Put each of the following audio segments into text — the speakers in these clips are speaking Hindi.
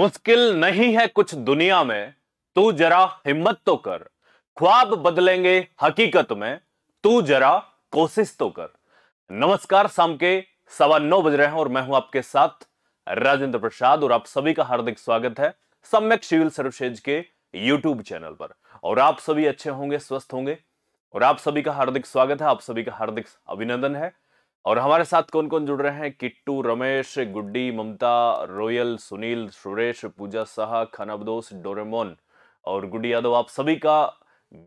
मुश्किल नहीं है कुछ दुनिया में तू जरा हिम्मत तो कर ख्वाब बदलेंगे हकीकत में तू जरा कोशिश तो कर नमस्कार शाम के सवा नौ बज रहे हैं और मैं हूं आपके साथ राजेंद्र प्रसाद और आप सभी का हार्दिक स्वागत है सम्यक सिविल सर्वसेज के यूट्यूब चैनल पर और आप सभी अच्छे होंगे स्वस्थ होंगे और आप सभी का हार्दिक स्वागत है आप सभी का हार्दिक अभिनंदन है और हमारे साथ कौन कौन जुड़ रहे हैं किट्टू रमेश गुड्डी ममता रोयल सुनील सुरेश पूजा साहा खान डोरेमोन और गुड्डी यादव आप सभी का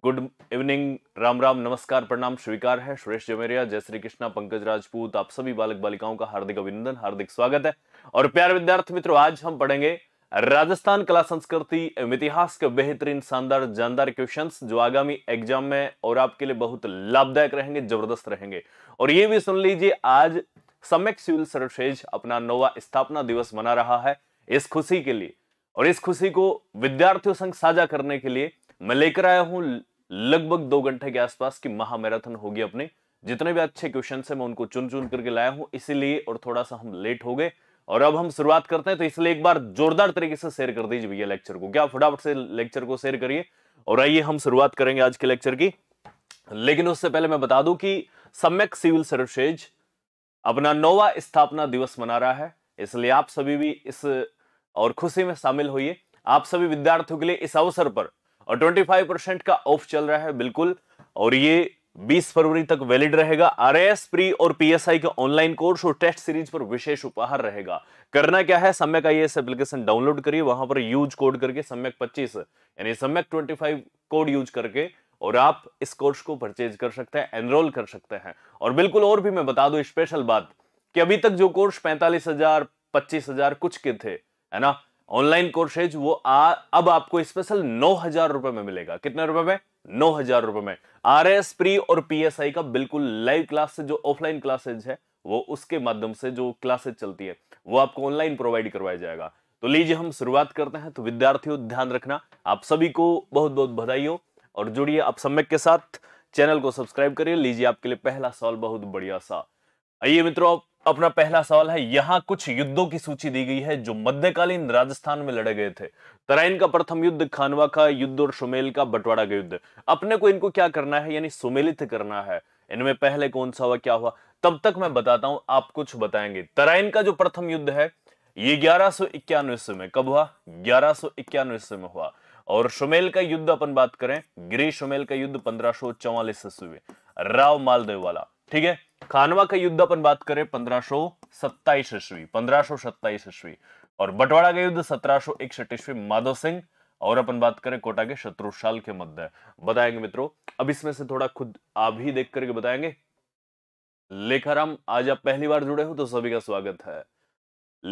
गुड इवनिंग राम राम नमस्कार प्रणाम स्वीकार है सुरेश जमेरिया जय श्री कृष्णा पंकज राजपूत आप सभी बालक बालिकाओं का हार्दिक अभिनंदन हार्दिक स्वागत है और प्यार विद्यार्थी मित्रों आज हम पढ़ेंगे राजस्थान कला संस्कृति एवं इतिहास के बेहतरीन शानदार जानदार क्वेश्चंस जो आगामी एग्जाम में और आपके लिए बहुत लाभदायक रहेंगे जबरदस्त रहेंगे और ये भी सुन लीजिए आज सम्यक सिविल सर्वश्रेष्ठ अपना नोवा स्थापना दिवस मना रहा है इस खुशी के लिए और इस खुशी को विद्यार्थियों संग साझा करने के लिए मैं लेकर आया हूं लगभग दो घंटे के आसपास की महामैराथन होगी अपने जितने भी अच्छे क्वेश्चन है मैं उनको चुन चुन करके लाया हूं इसीलिए और थोड़ा सा हम लेट हो गए और अब हम शुरुआत करते हैं तो इसलिए एक बार जोरदार तरीके से शेयर कर दीजिए भैया लेक्चर को क्या फटाफट से लेक्चर को शेयर करिए और आइए हम शुरुआत करेंगे आज के लेक्चर की लेकिन उससे पहले मैं बता दूं कि सम्यक सिविल सर्विसेज अपना नोवा स्थापना दिवस मना रहा है इसलिए आप सभी भी इस और खुशी में शामिल होइए आप सभी विद्यार्थियों के लिए इस अवसर पर और 25 परसेंट का ऑफ चल रहा है बिल्कुल और ये 20 फरवरी तक वैलिड रहेगा आरएएस प्री और पीएसआई के ऑनलाइन कोर्स और टेस्ट सीरीज पर विशेष उपहार रहेगा करना क्या है सम्यक का एप्लीकेशन डाउनलोड करिए वहां पर यूज कोड करके सम्यक 25 यानी सम्यक 25 कोड यूज करके और आप इस कोर्स को परचेज कर सकते हैं एनरोल कर सकते हैं और बिल्कुल और भी मैं बता दू स्पेशल बात कि अभी तक जो कोर्स पैंतालीस हजार पच्चीस हजार कुछ के थे है ना ऑनलाइन कोर्सेज वो आ, अब आपको स्पेशल नौ हजार रुपए में मिलेगा कितने रुपए में नौ हजार रुपए में आर एस प्री और पीएसआई का बिल्कुल लाइव क्लास से जो ऑफलाइन क्लासेज है वो उसके माध्यम से जो क्लासेज चलती है वो आपको ऑनलाइन प्रोवाइड करवाया जाएगा तो लीजिए हम शुरुआत करते हैं तो विद्यार्थियों ध्यान रखना आप सभी को बहुत बहुत बधाई हो और जुड़िए आप सम्यक के साथ चैनल को सब्सक्राइब करिए लीजिए आपके लिए पहला सॉल्व बहुत बढ़िया सा आइए मित्रों अपना पहला सवाल है यहां कुछ युद्धों की सूची दी गई है जो मध्यकालीन राजस्थान में लड़े गए थे तराइन का प्रथम युद्ध खानवा का युद्ध और सुमेल का बंटवाड़ा का युद्ध अपने को इनको क्या करना है यानी सुमेलित करना है इनमें पहले कौन सा हुआ क्या हुआ तब तक मैं बताता हूं आप कुछ बताएंगे तराइन का जो प्रथम युद्ध है ये ग्यारह सो इक्यानवे ईस्वी में कब हुआ ग्यारह सो इक्यानवे ईस्वी में हुआ और सुमेल का युद्ध अपन बात करें गिरी सुमेल का युद्ध पंद्रह सो चौवालीस ईस्वी में राव मालदेव वाला ठीक है खानवा का युद्ध अपन बात करें पंद्रह सत्ताईस ईस्वी पंद्रह सत्ताईस ईस्वी और बटवाड़ा का युद्ध सत्रह इकसठ ईस्वी माधव सिंह और अपन बात करें कोटा के शत्रुशाल के मध्य बताएंगे मित्रों अब इसमें से थोड़ा खुद आप ही देख करके बताएंगे लेखाराम आज आप पहली बार जुड़े हो तो सभी का स्वागत है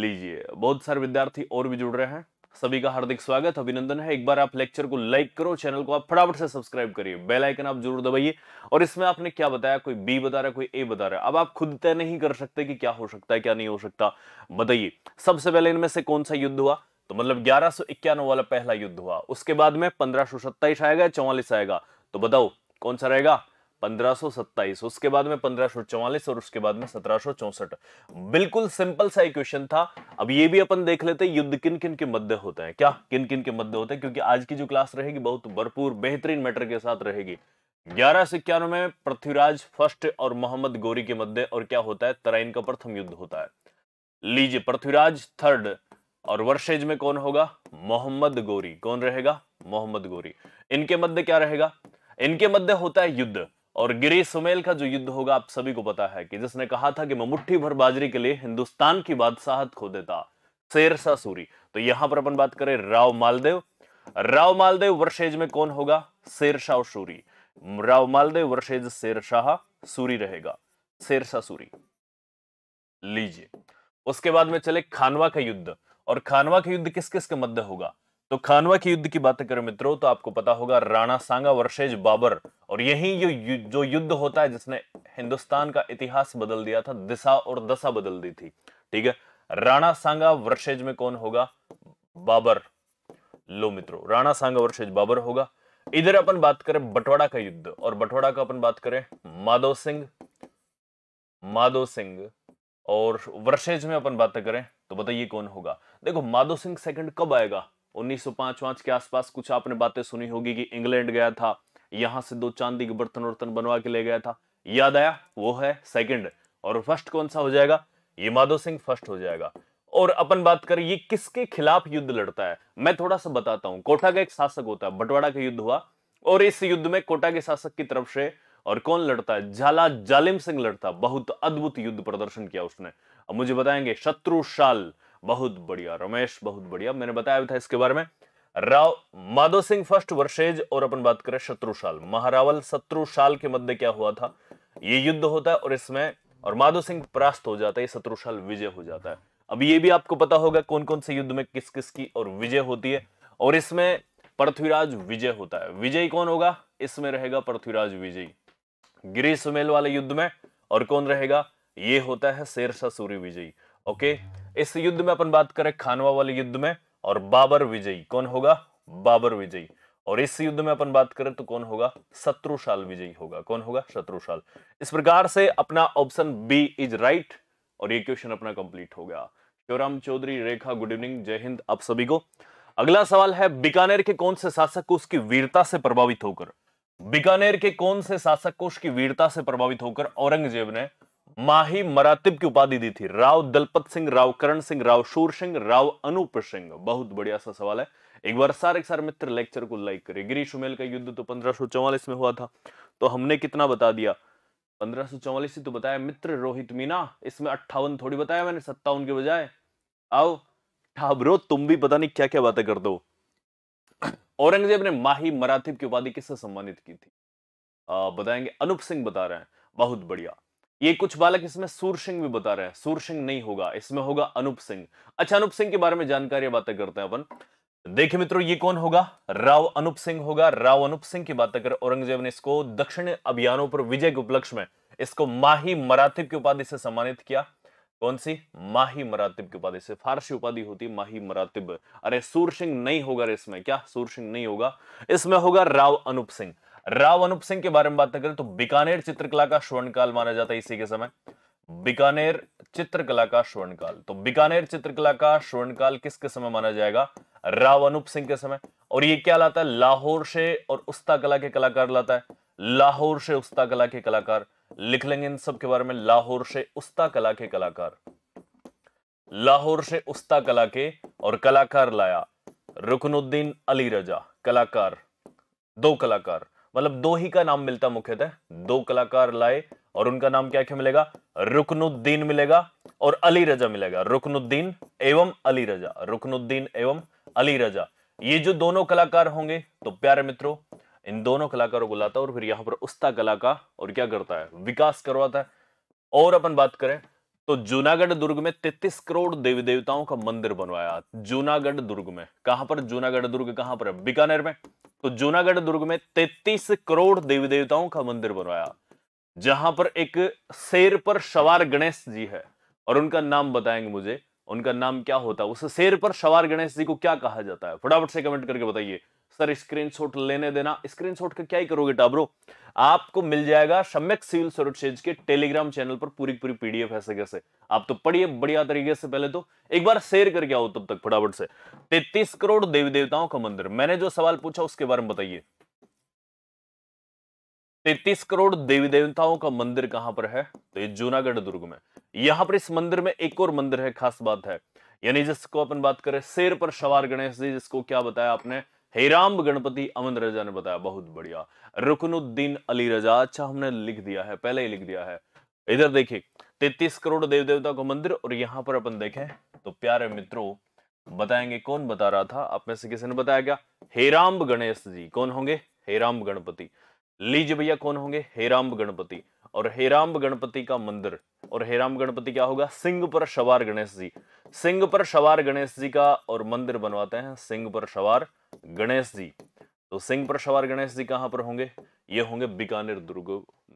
लीजिए बहुत सारे विद्यार्थी और भी जुड़ रहे हैं सभी का हार्दिक स्वागत अभिनंदन है एक बार आप लेक्चर को लाइक करो चैनल को आप फटाफट से सब्सक्राइब करिए बेल आइकन आप जरूर दबाइए और इसमें आपने क्या बताया कोई बी बता रहा है कोई ए बता रहा है अब आप खुद तय नहीं कर सकते कि क्या हो सकता है क्या नहीं हो सकता बताइए सबसे पहले इनमें से कौन सा युद्ध हुआ तो मतलब ग्यारह वाला पहला युद्ध हुआ उसके बाद में पंद्रह आएगा चौवालीस आएगा तो बताओ कौन सा रहेगा 1527 उसके बाद में 1544 और उसके बाद में 1764 बिल्कुल सिंपल सा इक्वेशन था अब ये भी अपन देख लेते हैं युद्ध किन किन के मध्य होते हैं क्या किन किन के मध्य होते हैं क्योंकि आज की जो क्लास रहेगी बहुत भरपूर बेहतरीन मैटर के साथ रहेगी ग्यारह से इक्यानवे में पृथ्वीराज फर्स्ट और मोहम्मद गोरी के मध्य और क्या होता है तराइन का प्रथम युद्ध होता है लीजिए पृथ्वीराज थर्ड और वर्षेज में कौन होगा मोहम्मद गोरी कौन रहेगा मोहम्मद गोरी इनके मध्य क्या रहेगा इनके मध्य होता है युद्ध और गिरि सुमेल का जो युद्ध होगा आप सभी को पता है कि जिसने कहा था कि मैं मुट्ठी भर बाजरी के लिए हिंदुस्तान की बादशाहत खो देता शेरशाह सूरी तो यहां पर अपन बात करें राव मालदेव राव मालदेव वर्षेज में कौन होगा शेरशाह सूरी राव मालदेव वर्षेज शेरशाह सूरी रहेगा शेरशाह सूरी लीजिए उसके बाद में चले खानवा का युद्ध और खानवा का युद्ध किस किस के मध्य होगा तो खानवा के युद्ध की बात करें मित्रों तो आपको पता होगा राणा सांगा वर्षेज बाबर और यही जो जो युद्ध होता है जिसने हिंदुस्तान का इतिहास बदल दिया था दिशा और दशा बदल दी थी ठीक है राणा सांगा वर्षेज में कौन होगा बाबर लो मित्रों राणा सांगा वर्षेज बाबर होगा इधर अपन बात करें बटवाड़ा का युद्ध और बटवाड़ा का अपन बात करें माधव सिंह माधव सिंह और वर्षेज में अपन बात करें तो बताइए कौन होगा देखो माधव सिंह सेकंड कब आएगा उन्नीस सौ के आसपास कुछ आपने बातें सुनी होगी कि इंग्लैंड गया था यहाँ से दो चांदी के बर्तन वर्तन बनवा के ले गया था याद आया वो है सेकंड और फर्स्ट कौन सा हो जाएगा ये माधव सिंह फर्स्ट हो जाएगा और अपन बात करें ये किसके खिलाफ युद्ध लड़ता है मैं थोड़ा सा बताता हूँ कोटा का एक शासक होता है बंटवाड़ा का युद्ध हुआ और इस युद्ध में कोटा के शासक की तरफ से और कौन लड़ता है झाला जालिम सिंह लड़ता बहुत अद्भुत युद्ध प्रदर्शन किया उसने अब मुझे बताएंगे शत्रुशाल शाल बहुत बढ़िया रमेश बहुत बढ़िया मैंने बताया भी था इसके बारे में राव माधो सिंह फर्स्ट वर्षेज और अपन बात करें शत्रुशाल महारावल शत्रुशाल के मध्य क्या हुआ था ये युद्ध होता है और इसमें और माधो सिंह परास्त हो जाता है शत्रुशाल विजय हो जाता है अब ये भी आपको पता होगा कौन कौन से युद्ध में किस किस की और विजय होती है और इसमें पृथ्वीराज विजय होता है विजय कौन होगा इसमें रहेगा पृथ्वीराज विजय गिरी सुमेल वाले युद्ध में और कौन रहेगा ये होता है शेरशाह सूर्य विजयी ओके इस युद्ध में अपन बात करें खानवा वाले युद्ध में और बाबर विजयी कौन होगा बाबर विजयी और इस युद्ध में अपन बात करें तो कौन होगा शत्रुशाल विजयी होगा कौन होगा शत्रुशाल इस प्रकार से अपना ऑप्शन बी इज राइट और ये क्वेश्चन अपना कंप्लीट हो गया शिवराम चौधरी रेखा गुड इवनिंग जय हिंद आप सभी को अगला सवाल है बीकानेर के कौन से शासक को उसकी वीरता से प्रभावित होकर बीकानेर के कौन से शासक को उसकी वीरता से प्रभावित होकर औरंगजेब ने माही मरातिब की उपाधि दी थी राव दलपत सिंह राव करण सिंह राव शूर सिंह राव अनूप सिंह बहुत बढ़िया सा सवाल है एक बार सारे सारे मित्र लेक्चर को लाइक करें गिरीश सुमेल का युद्ध तो पंद्रह में हुआ था तो हमने कितना बता दिया पंद्रह ही तो बताया मित्र रोहित मीना इसमें अट्ठावन थोड़ी बताया मैंने सत्तावन के बजाय आओ ठाबरो तुम भी पता नहीं क्या क्या बातें कर दो औरंगजेब ने माही मराथिब की उपाधि किससे सम्मानित की थी आ, बताएंगे अनूप सिंह बता रहे हैं बहुत बढ़िया ये कुछ बालक इसमें सूर सिंह भी बता रहे हैं सूर सिंह नहीं होगा इसमें होगा अनूप सिंह अच्छा अनूप सिंह के बारे में जानकारी बातें करते हैं अपन देखिए मित्रों ये कौन होगा राव अनूप सिंह होगा राव अनूप सिंह की बात कर औरंगजेब ने इसको दक्षिण अभियानों पर विजय के उपलक्ष्य में इसको माही मरातिब की उपाधि से सम्मानित किया कौन सी माही मरातिब की उपाधि से फारसी उपाधि होती माही मराथिब अरे सूर सिंह नहीं होगा इसमें क्या सूर सिंह नहीं होगा इसमें होगा राव अनूप सिंह राव अनूप सिंह के बारे में बात करें तो बीकानेर चित्रकला का स्वर्णकाल माना जाता है इसी के समय बीकानेर चित्रकला का स्वर्णकाल तो बीकानेर चित्रकला का स्वर्णकाल किसके समय माना जाएगा राव अनूप सिंह के समय और ये क्या लाता है लाहौर से और उस्ता कला के कलाकार लाता है लाहौर से उस्ता कला के कलाकार लिख लेंगे इन सब के बारे में लाहौर से उस्ता कला के कलाकार लाहौर से उस्ता कला के और कलाकार लाया रुकनुद्दीन अली रजा कलाकार दो कलाकार मतलब दो ही का नाम मिलता मुख्यतः दो कलाकार लाए और उनका नाम क्या क्या मिलेगा रुकनुद्दीन मिलेगा और अली रजा मिलेगा रुकनुद्दीन एवं अली रजा रुकनुद्दीन एवं अली रजा ये जो दोनों कलाकार होंगे तो प्यारे मित्रों इन दोनों कलाकारों को लाता है और फिर यहां पर उस्ता कला का और क्या करता है विकास करवाता है और अपन बात करें तो जूनागढ़ दुर्ग में तैतीस करोड़ देवी देवताओं का मंदिर बनवाया जूनागढ़ दुर्ग में कहां पर जूनागढ़ दुर्ग कहां पर बीकानेर में तो जूनागढ़ दुर्ग में तैतीस करोड़ देवी देवताओं का मंदिर बनवाया जहां पर एक शेर पर सवार गणेश जी है और उनका नाम बताएंगे मुझे उनका नाम क्या होता है उस शेर पर सवार गणेश जी को क्या कहा जाता है फटाफट से कमेंट करके बताइए सर स्क्रीनशॉट लेने देना स्क्रीनशॉट का क्या ही करोगे टाबरो आपको मिल जाएगा सम्यक सिविल सुरक्षेज के टेलीग्राम चैनल पर पूरी पूरी पीडीएफ ऐसे कैसे आप तो पढ़िए बढ़िया तरीके से पहले तो एक बार शेयर करके आओ तब तक फटाफट से तैतीस करोड़ देवी देवताओं का मंदिर मैंने जो सवाल पूछा उसके बारे में बताइए तैतीस करोड़ देवी देवताओं का मंदिर कहां पर है तो ये जूनागढ़ दुर्ग में यहां पर इस मंदिर में एक और मंदिर है खास बात है यानी जिसको अपन बात करें शेर पर सवार गणेश जी जिसको क्या बताया आपने हेराम गणपति अमन रजा ने बताया बहुत बढ़िया रुकनुद्दीन अली रजा अच्छा हमने लिख दिया है पहले ही लिख दिया है इधर देखिए तैतीस करोड़ देव देवता का मंदिर और यहाँ पर अपन देखें तो प्यारे मित्रों बताएंगे कौन बता रहा था आप में से किसी ने बताया क्या हेराम गणेश जी कौन होंगे हेराम गणपति लीजिए भैया कौन होंगे हेराम गणपति और हेराम गणपति का मंदिर और हेराम गणपति क्या होगा सिंह पर सवार गणेश जी सिंह पर सवार गणेश जी का और मंदिर बनवाते हैं सिंह पर सवार गणेश जी तो सिंह पर सवार गणेश जी कहां पर होंगे ये होंगे बीकानेर दुर्ग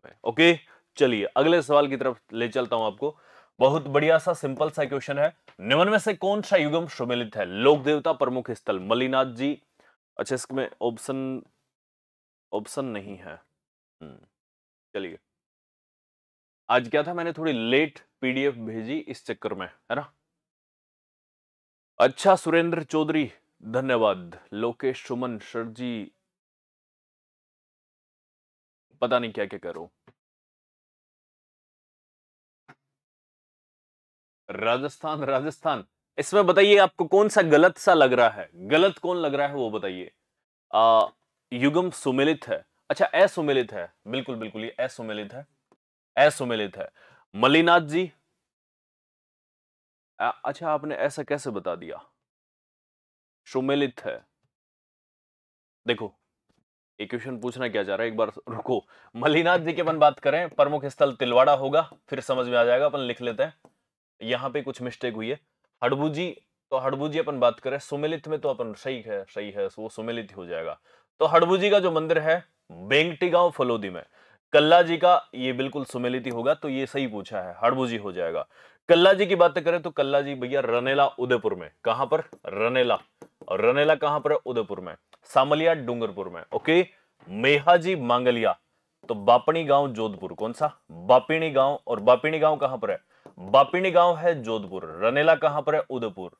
में ओके चलिए अगले सवाल की तरफ ले चलता हूं आपको बहुत बढ़िया सा सिंपल सा क्वेश्चन है निम्न में से कौन सा युगम सम्मिलित है लोक देवता प्रमुख स्थल मलिनाथ जी अच्छा इसमें ऑप्शन ऑप्शन नहीं है हम्म, चलिए आज क्या था मैंने थोड़ी लेट पीडीएफ भेजी इस चक्कर में है ना अच्छा सुरेंद्र चौधरी धन्यवाद लोकेश सुमन शर्जी पता नहीं क्या क्या करो राजस्थान राजस्थान इसमें बताइए आपको कौन सा गलत सा लग रहा है गलत कौन लग रहा है वो बताइए युगम सुमिलित है अच्छा असुमिलित है बिल्कुल बिल्कुल ये असुमिलित है असुमिलित है मलिनाथ जी अच्छा आपने ऐसा कैसे बता दिया सुमिलित है देखो एक क्वेश्चन पूछना क्या जा रहा है एक बार रुको मलिनाथ जी के अपन बात करें प्रमुख स्थल तिलवाड़ा होगा फिर समझ में आ जाएगा अपन लिख लेते हैं यहां पे कुछ मिस्टेक हुई है हड़बू जी तो हड़बू जी अपन बात करें सुमिलित में तो अपन सही है सही है वो सुमिलित हो जाएगा तो हड़बू जी का जो मंदिर है बेंगटी गांव फलोदी में कल्ला जी का ये बिल्कुल सुमेलिति होगा तो ये सही पूछा है हड़बुजी हो जाएगा कल्ला जी की बात करें तो कल्ला जी भैया रनेला उदयपुर में कहां पर रनेला और रनेला कहां पर उदयपुर में सामलिया डूंगरपुर में ओके मेहा जी मांगलिया तो बापणी गांव जोधपुर कौन सा बापिणी गांव और बापिणी गांव कहां पर है बापिणी गांव है जोधपुर रनेला कहां पर है उदयपुर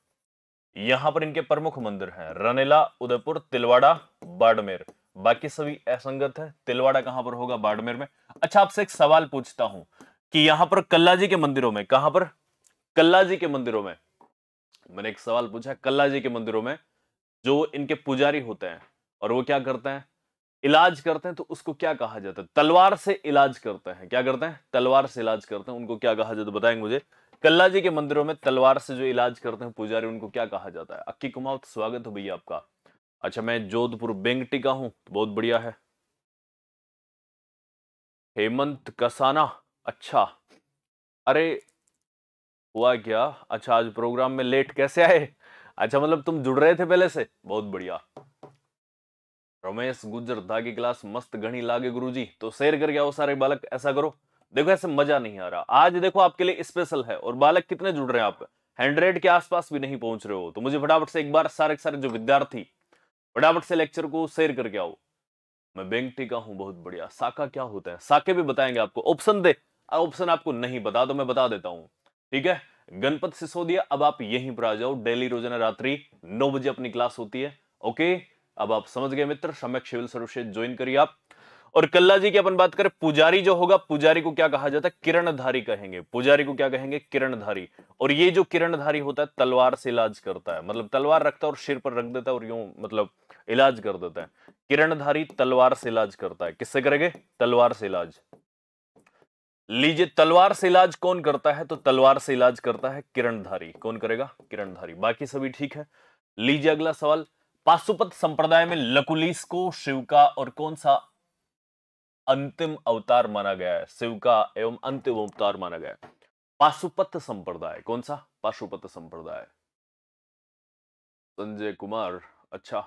यहां पर इनके प्रमुख मंदिर हैं रनेला उदयपुर तिलवाड़ा बाड़मेर बाकी सभी असंगत है तिलवाड़ा कहां पर होगा बाड़मेर में अच्छा आपसे एक सवाल पूछता हूं कि यहां पर कल्ला जी के मंदिरों में कहां पर कल्ला जी के मंदिरों में मैंने एक सवाल पूछा कल्ला जी के मंदिरों में जो इनके पुजारी होते हैं और वो क्या करते हैं इलाज करते हैं तो उसको क्या कहा जाता है तलवार से इलाज करते हैं क्या करते हैं तलवार से इलाज करते हैं उनको क्या कहा जाता है बताएंगे मुझे कल्ला जी के मंदिरों में तलवार से जो इलाज करते हैं पुजारी उनको क्या कहा जाता है अक्की कुमार स्वागत हो भैया आपका अच्छा मैं जोधपुर बेंगटी का हूँ बहुत बढ़िया है हेमंत कसाना अच्छा अरे हुआ क्या अच्छा आज प्रोग्राम में लेट कैसे आए अच्छा मतलब तुम जुड़ रहे थे पहले से बहुत बढ़िया रमेश गुजर दागी क्लास मस्त घनी लागे गुरुजी तो शेयर करके आओ सारे बालक ऐसा करो देखो ऐसे मजा नहीं आ रहा आज देखो आपके लिए स्पेशल है और बालक कितने जुड़ रहे हैं आप हंड्रेड के आसपास भी नहीं पहुंच रहे हो तो मुझे फटाफट से एक बार सारे सारे जो विद्यार्थी फटाफट से लेक्चर को शेयर करके आओ मैं बैंक टीका हूं बहुत बढ़िया साका क्या होता है साके भी बताएंगे आपको ऑप्शन दे ऑप्शन आपको नहीं बता तो मैं बता देता हूं ठीक है गणपत सिसोदिया अब आप यहीं पर आ जाओ डेली रोजाना रात्रि नौ बजे अपनी क्लास होती है ओके अब आप समझ गए मित्र सम्यक सिविल सर्विसेज ज्वाइन करिए आप और कल्ला जी की अपन बात करें पुजारी जो होगा पुजारी को क्या कहा जाता है किरणधारी कहेंगे पुजारी को क्या कहेंगे किरणधारी और ये जो किरणधारी होता है तलवार से इलाज करता है मतलब तलवार रखता है और सिर पर रख देता है और यूं मतलब इलाज कर देता है किरणधारी तलवार से इलाज करता है किससे करेंगे तलवार से इलाज लीजिए तलवार से इलाज कौन करता है तो तलवार से इलाज करता है किरणधारी कौन करेगा किरणधारी बाकी सभी ठीक है लीजिए अगला सवाल पाशुपत संप्रदाय में लकुलिस को शिव का और कौन सा अंतिम अवतार माना गया है शिव का एवं अंतिम अवतार माना गया है पाशुपत संप्रदाय कौन सा पाशुपत संप्रदाय संजय कुमार अच्छा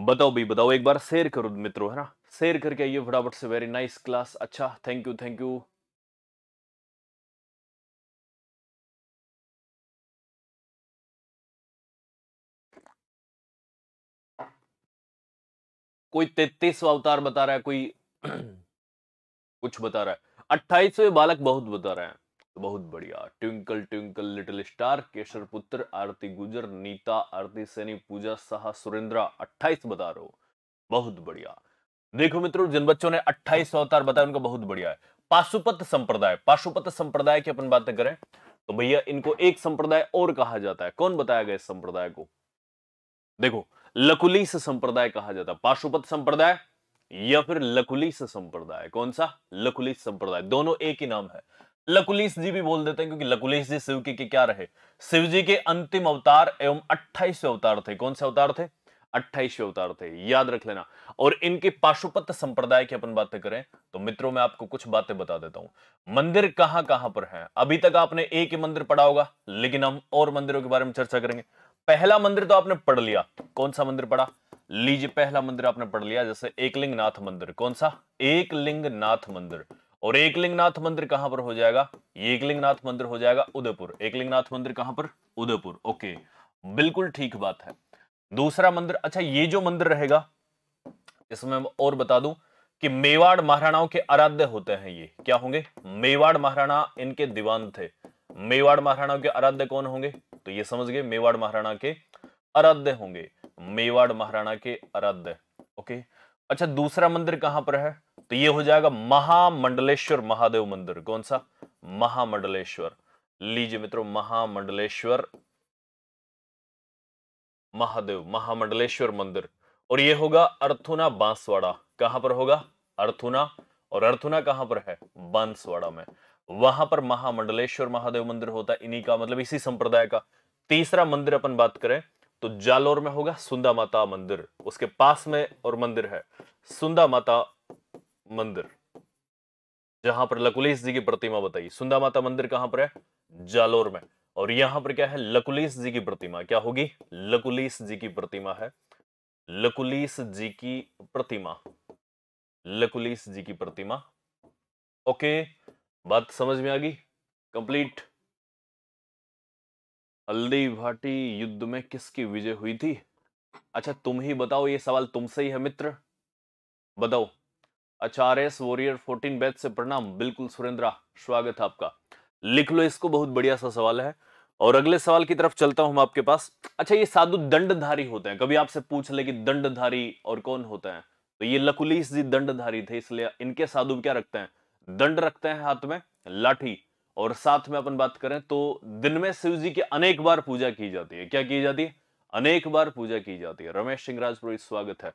बताओ भी बताओ एक बार शेयर करो मित्रों है ना शेयर करके आइए फटाफट से वेरी नाइस क्लास अच्छा थैंक यू थैंक यू कोई तैतीसवा अवतार बता रहा है कोई कुछ बता रहा है अट्ठाईसवें बालक बहुत बता रहा है तो बहुत बढ़िया twinkle twinkle little star Keshar पुत्र आरती गुजर नीता आरती सैनी पूजा साहा सुरेंद्रा अट्ठाईस बता रहे हो बहुत बढ़िया देखो मित्रों जिन बच्चों ने अट्ठाईस अवतार बताया उनका बहुत बढ़िया है पाशुपत संप्रदाय पाशुपत संप्रदाय की अपन बातें करें तो भैया इनको एक संप्रदाय और कहा जाता है कौन बताया गया इस संप्रदाय को देखो लकुलिस संप्रदाय कहा जाता है पाशुपत संप्रदाय या फिर लकुलिस संप्रदाय कौन सा लकुलिस संप्रदाय दोनों एक ही नाम है लकुलिस जी भी बोल देते हैं क्योंकि लकुलिस जी शिव के, के क्या रहे शिव जी के अंतिम अवतार एवं अट्ठाईस अवतार थे कौन से अवतार थे अट्ठाईस अवतार थे याद रख लेना और इनके पाशुपत संप्रदाय की अपन बातें करें तो मित्रों मैं आपको कुछ बातें बता देता हूं मंदिर कहां कहां पर हैं अभी तक आपने एक ही मंदिर पढ़ा होगा लेकिन हम और मंदिरों के बारे में चर्चा करेंगे पहला मंदिर तो आपने पढ़ लिया कौन सा मंदिर पढ़ा लीजिए पहला मंदिर आपने पढ़ लिया जैसे एकलिंग नाथ मंदिर कौन सा एकलिंग नाथ मंदिर और एकलिंगनाथ मंदिर कहां पर हो जाएगा एकलिंगनाथ मंदिर हो जाएगा उदयपुर एकलिंगनाथ मंदिर कहां पर उदयपुर ओके बिल्कुल ठीक बात है दूसरा मंदिर अच्छा ये जो मंदिर रहेगा इसमें और बता दूं कि मेवाड़ महाराणाओं के आराध्य होते हैं ये क्या होंगे मेवाड़ महाराणा इनके दीवान थे मेवाड़ महाराणाओं के आराध्य कौन होंगे तो ये समझ गए मेवाड़ महाराणा के आराध्य होंगे मेवाड़ महाराणा के आराध्य ओके अच्छा दूसरा मंदिर कहां पर है तो ये हो जाएगा महामंडलेश्वर महादेव मंदिर कौन सा महामंडलेश्वर लीजिए मित्रों महामंडलेश्वर महादेव महामंडलेश्वर मंदिर और ये होगा अर्थुना बांसवाड़ा कहां पर होगा अर्थुना और अर्थुना कहां पर है बांसवाड़ा में वहां पर महामंडलेश्वर महादेव मंदिर होता है इन्हीं का मतलब इसी संप्रदाय का तीसरा मंदिर अपन बात करें तो जालोर में होगा सुंदा माता मंदिर उसके पास में और मंदिर है सुंदा माता मंदिर जहां पर लकुलेश जी की प्रतिमा बताई सुंदा माता मंदिर कहां पर है जालोर में और यहां पर क्या है लकुलेश जी की प्रतिमा क्या होगी लकुलेश जी की प्रतिमा है लकुलेश जी की प्रतिमा लकुलेश जी की प्रतिमा ओके बात समझ में आ गई कंप्लीट हल्दी भाटी युद्ध में किसकी विजय हुई थी अच्छा तुम ही बताओ ये सवाल तुमसे ही है मित्र बताओ आचार्यस वॉरियर 14 बैच से प्रणाम बिल्कुल सुरेंद्रा स्वागत है आपका लिख लो इसको बहुत बढ़िया सा सवाल है और अगले सवाल की तरफ चलता हूं आपके पास अच्छा ये साधु दंडधारी होते हैं कभी आपसे पूछ ले कि दंडधारी और कौन होते हैं तो ये लकुलिस जी दंडधारी थे इसलिए इनके साधु क्या रखते हैं दंड रखते हैं हाथ में लाठी और साथ में अपन बात करें तो दिन में शिव जी की अनेक बार पूजा की जाती है क्या की जाती है अनेक बार पूजा की जाती है रमेश सिंह राजपुर स्वागत है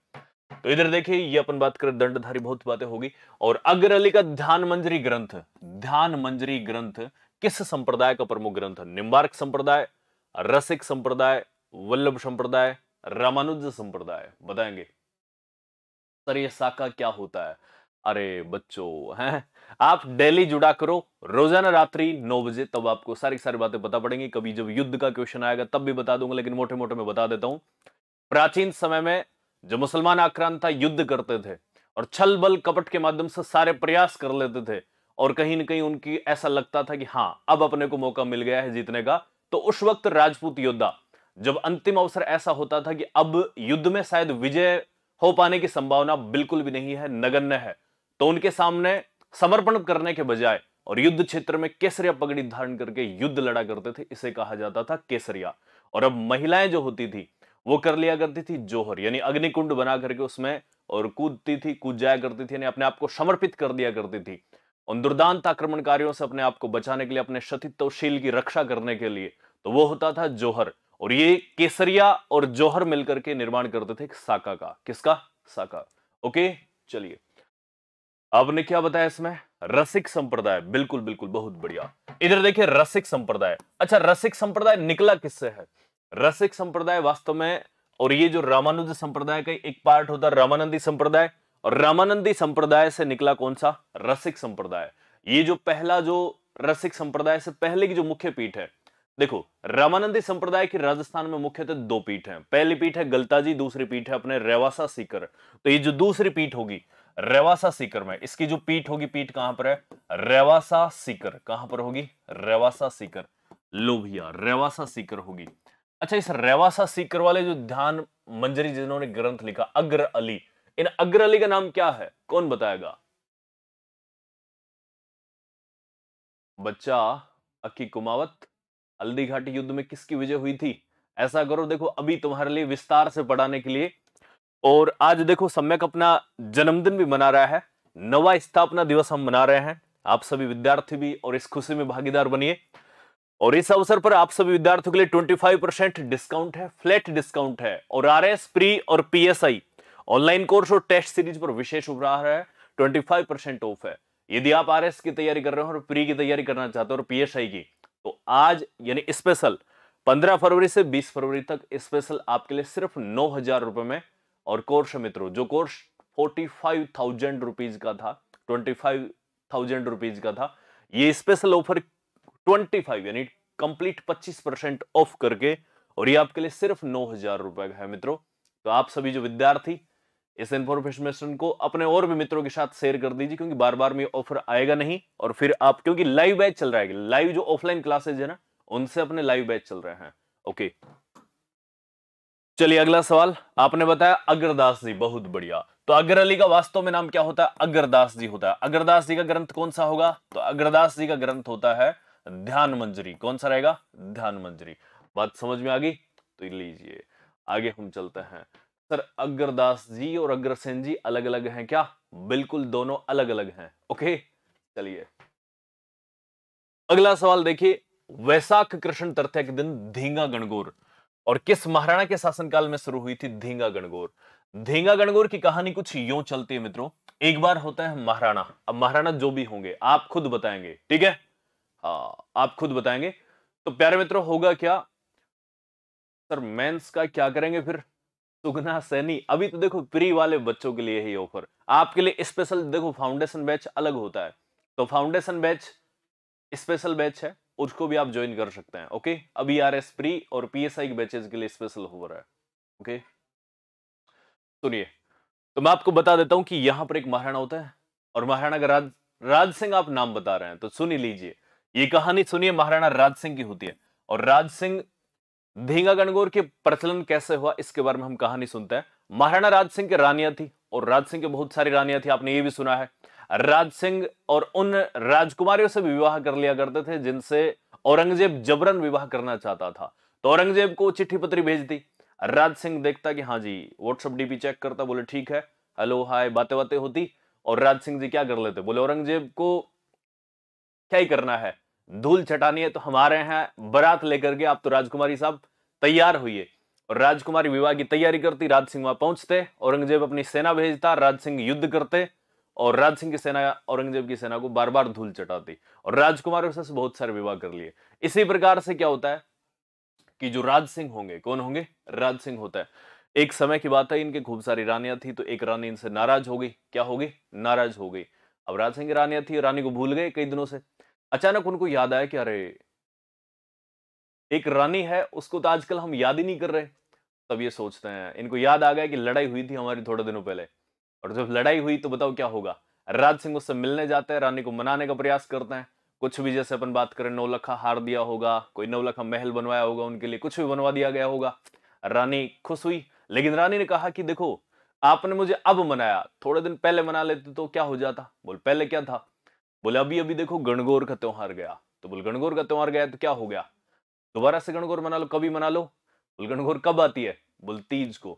तो इधर देखिए ये अपन बात करें दंडधारी बहुत बातें होगी और अग्रली का ध्यान मंजरी ग्रंथ ध्यान मंजरी ग्रंथ किस संप्रदाय का प्रमुख ग्रंथ है निम्बार्क संप्रदाय रसिक संप्रदाय वल्लभ संप्रदाय रामानुज संप्रदाय बताएंगे सर ये साका क्या होता है अरे बच्चों हैं आप डेली जुड़ा करो रोजाना रात्रि नौ बजे तब आपको सारी सारी बातें पता पड़ेंगी कभी जब युद्ध का क्वेश्चन आएगा तब भी बता दूंगा लेकिन मोटे मोटे में बता देता हूं प्राचीन समय में जो मुसलमान आक्रांता युद्ध करते थे और छल बल कपट के माध्यम से सारे प्रयास कर लेते थे और कहीं ना कहीं उनकी ऐसा लगता था कि हाँ अब अपने को मौका मिल गया है जीतने का तो उस वक्त राजपूत योद्धा जब अंतिम अवसर ऐसा होता था कि अब युद्ध में शायद विजय हो पाने की संभावना बिल्कुल भी नहीं है नगण्य है तो उनके सामने समर्पण करने के बजाय और युद्ध क्षेत्र में केसरिया पगड़ी धारण करके युद्ध लड़ा करते थे इसे कहा जाता था केसरिया और अब महिलाएं जो होती थी वो कर लिया करती थी जोहर यानी अग्निकुंड बना करके उसमें और कूदती थी कूद जाया करती थी यानी अपने आप को समर्पित कर दिया करती थी उन दुर्दांत आक्रमणकारियों से अपने आप को बचाने के लिए अपने सतित्वशील की रक्षा करने के लिए तो वो होता था जोहर और ये केसरिया और जोहर मिलकर के निर्माण करते थे साका का किसका साका ओके चलिए आपने क्या बताया इसमें रसिक संप्रदाय बिल्कुल बिल्कुल बहुत बढ़िया इधर देखिए रसिक संप्रदाय अच्छा रसिक संप्रदाय निकला किससे है रसिक संप्रदाय वास्तव में और ये जो रामानुज संप्रदाय का एक पार्ट होता है रामानंदी संप्रदाय और रामानंदी संप्रदाय से निकला कौन सा रसिक संप्रदाय ये जो पहला जो रसिक संप्रदाय से पहले की जो मुख्य पीठ है देखो रामानंदी संप्रदाय की राजस्थान में मुख्यतः दो पीठ हैं पहली पीठ है गलताजी दूसरी पीठ है अपने रेवासा सीकर तो ये जो दूसरी पीठ होगी रेवासा सीकर में इसकी जो पीठ होगी पीठ कहां पर है रेवासा सीकर कहां पर होगी रेवासा सीकर लोभिया रेवासा सीकर होगी अच्छा इस रेवासा सीकर वाले जो ध्यान मंजरी जिन्होंने ग्रंथ लिखा अग्र अली इन अग्र अली का नाम क्या है कौन बताएगा बच्चा अक्की कुमावत हल्दी घाटी युद्ध में किसकी विजय हुई थी ऐसा करो देखो अभी तुम्हारे लिए विस्तार से पढ़ाने के लिए और आज देखो सम्यक अपना जन्मदिन भी मना रहा है नवा स्थापना दिवस हम मना रहे हैं आप सभी विद्यार्थी भी और इस खुशी में भागीदार बनिए और इस अवसर पर आप सभी विद्यार्थियों के लिए 25 परसेंट डिस्काउंट है फ्लैट डिस्काउंट है और आर एस प्री और पीएसआई ऑनलाइन कोर्स और टेस्ट सीरीज पर विशेष उपहार है 25 परसेंट ऑफ है यदि आप आर की तैयारी कर रहे हो और प्री की तैयारी करना चाहते हो और पीएसआई की तो आज यानी स्पेशल 15 फरवरी से 20 फरवरी तक स्पेशल आपके लिए सिर्फ नौ में और कोर्स मित्रों जो कोर्स फोर्टी फाइव का था ट्वेंटी फाइव का था ये स्पेशल ऑफर ट्वेंटी फाइव यानी कंप्लीट पच्चीस परसेंट ऑफ करके और ये आपके लिए सिर्फ नौ हजार रुपए का है मित्रों तो आप सभी जो विद्यार्थी इस इंफॉर्मेशन को अपने और भी मित्रों के साथ शेयर कर दीजिए क्योंकि बार बार में ऑफर आएगा नहीं और फिर आप क्योंकि लाइव बैच चल रहा है लाइव जो ऑफलाइन क्लासेज है ना उनसे अपने लाइव बैच चल रहे हैं ओके चलिए अगला सवाल आपने बताया अग्रदास जी बहुत बढ़िया तो अगर अली का वास्तव में नाम क्या होता है अग्रदास जी होता है अग्रदास जी का ग्रंथ कौन सा होगा तो अग्रदास जी का ग्रंथ होता है ध्यान मंजरी कौन सा रहेगा ध्यान मंजरी बात समझ में आ गई तो लीजिए आगे हम चलते हैं सर अग्रदास जी और अग्रसेन जी अलग अलग हैं क्या बिल्कुल दोनों अलग अलग हैं ओके चलिए अगला सवाल देखिए वैसाख कृष्ण तृतीया के दिन धींगा गणगोर और किस महाराणा के शासनकाल में शुरू हुई थी धींगा गणगोर धींगा गणगोर की कहानी कुछ यूं चलती है मित्रों एक बार होता है महाराणा अब महाराणा जो भी होंगे आप खुद बताएंगे ठीक है हाँ, आप खुद बताएंगे तो प्यारे मित्रों होगा क्या सर मेंस का क्या करेंगे फिर सुगना सैनी अभी तो देखो प्री वाले बच्चों के लिए ही ऑफर आपके लिए स्पेशल देखो फाउंडेशन बैच अलग होता है तो फाउंडेशन बैच स्पेशल बैच है उसको भी आप ज्वाइन कर सकते हैं ओके अभी आर एस प्री और पीएसआई के बैचेज के लिए स्पेशल ऑफर है ओके सुनिए तो मैं आपको बता देता हूं कि यहां पर एक महाराणा होता है और महाराणा का राज राज सिंह आप नाम बता रहे हैं तो सुन लीजिए ये कहानी सुनिए महाराणा राज सिंह की होती है और राज सिंह धींगा गणगौर के प्रचलन कैसे हुआ इसके बारे में हम कहानी सुनते हैं महाराणा राज सिंह की रानियां थी और राज सिंह की बहुत सारी रानियां थी आपने ये भी सुना है राज सिंह और उन राजकुमारियों से विवाह कर लिया करते थे जिनसे औरंगजेब जबरन विवाह करना चाहता था तो औरंगजेब को चिट्ठी पत्री भेज दी राज सिंह देखता कि हाँ जी व्हाट्सअप डीपी चेक करता बोले ठीक है हेलो हाय बातें बातें होती और राज सिंह जी क्या कर लेते बोले औरंगजेब को क्या ही करना है धूल चटानी है तो हमारे हैं बरात लेकर के आप तो राजकुमारी साहब तैयार हुई और राजकुमारी विवाह की तैयारी करती राज सिंह वहां पहुंचते औरंगजेब अपनी सेना भेजता राज सिंह युद्ध करते और राज सिंह की सेना औरंगजेब की सेना को बार बार धूल चटाती और राजकुमार से बहुत सारे विवाह कर लिए इसी प्रकार से क्या होता है कि जो राज सिंह होंगे कौन होंगे राज सिंह होता है एक समय की बात है इनके खूब सारी रानियां थी तो एक रानी इनसे नाराज हो गई क्या होगी नाराज हो गई अब राज सिंह की रानियां थी रानी को भूल गए कई दिनों से अचानक उनको याद आया कि अरे एक रानी है उसको तो आजकल हम याद ही नहीं कर रहे तब ये सोचते हैं इनको याद आ गया कि लड़ाई हुई थी हमारी थोड़े दिनों पहले और जब लड़ाई हुई तो बताओ क्या होगा राज सिंह उससे मिलने जाते हैं रानी को मनाने का प्रयास करते हैं कुछ भी जैसे अपन बात करें नौलखा हार दिया होगा कोई नौलखा महल बनवाया होगा उनके लिए कुछ भी बनवा दिया गया होगा रानी खुश हुई लेकिन रानी ने कहा कि देखो आपने मुझे अब मनाया थोड़े दिन पहले मना लेते तो क्या हो जाता बोल पहले क्या था बोले अभी अभी देखो गणगौर का त्यौहार गया तो बोल गणगौर का त्यौहार गया तो क्या हो गया दोबारा से गणगौर मना लो कभी मना लो बोल गणगौर कब आती है बोल तीज को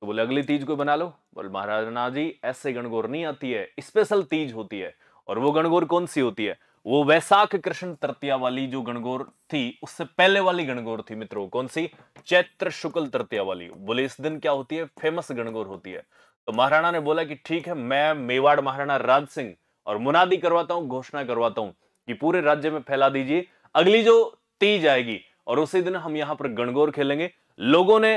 तो बोले अगली तीज को बना लो बोल महाराजना जी ऐसे गणगौर नहीं आती है स्पेशल तीज होती है और वो गणगौर कौन सी होती है वो वैसाख कृष्ण तृतीया वाली जो गणगौर थी उससे पहले वाली गणगौर थी मित्रों कौन सी चैत्र शुक्ल तृतीया वाली बोले इस दिन क्या होती है फेमस गणगौर होती है तो महाराणा ने बोला कि ठीक है मैं मेवाड़ महाराणा राज सिंह और मुनादी करवाता हूं घोषणा करवाता हूं कि पूरे राज्य में फैला दीजिए अगली जो तीज आएगी और उसी दिन हम यहाँ पर गणगौर खेलेंगे लोगों ने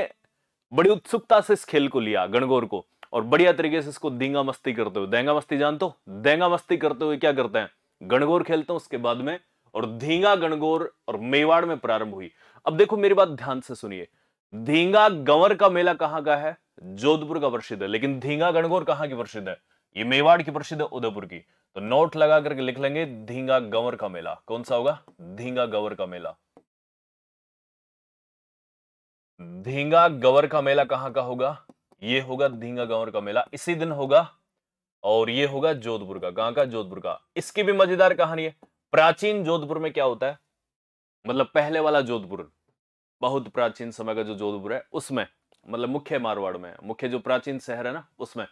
बड़ी उत्सुकता से इस खेल को लिया गणगौर को और बढ़िया तरीके से इसको देंगा मस्ती करते हुए देंगा मस्ती जानते हो देंगा मस्ती करते हुए क्या करते हैं गणगौर खेलते हैं उसके बाद में और धींगा गणगौर और मेवाड़ में प्रारंभ हुई अब देखो मेरी बात ध्यान से सुनिए धींगा गंवर का मेला कहां का है जोधपुर का प्रसिद्ध है लेकिन धींगा गणगौर कहां की प्रसिद्ध है ये मेवाड़ की प्रसिद्ध उदयपुर की तो नोट लगा करके लिख लेंगे धींगा गंवर का मेला कौन सा होगा धींगा गंवर का मेला धींगा गंवर का मेला कहां का होगा ये होगा धींगा गंवर का मेला इसी दिन होगा और ये होगा जोधपुर का कहां का जोधपुर का इसकी भी मजेदार कहानी है प्राचीन जोधपुर में क्या होता है मतलब पहले वाला जोधपुर बहुत प्राचीन समय का जो जोधपुर है उसमें मतलब मुख्य मारवाड़ में मुख्य जो प्राचीन शहर है ना उसमें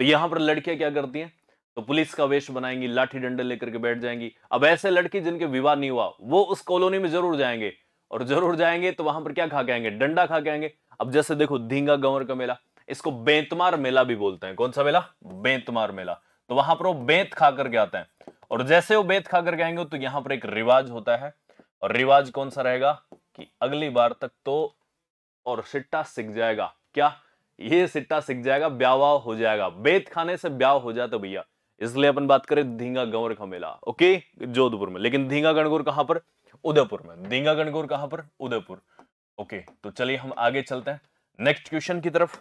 तो यहां पर लड़कियां क्या करती हैं तो पुलिस का वेश बनाएंगी लाठी डंडे लेकर के बैठ जाएंगी अब ऐसे लड़की जिनके विवाह नहीं हुआ वो उस कॉलोनी में जरूर जाएंगे और जरूर जाएंगे तो वहां पर क्या खा के आएंगे डंडा खा के आएंगे अब जैसे देखो धींगा गंवर का मेला इसको बेंतमार मेला भी बोलते हैं कौन सा मेला बेंतमार मेला तो वहां पर वो बेंत खा करके आते हैं और जैसे वो बेंत खा करके आएंगे तो यहां पर एक रिवाज होता है और रिवाज कौन सा रहेगा कि अगली बार तक तो और सिट्टा सीख जाएगा क्या ये सिट्टा सीख जाएगा ब्यावा हो जाएगा बेत खाने से ब्याव हो जाए तो भैया इसलिए अपन बात करें धींगा गंवर का मेला ओके जोधपुर में लेकिन धींगा गणगौर कहां पर उदयपुर में धींगा गणगौर कहां पर उदयपुर ओके तो चलिए हम आगे चलते हैं नेक्स्ट क्वेश्चन की तरफ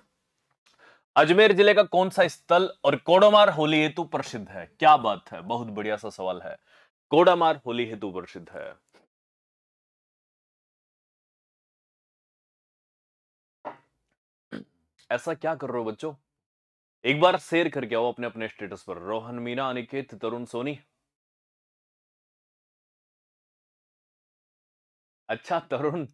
अजमेर जिले का कौन सा स्थल और कोडामार होली हेतु प्रसिद्ध है क्या बात है बहुत बढ़िया सा सवाल है कोडामार होली हेतु प्रसिद्ध है ऐसा क्या कर रहे हो बच्चों एक बार शेयर करके आओ अपने अपने स्टेटस पर रोहन मीना अनिकेत तरुण सोनी अच्छा तरुण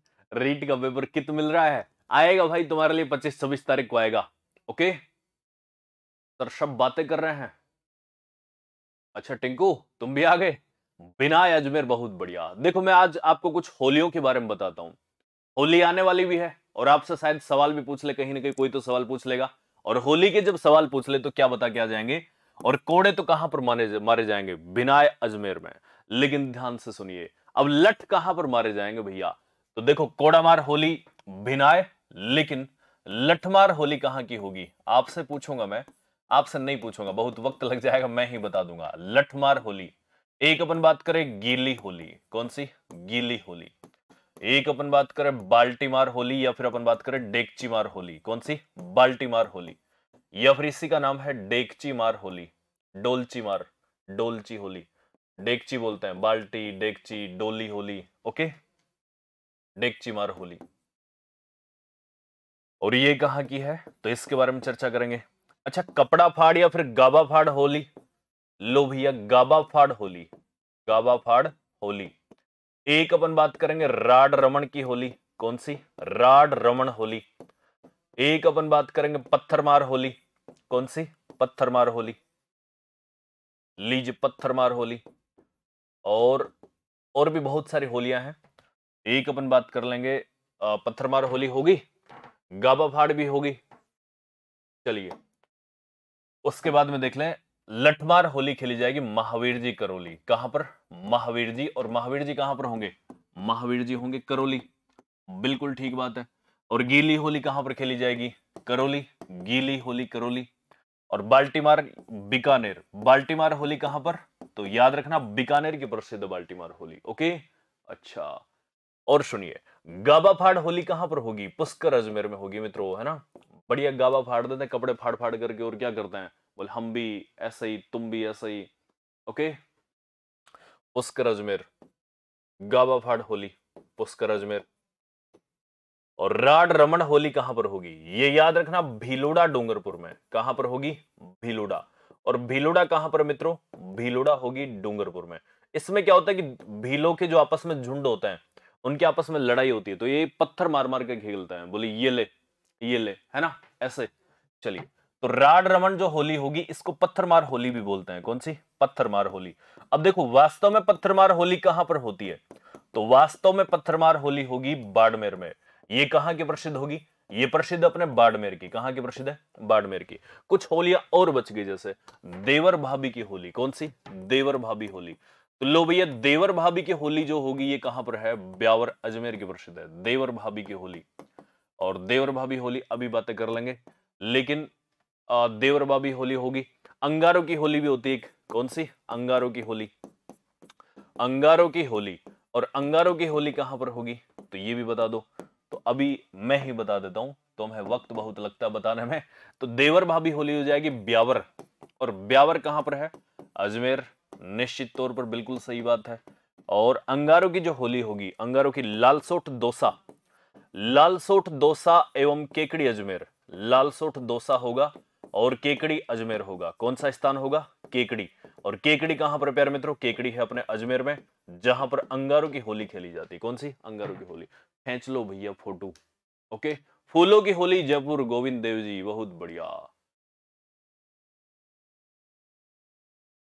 रीट का पेपर कित मिल रहा है आएगा भाई तुम्हारे लिए पच्चीस छब्बीस तारीख को आएगा ओके सर सब बातें कर रहे हैं अच्छा टिंकू तुम भी आ गए बिना अजमेर बहुत बढ़िया देखो मैं आज आपको कुछ होलियों के बारे में बताता हूं होली आने वाली भी है और आपसे शायद सवाल भी पूछ ले कहीं ना कहीं कोई तो सवाल पूछ लेगा और होली के जब सवाल पूछ ले तो क्या बता के आ जाएंगे और कोड़े तो कहां पर मारे मारे जाएंगे बिनाए अजमेर में लेकिन ध्यान से सुनिए अब लठ कहां पर मारे जाएंगे भैया तो देखो कोड़ामार होली भिनाए लेकिन लठमार होली कहां की होगी आपसे पूछूंगा मैं आपसे नहीं पूछूंगा बहुत वक्त लग जाएगा मैं ही बता दूंगा लठमार होली एक अपन बात करें गीली होली कौन सी गीली होली एक अपन बात करें बाल्टीमार होली या फिर अपन बात करें डेकचीमार होली कौन सी बाल्टीमार होली या फिर इसी का नाम है डेकची मार होली डोलची मार डोलची होली डेकची बोलते हैं बाल्टी डेकची डोली होली ओके डेकची मार होली और ये कहा की है तो इसके बारे में चर्चा करेंगे अच्छा कपड़ा फाड़ या फिर गाबा फाड़ होली लो भैया गाबा फाड़ होली गाबा फाड़ होली एक अपन बात करेंगे राड रमन की होली कौन सी राड रमन होली एक अपन बात करेंगे पत्थरमार होली कौन सी पत्थर मार होली लीज मार होली और और भी बहुत सारी होलियां हैं एक अपन बात कर लेंगे पत्थरमार होली होगी गाबा फाड़ भी होगी चलिए उसके बाद में देख लें लठमार होली खेली जाएगी महावीर जी करोली कहां पर महावीर जी और महावीर जी कहां पर होंगे महावीर जी होंगे करोली बिल्कुल ठीक बात है और गीली होली कहां पर खेली जाएगी करोली गीली होली करोली और बाल्टीमार बीकानेर बाल्टीमार होली कहां पर तो याद रखना बीकानेर की प्रसिद्ध बाल्टीमार होली ओके अच्छा और सुनिए गाबा फाड़ होली कहां पर होगी पुष्कर अजमेर में होगी मित्रों है ना बढ़िया गाबा फाड़ देते हैं कपड़े फाड़ फाड़ करके और क्या करते हैं बोल हम भी ऐसे ही तुम भी ऐसे ही ओके पुष्कर अजमेर गाबा फाड़ होली पुष्कर अजमेर और राड रमन होली कहां पर होगी ये याद रखना भीलोड़ा डूंगरपुर में कहां पर होगी भीलोड़ा और भीलोड़ा कहां पर मित्रों भीलोड़ा होगी डूंगरपुर में इसमें क्या होता है कि भीलो के जो आपस में झुंड होते हैं उनके आपस में लड़ाई होती है तो ये पत्थर मार मार के खेलते हैं बोले ये ले ये ले है ना ऐसे चलिए तो राड रमन जो होली होगी इसको पत्थरमार होली भी बोलते हैं कौन सी पत्थरमार होली अब देखो वास्तव में पत्थरमार होली कहां पर होती है तो वास्तव में पत्थरमार होली होगी बाड़मेर में ये कहां की प्रसिद्ध होगी ये प्रसिद्ध अपने बाड़मेर की कहां की प्रसिद्ध है बाड़मेर की कुछ होलियां और बच गई जैसे देवर भाभी की होली कौन सी देवर भाभी होली तो लो भैया देवर भाभी की होली जो होगी ये कहां पर है ब्यावर अजमेर की प्रसिद्ध है देवर भाभी की होली और देवर भाभी होली अभी बातें कर लेंगे लेकिन देवरबा भी होली होगी अंगारों की होली भी होती है कौन सी अंगारों की होली अंगारों की होली और अंगारों की होली कहां पर होगी तो ये भी बता दो तो अभी मैं ही बता देता हूं तो हमें वक्त बहुत लगता है बताने में तो देवर भाभी होली हो जाएगी ब्यावर और ब्यावर कहां पर है अजमेर निश्चित तौर पर बिल्कुल सही बात है और अंगारों की जो होली होगी अंगारों की लालसोट दोसा लालसोट दोसा एवं केकड़ी अजमेर लालसोट दोसा होगा और केकड़ी अजमेर होगा कौन सा स्थान होगा केकड़ी और केकड़ी कहां पर प्यार मित्रों केकड़ी है अपने अजमेर में जहां पर अंगारों की होली खेली जाती है कौन सी अंगारों की होली खेच लो भैया फोटो ओके फूलों की होली जयपुर गोविंद देव जी बहुत बढ़िया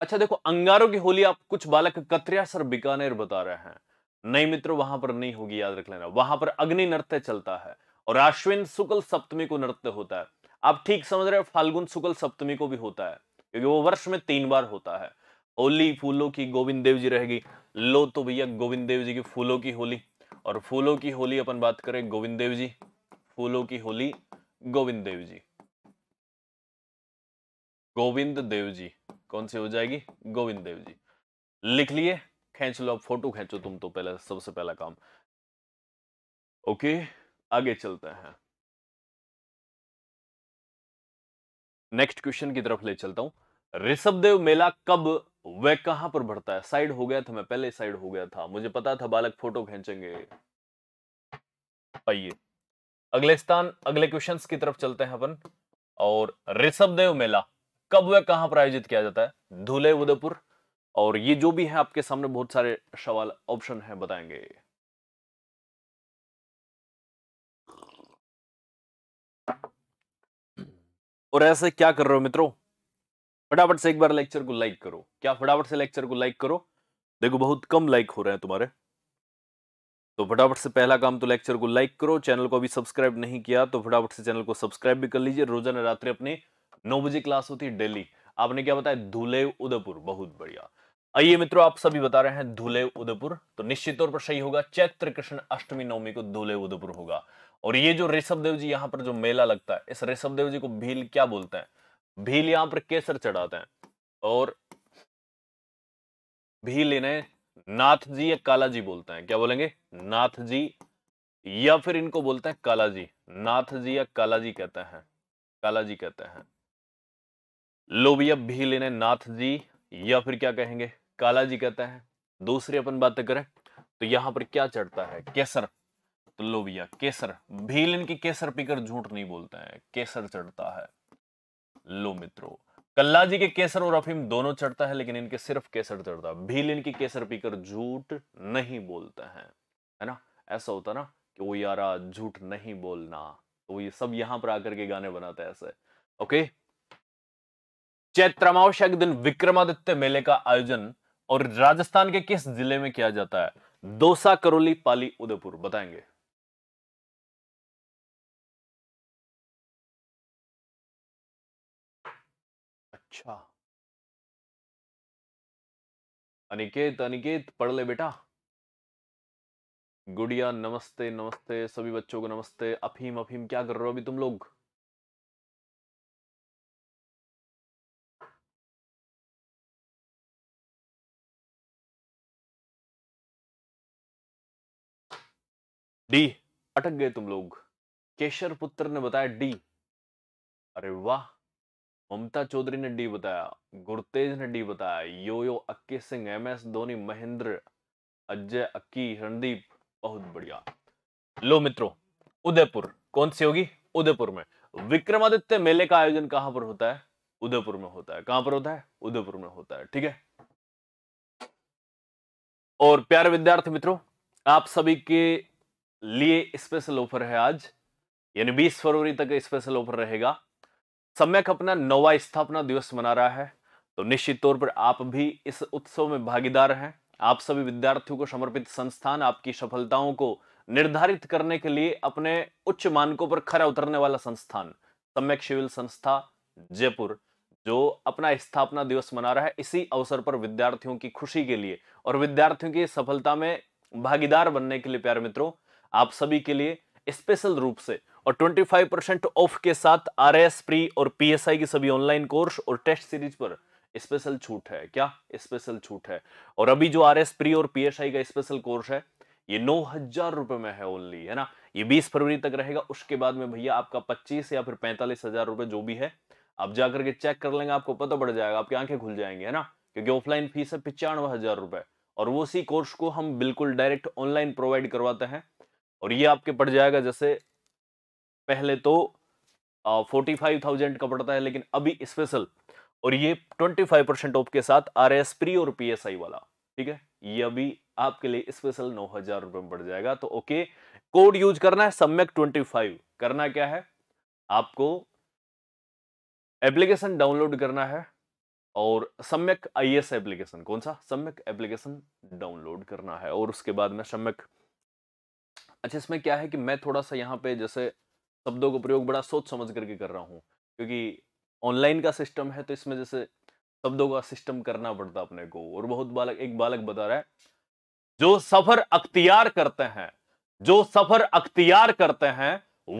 अच्छा देखो अंगारों की होली आप कुछ बालक कतरिया सर बीकानेर बता रहे हैं नहीं मित्रों वहां पर नहीं होगी याद रख लेना वहां पर अग्नि नृत्य चलता है और अश्विन शुक्ल सप्तमी को नृत्य होता है आप ठीक समझ रहे हो फाल्गुन शुक्ल सप्तमी को भी होता है क्योंकि वो वर्ष में तीन बार होता है होली फूलों की गोविंद देव जी रहेगी लो तो भैया गोविंद देव जी की फूलों की होली और फूलों की होली अपन बात करें गोविंद देव जी फूलों की होली गोविंद देव जी गोविंद देव जी कौन सी हो जाएगी गोविंद देव जी लिख लिए खेच लो फोटो खेचो तुम तो पहले सबसे पहला काम ओके आगे चलते हैं नेक्स्ट क्वेश्चन की तरफ ले चलता हूँ ऋषभदेव मेला कब वह कहां पर भरता है साइड हो गया था मैं पहले साइड हो गया था मुझे पता था बालक फोटो खींचेंगे आइए अगले स्थान अगले क्वेश्चन की तरफ चलते हैं अपन और ऋषभदेव मेला कब वह कहां पर आयोजित किया जाता है धूले उदयपुर और ये जो भी है आपके सामने बहुत सारे सवाल ऑप्शन है बताएंगे और ऐसे क्या कर रहे हो मित्रों फटाफट से एक बार लेक्चर को लाइक करो क्या फटाफट से लेक्चर को लाइक करो देखो बहुत कम लाइक हो रहे हैं तुम्हारे तो फटाफट से पहला काम तो लेक्चर को लाइक करो चैनल को अभी सब्सक्राइब नहीं किया तो फटाफट से चैनल को सब्सक्राइब भी कर लीजिए रोजाना रात्रि अपने नौ बजे क्लास होती है डेली आपने क्या बताया धूले उदयपुर बहुत बढ़िया आइए मित्रों आप सभी बता रहे हैं धूले उदयपुर तो निश्चित तौर पर सही होगा चैत्र कृष्ण अष्टमी नवमी को धूले उदयपुर होगा और ये जो ऋषभदेव जी यहाँ पर जो मेला लगता है इस ऋषभदेव जी को भील क्या बोलते हैं भील यहाँ पर केसर चढ़ाते हैं और भील इन्हें नाथ जी या काला जी बोलते हैं क्या बोलेंगे नाथ जी या फिर इनको बोलते हैं काला जी नाथ जी या काला जी कहते हैं काला जी कहते हैं लोभिया भील इन्हें नाथ जी या फिर क्या कहेंगे काला जी कहता है दूसरी अपन बात करें तो यहां पर क्या चढ़ता है केसर तो लो भैया केसर भील इनकी केसर पीकर झूठ नहीं बोलते हैं केसर चढ़ता है लो मित्रों कल्ला जी के केसर और अफीम दोनों चढ़ता है लेकिन इनके सिर्फ केसर चढ़ता है भील इनकी केसर पीकर झूठ नहीं बोलते हैं है ना ऐसा होता ना कि वो यारा झूठ नहीं बोलना तो ये सब यहां पर आकर के गाने बनाता है ऐसे ओके चैत्र अमावस्या के दिन विक्रमादित्य मेले का आयोजन और राजस्थान के किस जिले में किया जाता है दोसा करौली पाली उदयपुर बताएंगे अच्छा अनिकेत अनिकेत पढ़ ले बेटा गुड़िया नमस्ते नमस्ते सभी बच्चों को नमस्ते अफीम अफीम क्या कर रहे हो अभी तुम लोग डी अटक गए तुम लोग केशर पुत्र ने बताया डी अरे वाह ममता चौधरी ने डी बताया गुरतेज ने डी बताया yo yo Akke Singh M S Dhoni Mahendra Ajay Akki Randeep बहुत बढ़िया लो मित्रों उदयपुर कौन सी होगी उदयपुर में विक्रमादित्य मेले का आयोजन कहां पर होता है उदयपुर में होता है कहां पर होता है उदयपुर में होता है ठीक है और प्यारे विद्यार्थी मित्रों आप सभी के लिए स्पेशल ऑफर है आज यानी 20 फरवरी तक स्पेशल ऑफर रहेगा सम्यक अपना नवा स्थापना दिवस मना रहा है तो निश्चित तौर पर आप भी इस उत्सव में भागीदार हैं आप सभी विद्यार्थियों को समर्पित संस्थान आपकी सफलताओं को निर्धारित करने के लिए अपने उच्च मानकों पर खरा उतरने वाला संस्थान सम्यक सिविल संस्था जयपुर जो अपना स्थापना दिवस मना रहा है इसी अवसर पर विद्यार्थियों की खुशी के लिए और विद्यार्थियों की सफलता में भागीदार बनने के लिए प्यारे मित्रों आप सभी के लिए स्पेशल रूप से और 25 परसेंट ऑफ के साथ आर एस प्री और पीएसआई की सभी ऑनलाइन कोर्स और टेस्ट सीरीज पर स्पेशल छूट है क्या स्पेशल छूट है और अभी जो आर एस प्री और पीएसआई का स्पेशल कोर्स है ये नौ हजार रुपए में है ओनली है ना ये 20 फरवरी तक रहेगा उसके बाद में भैया आपका पच्चीस या फिर पैंतालीस हजार रुपए जो भी है आप जाकर के चेक कर लेंगे आपको पता पड़ जाएगा आपकी आंखें खुल जाएंगी है ना क्योंकि ऑफलाइन फीस है पिचानवे हजार रुपए और वो उसी कोर्स को हम बिल्कुल डायरेक्ट ऑनलाइन प्रोवाइड करवाते हैं और ये आपके पड़ जाएगा जैसे पहले तो फोर्टी फाइव थाउजेंड का पड़ता है लेकिन अभी स्पेशल और ये ट्वेंटी फाइव परसेंट ऑफ के साथ आर एस प्री और पी एस आई वाला ठीक है ये अभी आपके लिए स्पेशल नौ हजार रुपए में पड़ जाएगा तो ओके कोड यूज करना है सम्यक ट्वेंटी फाइव करना क्या है आपको एप्लीकेशन डाउनलोड करना है और सम्यक आई एस एप्लीकेशन कौन सा सम्यक एप्लीकेशन डाउनलोड करना है और उसके बाद में सम्यक अच्छा इसमें क्या है कि मैं थोड़ा सा यहाँ पे जैसे शब्दों का प्रयोग बड़ा सोच समझ करके कर रहा हूँ क्योंकि ऑनलाइन का सिस्टम है तो इसमें जैसे शब्दों का सिस्टम करना पड़ता अपने को और बहुत बालक एक बालक बता रहा है जो सफर अख्तियार करते हैं जो सफर अख्तियार करते हैं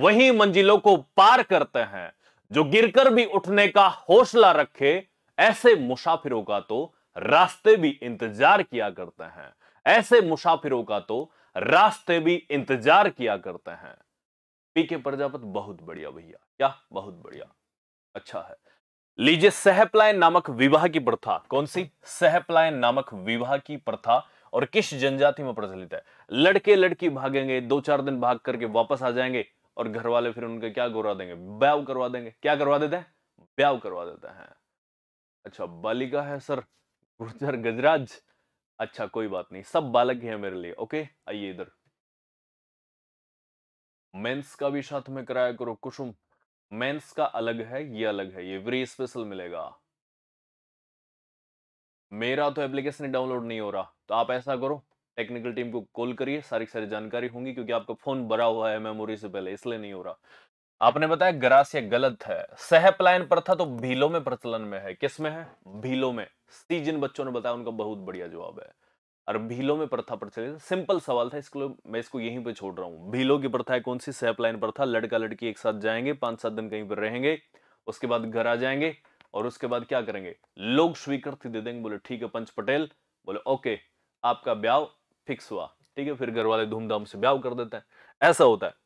वही मंजिलों को पार करते हैं जो गिरकर भी उठने का हौसला रखे ऐसे मुसाफिरों का तो रास्ते भी इंतजार किया करते हैं ऐसे मुसाफिरों का तो रास्ते भी इंतजार किया करते हैं पी के प्रजापत बहुत बढ़िया भैया क्या बहुत बढ़िया अच्छा है लीजिए सहपलायन नामक विवाह की प्रथा कौन सी सहपलायन नामक विवाह की प्रथा और किस जनजाति में प्रचलित है लड़के लड़की भागेंगे दो चार दिन भाग करके वापस आ जाएंगे और घर वाले फिर उनके क्या गोरा देंगे ब्याव करवा देंगे क्या करवा देते हैं ब्याव करवा देते हैं अच्छा बालिका है सर गुर्जर गजराज अच्छा कोई बात नहीं सब बालक है मेरे लिए ओके आइए इधर मेंस का भी साथ में कराया करो कुसुम मेंस का अलग है ये अलग है ये वेरी स्पेशल मिलेगा मेरा तो एप्लीकेशन डाउनलोड नहीं हो रहा तो आप ऐसा करो टेक्निकल टीम को कॉल करिए सारी सारी जानकारी होंगी क्योंकि आपका फोन भरा हुआ है मेमोरी से पहले इसलिए नहीं हो रहा आपने बताया ग्रास ये गलत है सह पलायन प्रथा तो भीलों में प्रचलन में है किस में है भीलों में सी जिन बच्चों ने बताया उनका बहुत बढ़िया जवाब है और भीलों में प्रथा प्रचलित सिंपल सवाल था इसको मैं इसको यहीं पे छोड़ रहा हूं भीलों की प्रथा है कौन सी सह पलायन प्रथा लड़का लड़की एक साथ जाएंगे पांच सात दिन कहीं पर रहेंगे उसके बाद घर आ जाएंगे और उसके बाद क्या करेंगे लोग स्वीकृति दे देंगे बोले ठीक है पंच पटेल बोले ओके आपका ब्याह फिक्स हुआ ठीक है फिर घर वाले धूमधाम से ब्याह कर देते हैं ऐसा होता है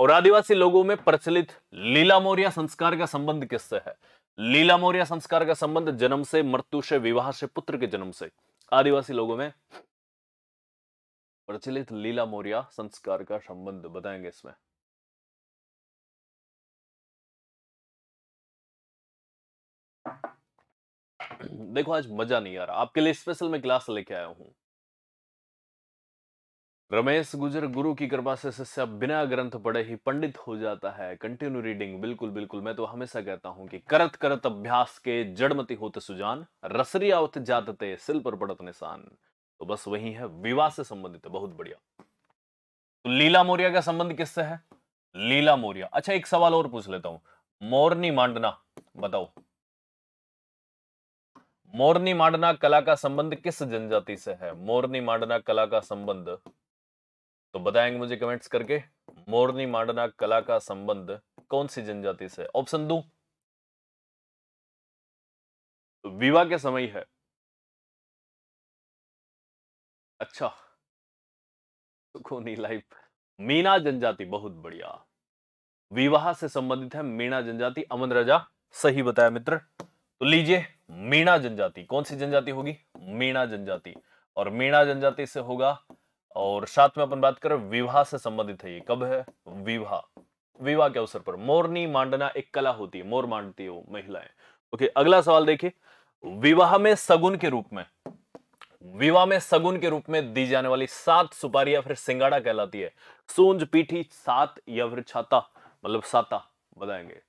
और आदिवासी लोगों में प्रचलित लीला मौर्य संस्कार का संबंध किससे है लीला मौर्य संस्कार का संबंध जन्म से मृत्यु से विवाह से पुत्र के जन्म से आदिवासी लोगों में प्रचलित लीला मौर्य संस्कार का संबंध बताएंगे इसमें देखो आज मजा नहीं आ रहा आपके लिए स्पेशल मैं क्लास लेके आया हूं रमेश गुजर गुरु की कृपा से शिष्य बिना ग्रंथ पढ़े ही पंडित हो जाता है कंटिन्यू रीडिंग बिल्कुल बिल्कुल मैं तो हमेशा कहता हूं कि करत करत अभ्यास के जड़मति होते सुजान रसरिया जातते सिल पर पड़त निशान तो बस वही है विवाह से संबंधित बहुत बढ़िया तो लीला मौर्या का संबंध किससे है लीला मौर्य अच्छा एक सवाल और पूछ लेता हूं मोरनी मांडना बताओ मोरनी मांडना कला का संबंध किस जनजाति से है मोरनी मांडना कला का संबंध तो बताएंगे मुझे कमेंट्स करके मोरनी मांडना कला का संबंध कौन सी जनजाति से ऑप्शन दो विवाह के समय है अच्छा सुखोनी लाइफ मीना जनजाति बहुत बढ़िया विवाह से संबंधित है मीणा जनजाति अमन राजा सही बताया मित्र तो लीजिए मीणा जनजाति कौन सी जनजाति होगी मीणा जनजाति और मीणा जनजाति से होगा और साथ में अपन बात करें विवाह से संबंधित है ये कब है विवाह विवाह के अवसर पर मोरनी मांडना एक कला होती है मोर मांडती है वो महिलाएं ओके अगला सवाल देखिए विवाह में सगुन के रूप में विवाह में सगुन के रूप में दी जाने वाली सात सुपारी या फिर सिंगाड़ा कहलाती है सूंज पीठी सात या फिर छाता मतलब साता बताएंगे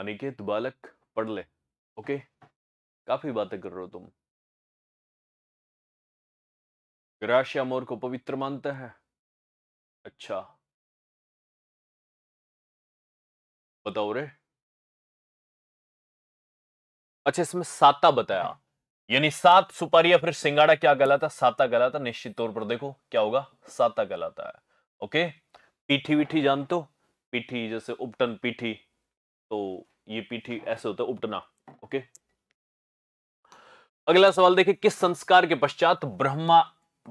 अनिकेत बालक पढ़ ले ओके काफी बातें कर रहे हो तुम ग्राशिया मोर को पवित्र मानते हैं अच्छा बताओ रे अच्छा इसमें साता बताया यानी सात सुपारी या फिर सिंगाड़ा क्या गलाता साता गलाता निश्चित तौर पर देखो क्या होगा साता गलाता है ओके पीठी विठी जानते हो पीठी जैसे उपटन पीठी तो ये पीठी ऐसे होता है उपटना ओके अगला सवाल देखिए किस संस्कार के पश्चात ब्रह्मा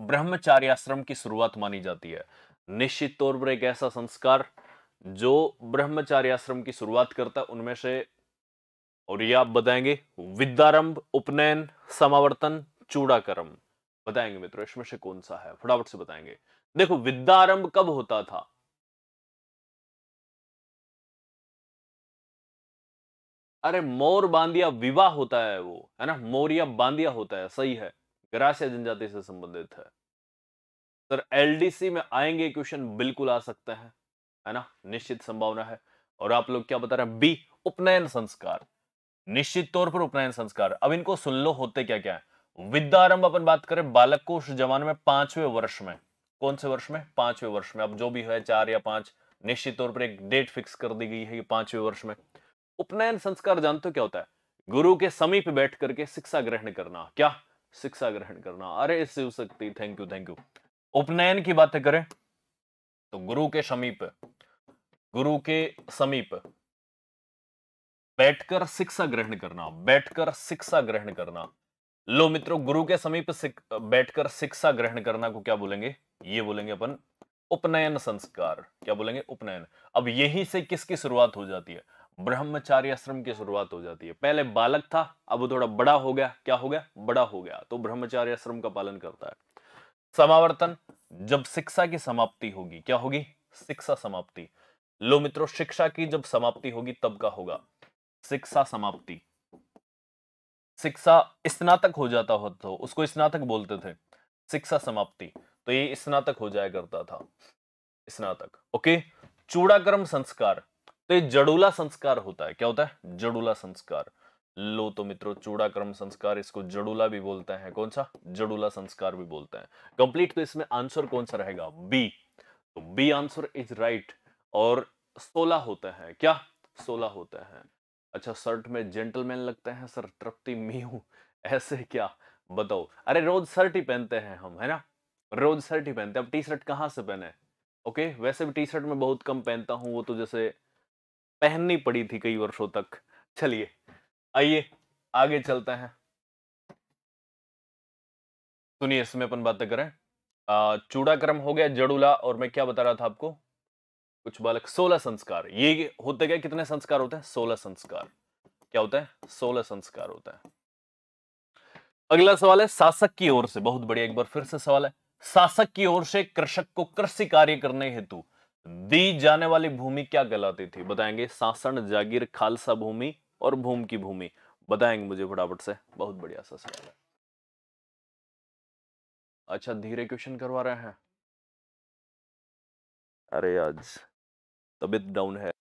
ब्रह्मचार्य आश्रम की शुरुआत मानी जाती है निश्चित तौर पर एक ऐसा संस्कार जो ब्रह्मचार्य आश्रम की शुरुआत करता है उनमें से और ये आप बताएंगे विद्यारंभ उपनयन समावर्तन चूड़ाकर्म बताएंगे मित्रों इसमें से कौन सा है फटाफट से बताएंगे देखो विद्यारंभ कब होता था अरे मोर बांदिया विवाह होता है वो है ना मोरिया बांदिया होता है सही है ग्रासिया जनजाति से संबंधित है सर एलडीसी में आएंगे क्वेश्चन बिल्कुल आ सकते हैं है ना निश्चित संभावना है और आप लोग क्या बता रहे हैं बी उपनयन संस्कार निश्चित तौर पर उपनयन संस्कार अब इनको सुन लो होते क्या क्या है विद्यारंभ अपन बात करें बालक को उस जमाने में पांचवें वर्ष में कौन से वर्ष में पांचवें वर्ष में अब जो भी है चार या पांच निश्चित तौर पर एक डेट फिक्स कर दी गई है कि पांचवें वर्ष में उपनयन संस्कार जानते हो क्या होता है गुरु के समीप बैठ करके शिक्षा ग्रहण करना क्या शिक्षा ग्रहण करना अरे शिव शक्ति थैंक यू थैंक यू उपनयन की बात करें तो गुरु के समीप गुरु के समीप बैठकर शिक्षा ग्रहण करना बैठकर शिक्षा ग्रहण करना लो मित्रों गुरु के समीप बैठकर शिक्षा ग्रहण करना को क्या बोलेंगे ये बोलेंगे अपन उपनयन संस्कार क्या बोलेंगे उपनयन अब यही से किसकी शुरुआत हो जाती है ब्रह्मचार्य आश्रम की शुरुआत हो जाती है पहले बालक था अब वो थोड़ा बड़ा हो गया क्या हो गया बड़ा हो गया तो ब्रह्मचारी आश्रम का पालन करता है समावर्तन जब शिक्षा की समाप्ति होगी क्या होगी शिक्षा समाप्ति लो मित्रों शिक्षा की जब समाप्ति होगी तब का होगा शिक्षा समाप्ति शिक्षा स्नातक हो जाता हो तो उसको स्नातक बोलते थे शिक्षा समाप्ति तो ये स्नातक हो जाया करता था स्नातक ओके चूड़ाक्रम संस्कार तो ये जड़ूला संस्कार होता है क्या होता है जड़ूला संस्कार लो तो मित्रों चूड़ाक्रम संस्कार इसको जड़ूला भी बोलते हैं कौन सा जड़ूला संस्कार भी बोलते हैं कंप्लीट तो इसमें आंसर कौन सा रहेगा बी तो बी आंसर इज राइट और सोलह होता है क्या सोलह होता है अच्छा शर्ट में जेंटलमैन लगते हैं सर तृप्ति मी ऐसे क्या बताओ अरे रोज शर्ट ही पहनते हैं हम है ना रोज शर्ट ही पहनते हैं अब टी शर्ट कहाँ से पहने ओके वैसे भी टी शर्ट में बहुत कम पहनता हूँ वो तो जैसे पहननी पड़ी थी कई वर्षों तक चलिए आइए आगे चलते हैं सुनिए इसमें अपन बातें करें चूड़ा हो गया जड़ूला और मैं क्या बता रहा था आपको कुछ बालक सोलह संस्कार ये होते क्या कितने संस्कार होते हैं सोलह संस्कार क्या होता है सोलह संस्कार होता है अगला सवाल है शासक की ओर से बहुत बढ़िया एक बार फिर से सवाल है शासक की ओर से कृषक को कृषि कार्य करने हेतु दी जाने वाली भूमि क्या कहलाती थी बताएंगे सासन जागीर खालसा भूमि और भूम की भूमि बताएंगे मुझे फटाफट से बहुत बढ़िया सा सवाल है अच्छा धीरे क्वेश्चन करवा रहे हैं अरे आज तबीयत डाउन है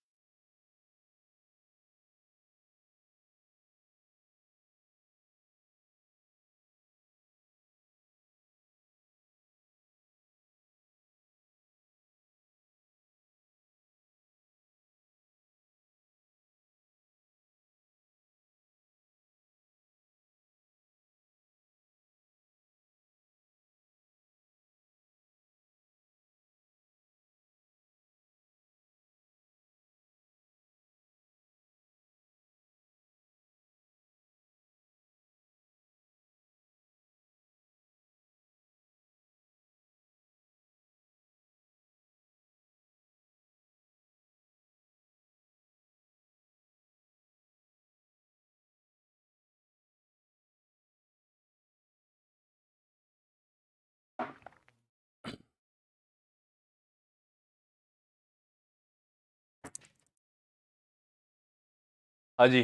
हाँ जी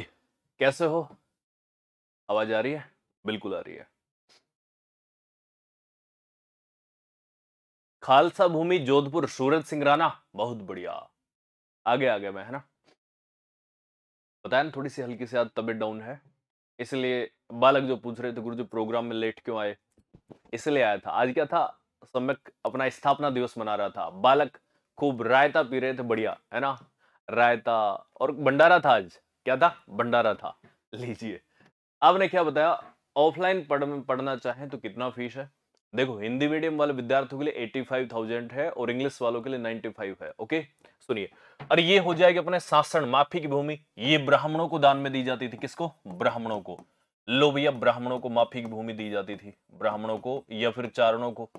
कैसे हो आवाज आ रही है बिल्कुल आ रही है खालसा भूमि जोधपुर सूरज सिंह राणा बहुत बढ़िया आगे आगे मैं है ना बताया ना थोड़ी सी हल्की सी आज तबीयत डाउन है इसलिए बालक जो पूछ रहे थे गुरु जी प्रोग्राम में लेट क्यों आए इसलिए आया था आज क्या था सम्यक अपना स्थापना दिवस मना रहा था बालक खूब रायता पी रहे थे बढ़िया है ना रायता और भंडारा था आज क्या था भंडारा था लीजिए आपने क्या बताया ऑफलाइन पढ़, पढ़ना चाहे तो कितना फीस है देखो हिंदी मीडियम वाले विद्यार्थियों के लिए एट्टी फाइव थाउजेंड है और इंग्लिश वालों के लिए नाइन्टी फाइव है ओके सुनिए और ये हो जाएगी अपने शासन माफी की भूमि ये ब्राह्मणों को दान में दी जाती थी किसको ब्राह्मणों को लो भैया ब्राह्मणों को माफी की भूमि दी जाती थी ब्राह्मणों को या फिर चारणों को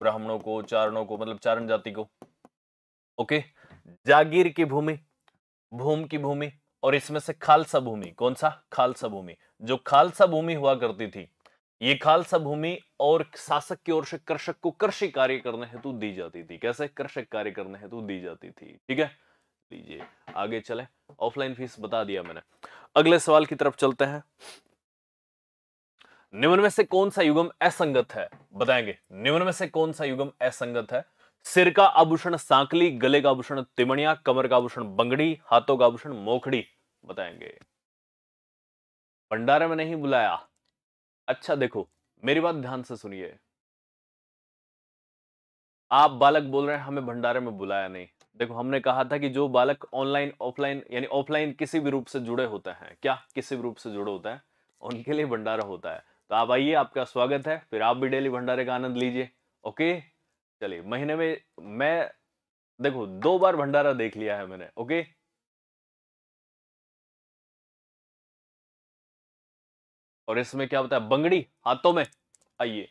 ब्राह्मणों को चारणों को मतलब चारण जाति को ओके okay? जागीर की भूमि भूम की भूमि और इसमें से खालसा भूमि कौन सा खालसा भूमि जो खालसा भूमि हुआ करती थी ये खालसा भूमि और शासक की ओर से कृषक को कृषि कार्य करने हेतु दी जाती थी कैसे कृषक कार्य करने हेतु दी जाती थी ठीक है लीजिए आगे चले ऑफलाइन फीस बता दिया मैंने अगले सवाल की तरफ चलते हैं निम्न में से कौन सा युगम असंगत है बताएंगे निम्न में से कौन सा युगम असंगत है सिर का आभूषण सांकली गले का आभूषण तिमणिया कमर का आभूषण बंगड़ी हाथों का आभूषण मोखड़ी बताएंगे भंडारे में नहीं बुलाया अच्छा देखो मेरी बात ध्यान से सुनिए आप बालक बोल रहे हैं हमें भंडारे में बुलाया नहीं देखो हमने कहा था कि जो बालक ऑनलाइन ऑफलाइन यानी ऑफलाइन किसी भी रूप से जुड़े होते हैं क्या किसी भी रूप से जुड़े होते हैं उनके लिए भंडारा होता है तो आप आइए आपका स्वागत है फिर आप भी डेली भंडारे का आनंद लीजिए ओके चलिए महीने में मैं देखो दो बार भंडारा देख लिया है मैंने ओके और इसमें क्या होता है बंगड़ी हाथों में आइए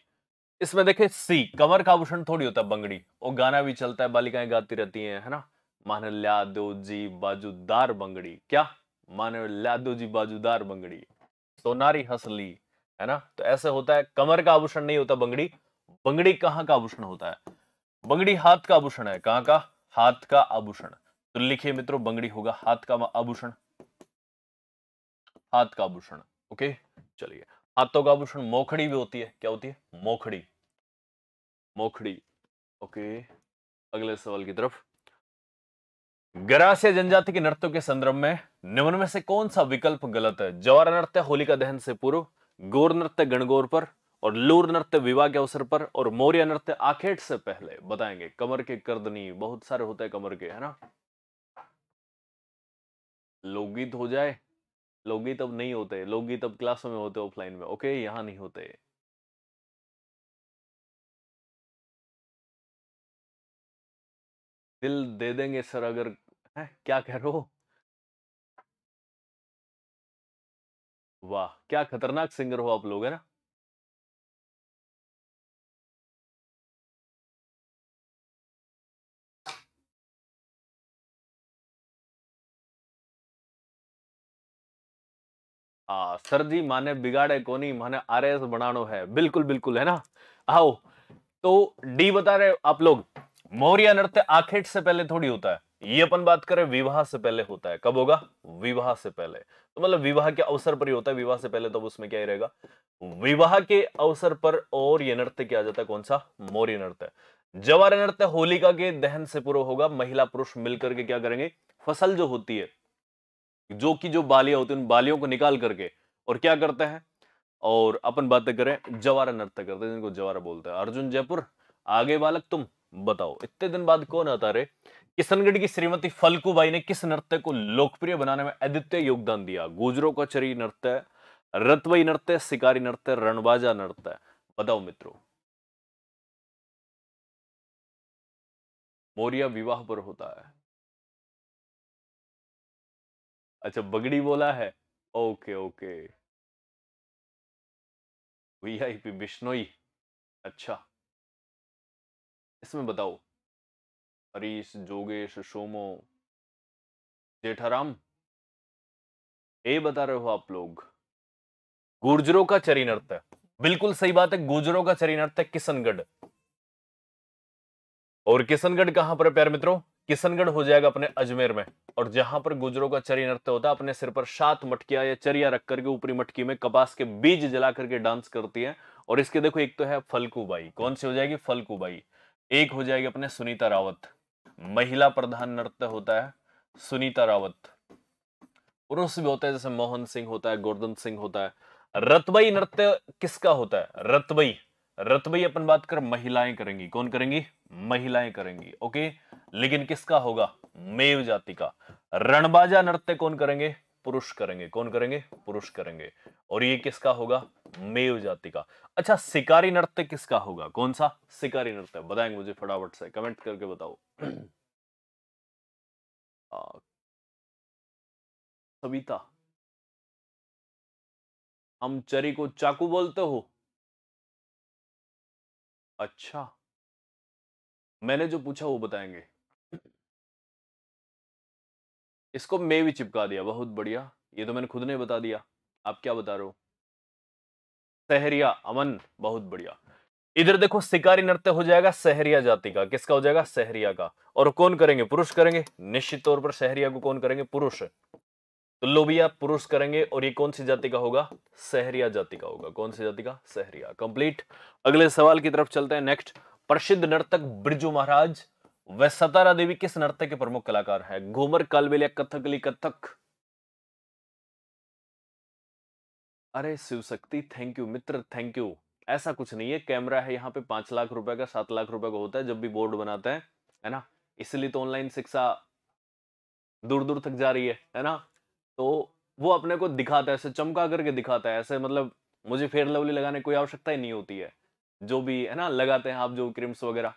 इसमें देखे सी कमर का आभूषण थोड़ी होता है बंगड़ी और गाना भी चलता है बालिकाएं गाती रहती हैं है ना मानल्यादो जी बाजूदार बंगड़ी क्या मान मानल्यादो जी बाजूदार बंगड़ी सोनारी हसली है ना तो ऐसे होता है कमर का आभूषण नहीं होता बंगड़ी बंगड़ी कहाँ का आभूषण होता है बंगड़ी हाथ का आभूषण है कहाँ का हाथ का आभूषण तो लिखिए मित्रों बंगड़ी होगा हाथ का आभूषण हाथ का आभूषण ओके चलिए हाथों का आभूषण मोखड़ी भी होती है क्या होती है मोखड़ी मोखड़ी ओके अगले सवाल की तरफ गरासिया जनजाति के नृत्यों के संदर्भ में निम्न में से कौन सा विकल्प गलत है जवार नृत्य होलिका दहन से पूर्व गोर नृत्य गणगौर पर और लूर नृत्य विवाह के अवसर पर और मौर्य नृत्य आखेट से पहले बताएंगे कमर के करदनी बहुत सारे होते हैं कमर के है ना लोकगीत हो जाए लोकगीत अब नहीं होते लोकगीत अब क्लासों में होते ऑफलाइन में ओके यहां नहीं होते दिल दे देंगे सर अगर है क्या कह रहे हो वाह क्या खतरनाक सिंगर हो आप लोग है ना आ, सरजी माने बिगाड़े कोनी माने आर एस बनानो है बिल्कुल बिल्कुल है ना आओ तो डी बता रहे आप लोग मौर्य नृत्य आखेट से पहले थोड़ी होता है ये अपन बात करें विवाह से पहले होता है कब होगा विवाह से पहले तो मतलब विवाह के अवसर पर ही होता है विवाह से पहले तो उसमें क्या ही रहेगा विवाह के अवसर पर और ये नृत्य किया जाता है कौन सा मौर्य नृत्य जवार नृत्य होलिका के दहन से पूर्व होगा महिला पुरुष मिलकर के क्या करेंगे फसल जो होती है जो की जो बालियां होती हैं उन बालियों को निकाल करके और क्या करते हैं और अपन बातें करें जवारा नृत्य करते हैं जिनको जवारा बोलते हैं अर्जुन जयपुर आगे बालक तुम बताओ इतने दिन बाद कौन आता रे किशनगढ़ की श्रीमती फलकूबाई ने किस नृत्य को लोकप्रिय बनाने में अद्वितीय योगदान दिया गुजरों का चरी नृत्य रतवई नृत्य शिकारी नृत्य रणबाजा नृत्य बताओ मित्रों मौर्य विवाह पर होता है अच्छा बगड़ी बोला है ओके ओके वीआईपी बिश्नोई अच्छा इसमें बताओ हरीश जोगेश सोमो जेठाराम ये बता रहे हो आप लोग गुर्जरों का चरी नृत्य बिल्कुल सही बात है गुर्जरों का चरी नृत्य किशनगढ़ और किशनगढ़ कहां पर है प्यार मित्रों किशनगढ़ हो जाएगा अपने अजमेर में और जहां पर गुजरों का चरी नृत्य होता है अपने सिर पर सात मटकिया या चरिया रख करके ऊपरी मटकी में कपास के बीज जला करके डांस करती है और इसके देखो एक तो है फलकूबाई कौन सी हो जाएगी फलकूबाई एक हो जाएगी अपने सुनीता रावत महिला प्रधान नृत्य होता है सुनीता रावत पुरुष भी होता है जैसे मोहन सिंह होता है गोर्धन सिंह होता है रतबई नृत्य किसका होता है रतबई रत भाई अपन बात कर महिलाएं करेंगी कौन करेंगी महिलाएं करेंगी ओके लेकिन किसका होगा मेव जाति का रणबाजा नृत्य कौन करेंगे पुरुष करेंगे कौन करेंगे पुरुष करेंगे और ये किसका होगा मेव जाति का अच्छा शिकारी नृत्य किसका होगा कौन सा शिकारी नृत्य बताएंगे मुझे फटाफट से कमेंट करके बताओ सविता हम चरी को चाकू बोलते हो अच्छा मैंने जो पूछा वो बताएंगे इसको मैं भी चिपका दिया बहुत बढ़िया ये तो मैंने खुद ने बता दिया आप क्या बता रहे हो सहरिया अमन बहुत बढ़िया इधर देखो शिकारी नृत्य हो जाएगा सहरिया जाति का किसका हो जाएगा सहरिया का और कौन करेंगे पुरुष करेंगे निश्चित तौर पर सहरिया को कौन करेंगे पुरुष तो लोबिया पुरुष करेंगे और ये कौन सी जाति का होगा सहरिया जाति का होगा कौन सी जाति का सहरिया कंप्लीट अगले सवाल की तरफ चलते हैं नेक्स्ट प्रसिद्ध नर्तक ब्रिजू महाराज व सतारा देवी किस नर्तक के प्रमुख कलाकार है घूमर कालबेलिया कथकली कथक अरे शिवशक्ति थैंक यू मित्र थैंक यू ऐसा कुछ नहीं है कैमरा है यहाँ पे पांच लाख रुपए का सात लाख रुपए का होता है जब भी बोर्ड बनाते हैं है ना इसलिए तो ऑनलाइन शिक्षा दूर दूर तक जा रही है है ना तो वो अपने को दिखाता है ऐसे चमका करके दिखाता है ऐसे मतलब मुझे फेयर लवली लगाने की कोई आवश्यकता ही नहीं होती है जो भी है ना लगाते हैं आप जो क्रीम्स वगैरह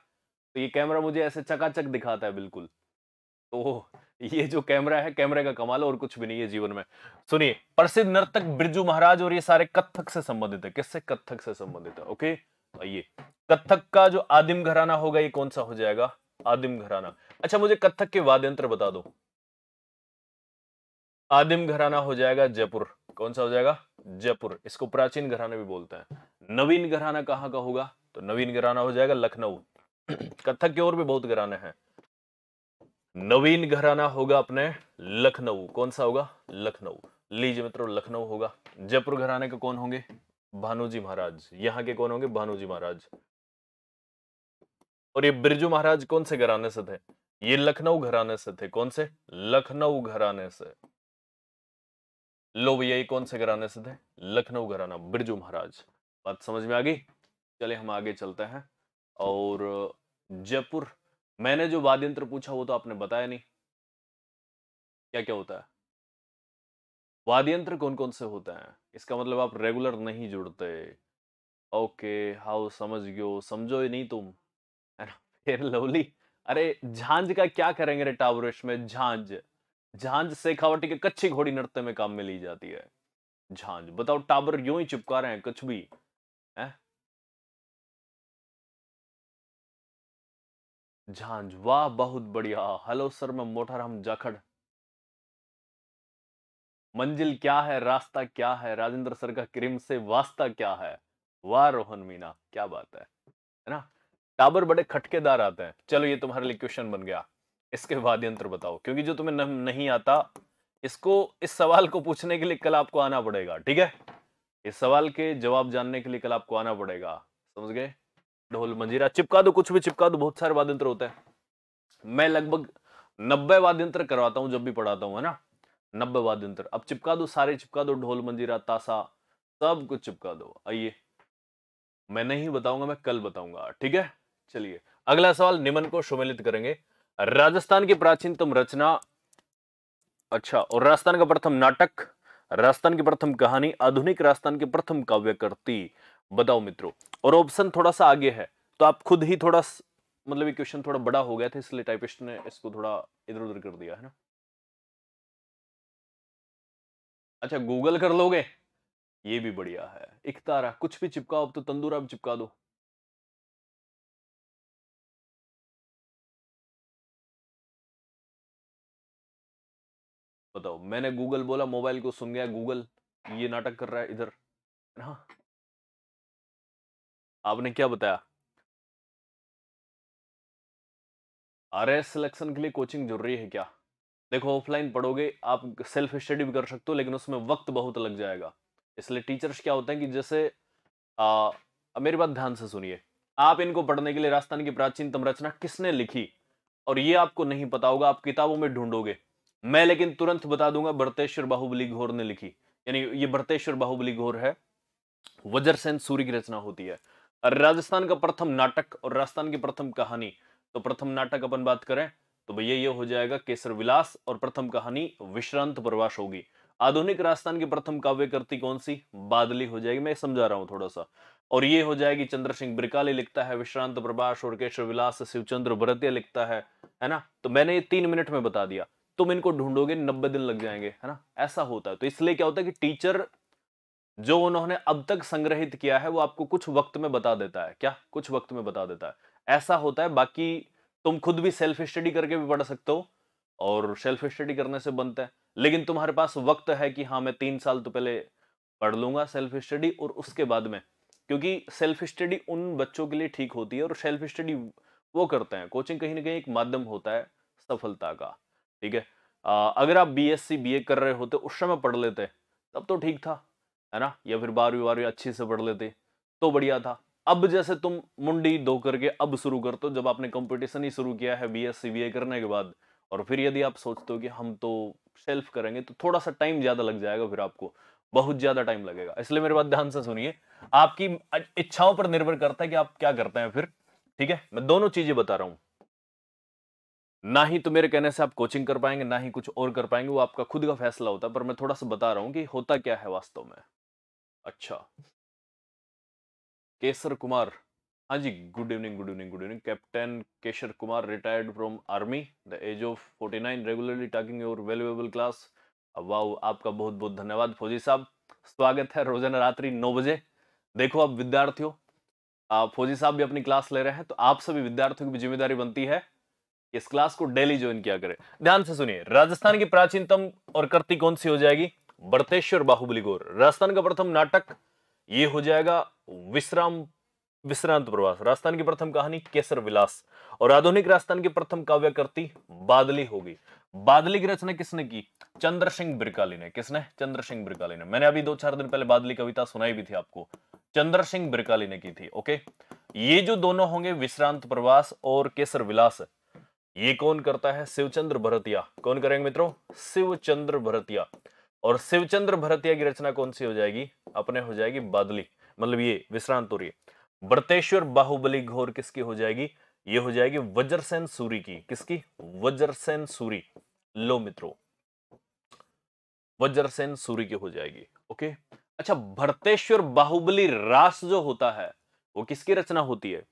तो ये कैमरा मुझे ऐसे चकाचक दिखाता है बिल्कुल तो ये जो कैमरा है कैमरे का कमाल और कुछ भी नहीं है जीवन में सुनिए प्रसिद्ध नर्तक बिरजू महाराज और ये सारे कथक से संबंधित है किससे कथक से संबंधित है ओके आइए कथक का जो आदिम घराना होगा ये कौन सा हो जाएगा आदिम घराना अच्छा मुझे कथक के वाद्यंत्र बता दो आदिम घराना हो जाएगा जयपुर कौन सा हो जाएगा जयपुर इसको प्राचीन घराना भी बोलते हैं नवीन घराना कहाँ का होगा तो नवीन घराना हो जाएगा लखनऊ कथक के और भी बहुत घराने हैं नवीन घराना होगा अपने लखनऊ कौन सा होगा लखनऊ लीजिए मित्रों लखनऊ होगा जयपुर घराने के कौन होंगे भानुजी महाराज यहाँ के कौन होंगे भानुजी महाराज और ये बिरजू महाराज कौन से घराने से थे ये लखनऊ घराने से थे कौन से लखनऊ घराने से लो भैया ये कौन से घराने से थे लखनऊ घराना बिरजू महाराज बात समझ में आ गई चले हम आगे चलते हैं और जयपुर मैंने जो वाद्यंत्र यंत्र पूछा वो तो आपने बताया नहीं क्या क्या होता है वाद्यंत्र यंत्र कौन कौन से होते हैं इसका मतलब आप रेगुलर नहीं जुड़ते ओके हाउ समझ गयो समझो ही नहीं तुम है ना फिर लवली अरे झांझ का क्या करेंगे रे टावरिश में झांझ झांझ शेखावटी के कच्ची घोड़ी नृत्य में काम में ली जाती है झांझ बताओ टाबर यूं ही चिपका रहे हैं कुछ भी है झांझ वाह बहुत बढ़िया हेलो सर मैं राम जाखड़ मंजिल क्या है रास्ता क्या है राजेंद्र सर का क्रिम से वास्ता क्या है वाह रोहन मीना क्या बात है है ना टाबर बड़े खटकेदार आते हैं चलो ये तुम्हारे लिए क्वेश्चन बन गया इसके वाद यंत्र बताओ क्योंकि जो तुम्हें नहीं आता इसको इस सवाल को पूछने के लिए कल आपको आना पड़ेगा ठीक है इस सवाल के जवाब जानने के लिए कल आपको आना पड़ेगा समझ गए ढोल मंजीरा चिपका दो कुछ भी चिपका दो बहुत सारे वाद यंत्र होते हैं मैं लगभग नब्बे वाद यंत्र करवाता हूँ जब भी पढ़ाता हूँ है ना नब्बे वाद यंत्र अब चिपका दो सारे चिपका दो ढोल मंजीरा तासा सब कुछ चिपका दो आइए मैं नहीं बताऊंगा मैं कल बताऊंगा ठीक है चलिए अगला सवाल निमन को सुमेलित करेंगे राजस्थान की प्राचीनतम रचना अच्छा और राजस्थान का प्रथम नाटक राजस्थान की प्रथम कहानी आधुनिक राजस्थान की प्रथम काव्य बताओ मित्रों और ऑप्शन थोड़ा सा आगे है तो आप खुद ही थोड़ा मतलब क्वेश्चन थोड़ा बड़ा हो गया था इसलिए टाइपिस्ट ने इसको थोड़ा इधर उधर कर दिया है ना अच्छा गूगल कर लोगे ये भी बढ़िया है इकतारा कुछ भी चिपकाओ अब तो तंदूर भी चिपका दो बताओ मैंने गूगल बोला मोबाइल को सुन गया गूगल ये नाटक कर रहा है इधर हाँ आपने क्या बताया आर एस सिलेक्शन के लिए कोचिंग जरूरी है क्या देखो ऑफलाइन पढ़ोगे आप सेल्फ स्टडी भी कर सकते हो लेकिन उसमें वक्त बहुत लग जाएगा इसलिए टीचर्स क्या होते हैं कि जैसे आ, मेरी बात ध्यान से सुनिए आप इनको पढ़ने के लिए राजस्थान की प्राचीनतम रचना किसने लिखी और ये आपको नहीं पता होगा आप किताबों में ढूंढोगे मैं लेकिन तुरंत बता दूंगा बर्तेश्वर बाहुबली घोर ने लिखी यानी ये बर्तेश्वर बाहुबली घोर है वज्रसेन सूर्य की रचना होती है राजस्थान का प्रथम नाटक और राजस्थान की प्रथम कहानी तो प्रथम नाटक अपन बात करें तो भैया ये हो जाएगा केसर विलास और प्रथम कहानी विश्रांत प्रवास होगी आधुनिक राजस्थान की प्रथम काव्य कृति कौन सी बादली हो जाएगी मैं समझा रहा हूँ थोड़ा सा और ये हो जाएगी चंद्र सिंह ब्रिकाली लिखता है विश्रांत प्रभाष और केशव विलास शिवचंद्र भरतिया लिखता है है ना तो मैंने ये तीन मिनट में बता दिया तुम इनको ढूंढोगे नब्बे दिन लग जाएंगे है ना ऐसा होता है तो इसलिए क्या होता है कि टीचर जो उन्होंने अब तक संग्रहित किया है वो आपको कुछ वक्त में बता देता है क्या कुछ वक्त में बता देता है ऐसा होता है बाकी तुम खुद भी सेल्फ स्टडी करके भी पढ़ सकते हो और सेल्फ स्टडी करने से बनता है लेकिन तुम्हारे पास वक्त है कि हाँ मैं तीन साल तो पहले पढ़ लूंगा सेल्फ स्टडी और उसके बाद में क्योंकि सेल्फ स्टडी उन बच्चों के लिए ठीक होती है और सेल्फ स्टडी वो करते हैं कोचिंग कहीं ना कहीं एक माध्यम होता है सफलता का ठीक है अगर आप बी एस बी ए कर रहे होते उस समय पढ़ लेते तब तो ठीक था है ना या फिर बारहवीं बारहवीं अच्छी से पढ़ लेते तो बढ़िया था अब जैसे तुम मुंडी धो करके अब शुरू कर हो जब आपने कंपटीशन ही शुरू किया है B S C B A करने के बाद और फिर यदि आप सोचते हो कि हम तो सेल्फ करेंगे तो थोड़ा सा टाइम ज़्यादा लग जाएगा फिर आपको बहुत ज़्यादा टाइम लगेगा इसलिए मेरे बात ध्यान से सुनिए आपकी इच्छाओं पर निर्भर करता है कि आप क्या करते हैं फिर ठीक है मैं दोनों चीज़ें बता रहा हूँ ना ही तो मेरे कहने से आप कोचिंग कर पाएंगे ना ही कुछ और कर पाएंगे वो आपका खुद का फैसला होता है पर मैं थोड़ा सा बता रहा हूँ कि होता क्या है वास्तव में अच्छा केसर कुमार हाँ जी good evening good evening good evening captain Keshar Kumar retired from army the age of forty nine regularly talking your valuable class वाह आपका बहुत बहुत धन्यवाद फौजी साहब स्वागत है रोजाना रात्रि नौ बजे देखो आप विद्यार्थियों फौजी साहब भी अपनी क्लास ले रहे हैं तो आप सभी विद्यार्थियों की जिम्मेदारी बनती है इस क्लास को डेली ज्वाइन किया करें ध्यान से सुनिए राजस्थान की प्राचीनतम और कृति कौन सी हो जाएगी बर्तेश्वर बाहुबली गोर राजस्थान का प्रथम नाटक ये हो जाएगा विश्राम विश्रांत प्रवास राजस्थान की प्रथम कहानी केसर विलास और आधुनिक राजस्थान की प्रथम काव्य कृति बादली होगी बादली की रचना किसने की चंद्र सिंह बिरकाली ने किसने चंद्र सिंह बिरकाली ने मैंने अभी दो चार दिन पहले बादली कविता सुनाई भी थी आपको चंद्र सिंह बिरकाली ने की थी ओके ये जो दोनों होंगे विश्रांत प्रवास और केसर विलास ये कौन करता है शिवचंद्र भरतिया कौन करेंगे मित्रों शिवचंद्र भरतिया और शिवचंद्र भरतिया की रचना कौन सी हो जाएगी अपने हो जाएगी बादली मतलब ये विश्रांत हो रही बाहुबली घोर किसकी हो जाएगी ये हो जाएगी वज्रसेन सूरी की किसकी वज्रसेन सूरी लो मित्रों वज्रसेन सूरी की हो जाएगी ओके अच्छा भरतेश्वर बाहुबली रास जो होता है वो किसकी रचना होती है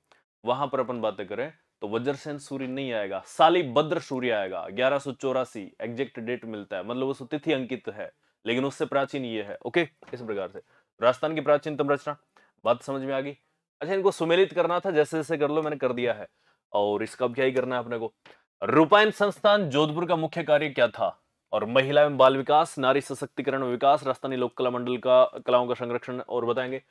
वहां पर अपन बातें करें तो वज्रसेन सूर्य नहीं आएगा साली भद्र सूर्य आएगा ग्यारह सो चौरासी एग्जेक्ट डेट मिलता है मतलब उसको तिथि अंकित है लेकिन उससे प्राचीन ये है ओके इस प्रकार से राजस्थान की प्राचीनतम रचना बात समझ में आ गई अच्छा इनको सुमेलित करना था जैसे जैसे कर लो मैंने कर दिया है और इसका क्या ही करना है अपने को रूपायन संस्थान जोधपुर का मुख्य कार्य क्या था और महिला एवं बाल विकास नारी सशक्तिकरण विकास राजस्थानी लोक कला मंडल का कलाओं का संरक्षण और बताएंगे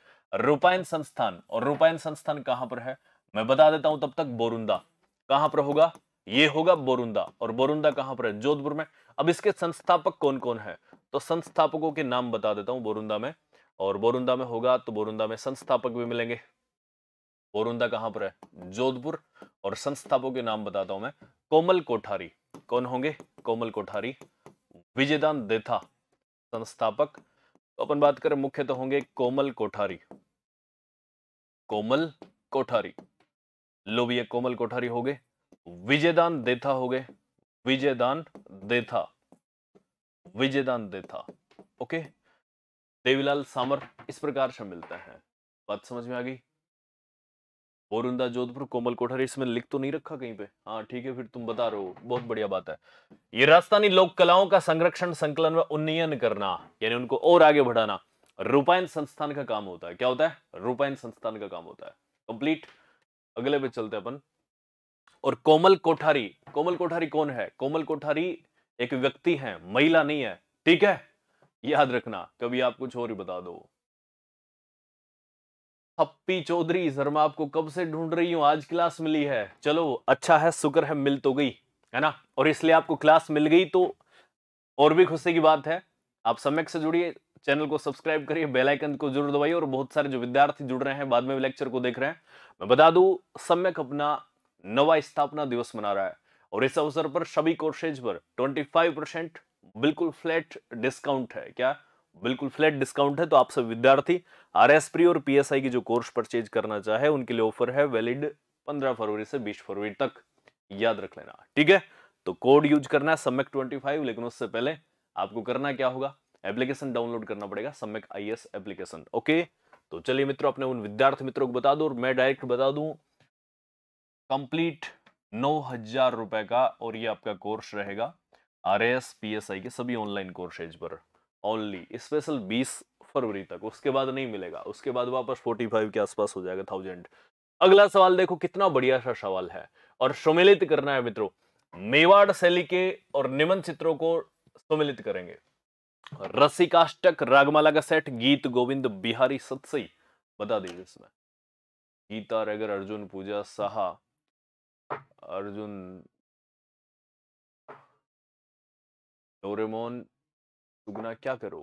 रूपायन संस्थान और रूपायन संस्थान कहां पर है मैं बता देता हूं तब तक बोरुंदा कहां पर होगा ये होगा बोरुंदा और बोरुंदा कहां पर है जोधपुर में अब इसके संस्थापक कौन कौन है तो संस्थापकों के नाम बता देता हूं बोरुंदा में और बोरुंदा में होगा तो बोरुंदा में संस्थापक भी मिलेंगे बोरुंदा कहां पर है जोधपुर और संस्थापकों के नाम बताता हूं मैं कोमल कोठारी कौन होंगे कोमल कोठारी विजयदान देथा संस्थापक तो अपन बात करें मुख्य तो होंगे कोमल कोठारी कोमल कोठारी लो भी कोमल कोठारी हो गए विजयदान देथा हो गए विजयदान देथा विजयदान देथा ओके देवीलाल सामर इस प्रकार से मिलते हैं बात समझ में आ गई बोरुंदा जोधपुर कोमल कोठारी इसमें लिख तो नहीं रखा कहीं पे हाँ ठीक है फिर तुम बता रहे हो बहुत बढ़िया बात है ये राजस्थानी लोक कलाओं का संरक्षण संकलन व उन्नयन करना यानी उनको और आगे बढ़ाना रूपायन संस्थान का काम होता है क्या होता है रूपायन संस्थान का काम होता है कंप्लीट अगले पे चलते अपन और कोमल कोठारी कोमल कोठारी कौन है कोमल कोठारी एक व्यक्ति है महिला नहीं है ठीक है याद रखना कभी आप कुछ और ही बता दो हप्पी चौधरी सर मैं आपको कब से ढूंढ रही हूं आज क्लास मिली है चलो अच्छा है शुक्र है मिल तो गई है ना और इसलिए आपको क्लास मिल गई तो और भी खुशी की बात है आप सम्यक से जुड़िए चैनल को सब्सक्राइब करिए बेल आइकन को जरूर दबाइए और बहुत सारे जो विद्यार्थी जुड़ रहे हैं बाद में लेक्चर को देख रहे हैं मैं बता दूं सम्यक अपना नवा स्थापना दिवस मना रहा है और इस अवसर पर सभी कोर्सेज पर 25 परसेंट बिल्कुल फ्लैट डिस्काउंट है क्या बिल्कुल फ्लैट डिस्काउंट है तो आप सब विद्यार्थी आर एस प्री और पी की जो कोर्स परचेज करना चाहे उनके लिए ऑफर है वैलिड पंद्रह फरवरी से बीस फरवरी तक याद रख लेना ठीक है तो कोड यूज करना है सम्यक ट्वेंटी फाइव लेकिन उससे पहले आपको करना क्या होगा एप्लीकेशन डाउनलोड करना पड़ेगा सम्यक आई एप्लीकेशन ओके तो चलिए मित्रों अपने उन विद्यार्थी मित्रों को बता दो और मैं डायरेक्ट बता दू कंप्लीट नौ हजार रुपए का और ये आपका कोर्स रहेगा R S P S I के सभी ऑनलाइन कोर्सेज पर ओनली स्पेशल बीस फरवरी तक उसके बाद नहीं मिलेगा उसके बाद वापस फोर्टी फाइव के आसपास हो जाएगा थाउजेंड अगला सवाल देखो कितना बढ़िया सा सवाल है और सुमिलित करना है मित्रों मेवाड़ शैली के और निमन चित्रों को सुमिलित करेंगे रसिकाष्टक रागमाला का सेट गीत गोविंद बिहारी सत्सई बता दीजिए इसमें गीता रेगर अर्जुन पूजा साहा अर्जुन डोरेमोन दुगना क्या करो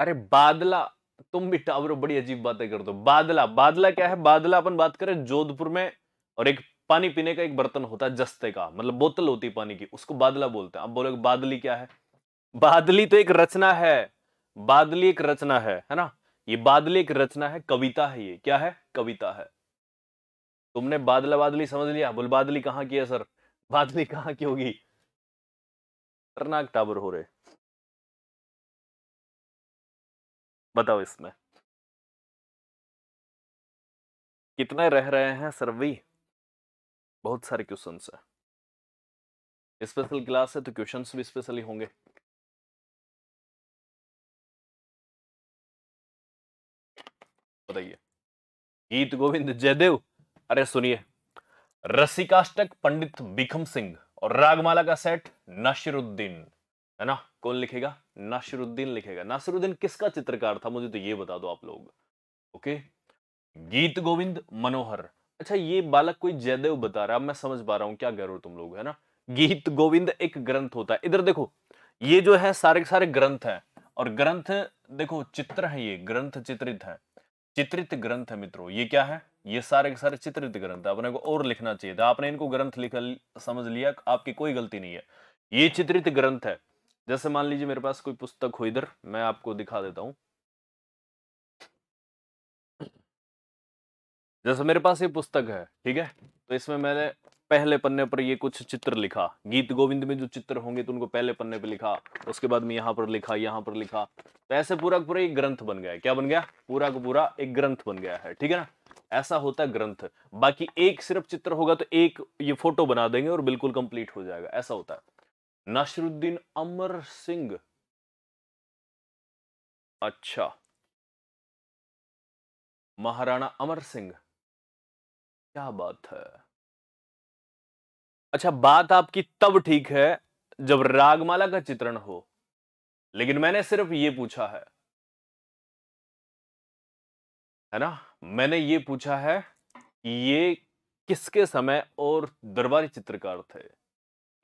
अरे बादला तुम भी टावरों बड़ी अजीब बातें कर दो बादला बादला क्या है बादला अपन बात करें जोधपुर में और एक पानी पीने का एक बर्तन होता है जस्ते का मतलब बोतल होती है पानी की उसको बादला बोलते हैं अब बोलोगे बादली क्या है बादली तो एक रचना है बादली एक रचना है है ना ये बादली एक रचना है कविता है ये क्या है कविता है तुमने बादला बादली समझ लिया बोल बादली कहाँ की है सर बादली कहाँ की होगी खतरनाक टावर हो रहे बताओ इसमें कितने रह रहे हैं सर्वी बहुत सारे क्वेश्चन है स्पेशल क्लास है तो क्वेश्चन भी स्पेशली होंगे बताइए गीत गोविंद जयदेव अरे सुनिए रसिकाष्टक पंडित बिकम सिंह और रागमाला का सेट नासिरुद्दीन है ना कौन लिखेगा नासिरुद्दीन लिखेगा नासिरुद्दीन किसका चित्रकार था मुझे तो ये बता दो आप लोग ओके गीत गोविंद मनोहर अच्छा ये बालक कोई जयदेव बता रहा है मैं समझ पा रहा हूँ क्या कह रहे हो तुम लोग है ना गीत गोविंद एक ग्रंथ होता है इधर देखो ये जो है सारे के सारे ग्रंथ है और ग्रंथ देखो चित्र है ये ग्रंथ चित्रित है चित्रित ग्रंथ है मित्रों ये क्या है ये सारे के सारे चित्रित ग्रंथ है अपने को और लिखना चाहिए था आपने इनको ग्रंथ लिख समझ लिया आपकी कोई गलती नहीं है ये चित्रित ग्रंथ है जैसे मान लीजिए मेरे पास कोई पुस्तक हो इधर मैं आपको दिखा देता हूँ जैसे मेरे पास ये पुस्तक है ठीक है तो इसमें मैंने पहले पन्ने पर ये कुछ चित्र लिखा गीत गोविंद में जो चित्र होंगे तो उनको पहले पन्ने पर लिखा उसके बाद में यहाँ पर लिखा यहाँ पर लिखा तो ऐसे पूरा पूरा एक ग्रंथ बन गया क्या बन गया पूरा का पूरा एक ग्रंथ बन गया है ठीक है ना ऐसा होता है ग्रंथ बाकी एक सिर्फ चित्र होगा तो एक ये फोटो बना देंगे और बिल्कुल कंप्लीट हो जाएगा ऐसा होता है नशरुद्दीन अमर सिंह अच्छा महाराणा अमर सिंह क्या बात है अच्छा बात आपकी तब ठीक है जब रागमाला का चित्रण हो लेकिन मैंने सिर्फ ये पूछा है है ना मैंने ये पूछा है कि ये किसके समय और दरबारी चित्रकार थे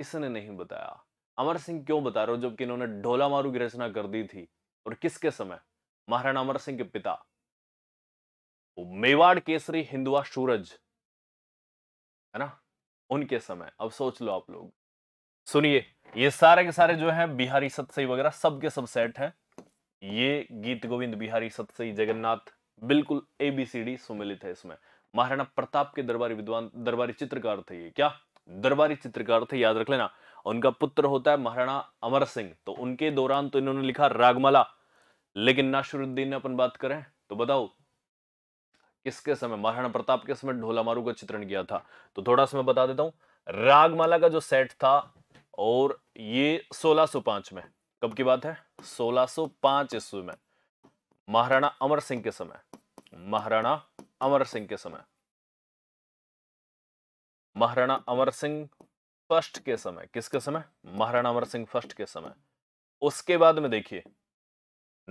इसने नहीं बताया अमर सिंह क्यों बता रहे हो जबकि इन्होंने ढोला मारू की रचना कर दी थी और किसके समय महाराणा अमर सिंह के पिता मेवाड़ केसरी हिंदुआ सूरज है ना उनके समय अब सोच लो आप लोग सुनिए ये सारे के सारे जो हैं बिहारी सतसई वगैरह सब के सब सेट हैं ये गीत गोविंद बिहारी सतसई जगन्नाथ बिल्कुल एबीसीडी सुमिलित है इसमें महाराणा प्रताप के दरबारी विद्वान दरबारी चित्रकार थे ये क्या दरबारी चित्रकार थे याद रख लेना उनका पुत्र होता है महाराणा अमर सिंह तो उनके दौरान तो इन्होंने लिखा रागमाला लेकिन नाशरुद्दीन ने अपन बात करें तो बताओ किसके समय महाराणा प्रताप के समय ढोला मारू का चित्रण किया था तो थोड़ा सा मैं बता देता हूं रागमाला का जो सेट था और ये 1605 में कब की बात है 1605 ईस्वी में महाराणा अमर सिंह के समय महाराणा अमर सिंह के समय महाराणा अमर सिंह फर्स्ट के समय किसके समय महाराणा अमर सिंह फर्स्ट के समय उसके बाद में देखिए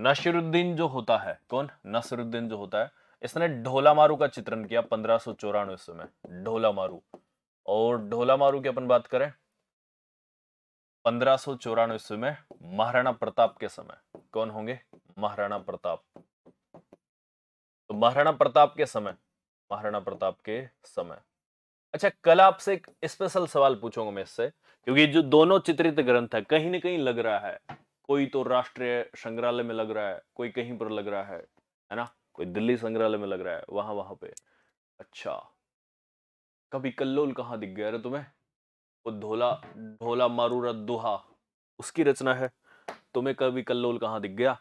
नसरुद्दीन जो होता है कौन नसरुद्दीन जो होता है इसने ढोला मारू का चित्रण किया पंद्रह सौ चौरानवे ईस्वी में ढोला मारू और ढोला मारू की अपन बात करें पंद्रह सौ चौरानवे ईस्वी में महाराणा प्रताप के समय कौन होंगे महाराणा प्रताप तो महाराणा प्रताप के समय महाराणा प्रताप के समय अच्छा कल आपसे एक स्पेशल सवाल पूछूंगा मैं इससे क्योंकि जो दोनों चित्रित ग्रंथ है कहीं ना कहीं लग रहा है कोई तो राष्ट्रीय संग्रहालय में लग रहा है कोई कहीं पर लग रहा है है ना कोई दिल्ली संग्रहालय में लग रहा है वहां वहां पे अच्छा कभी कल्लोल कहाँ दिख गया अरे तुम्हें वो धोला ढोला मारूरा दुहा उसकी रचना है तुम्हें कभी कल्लोल कहाँ दिख गया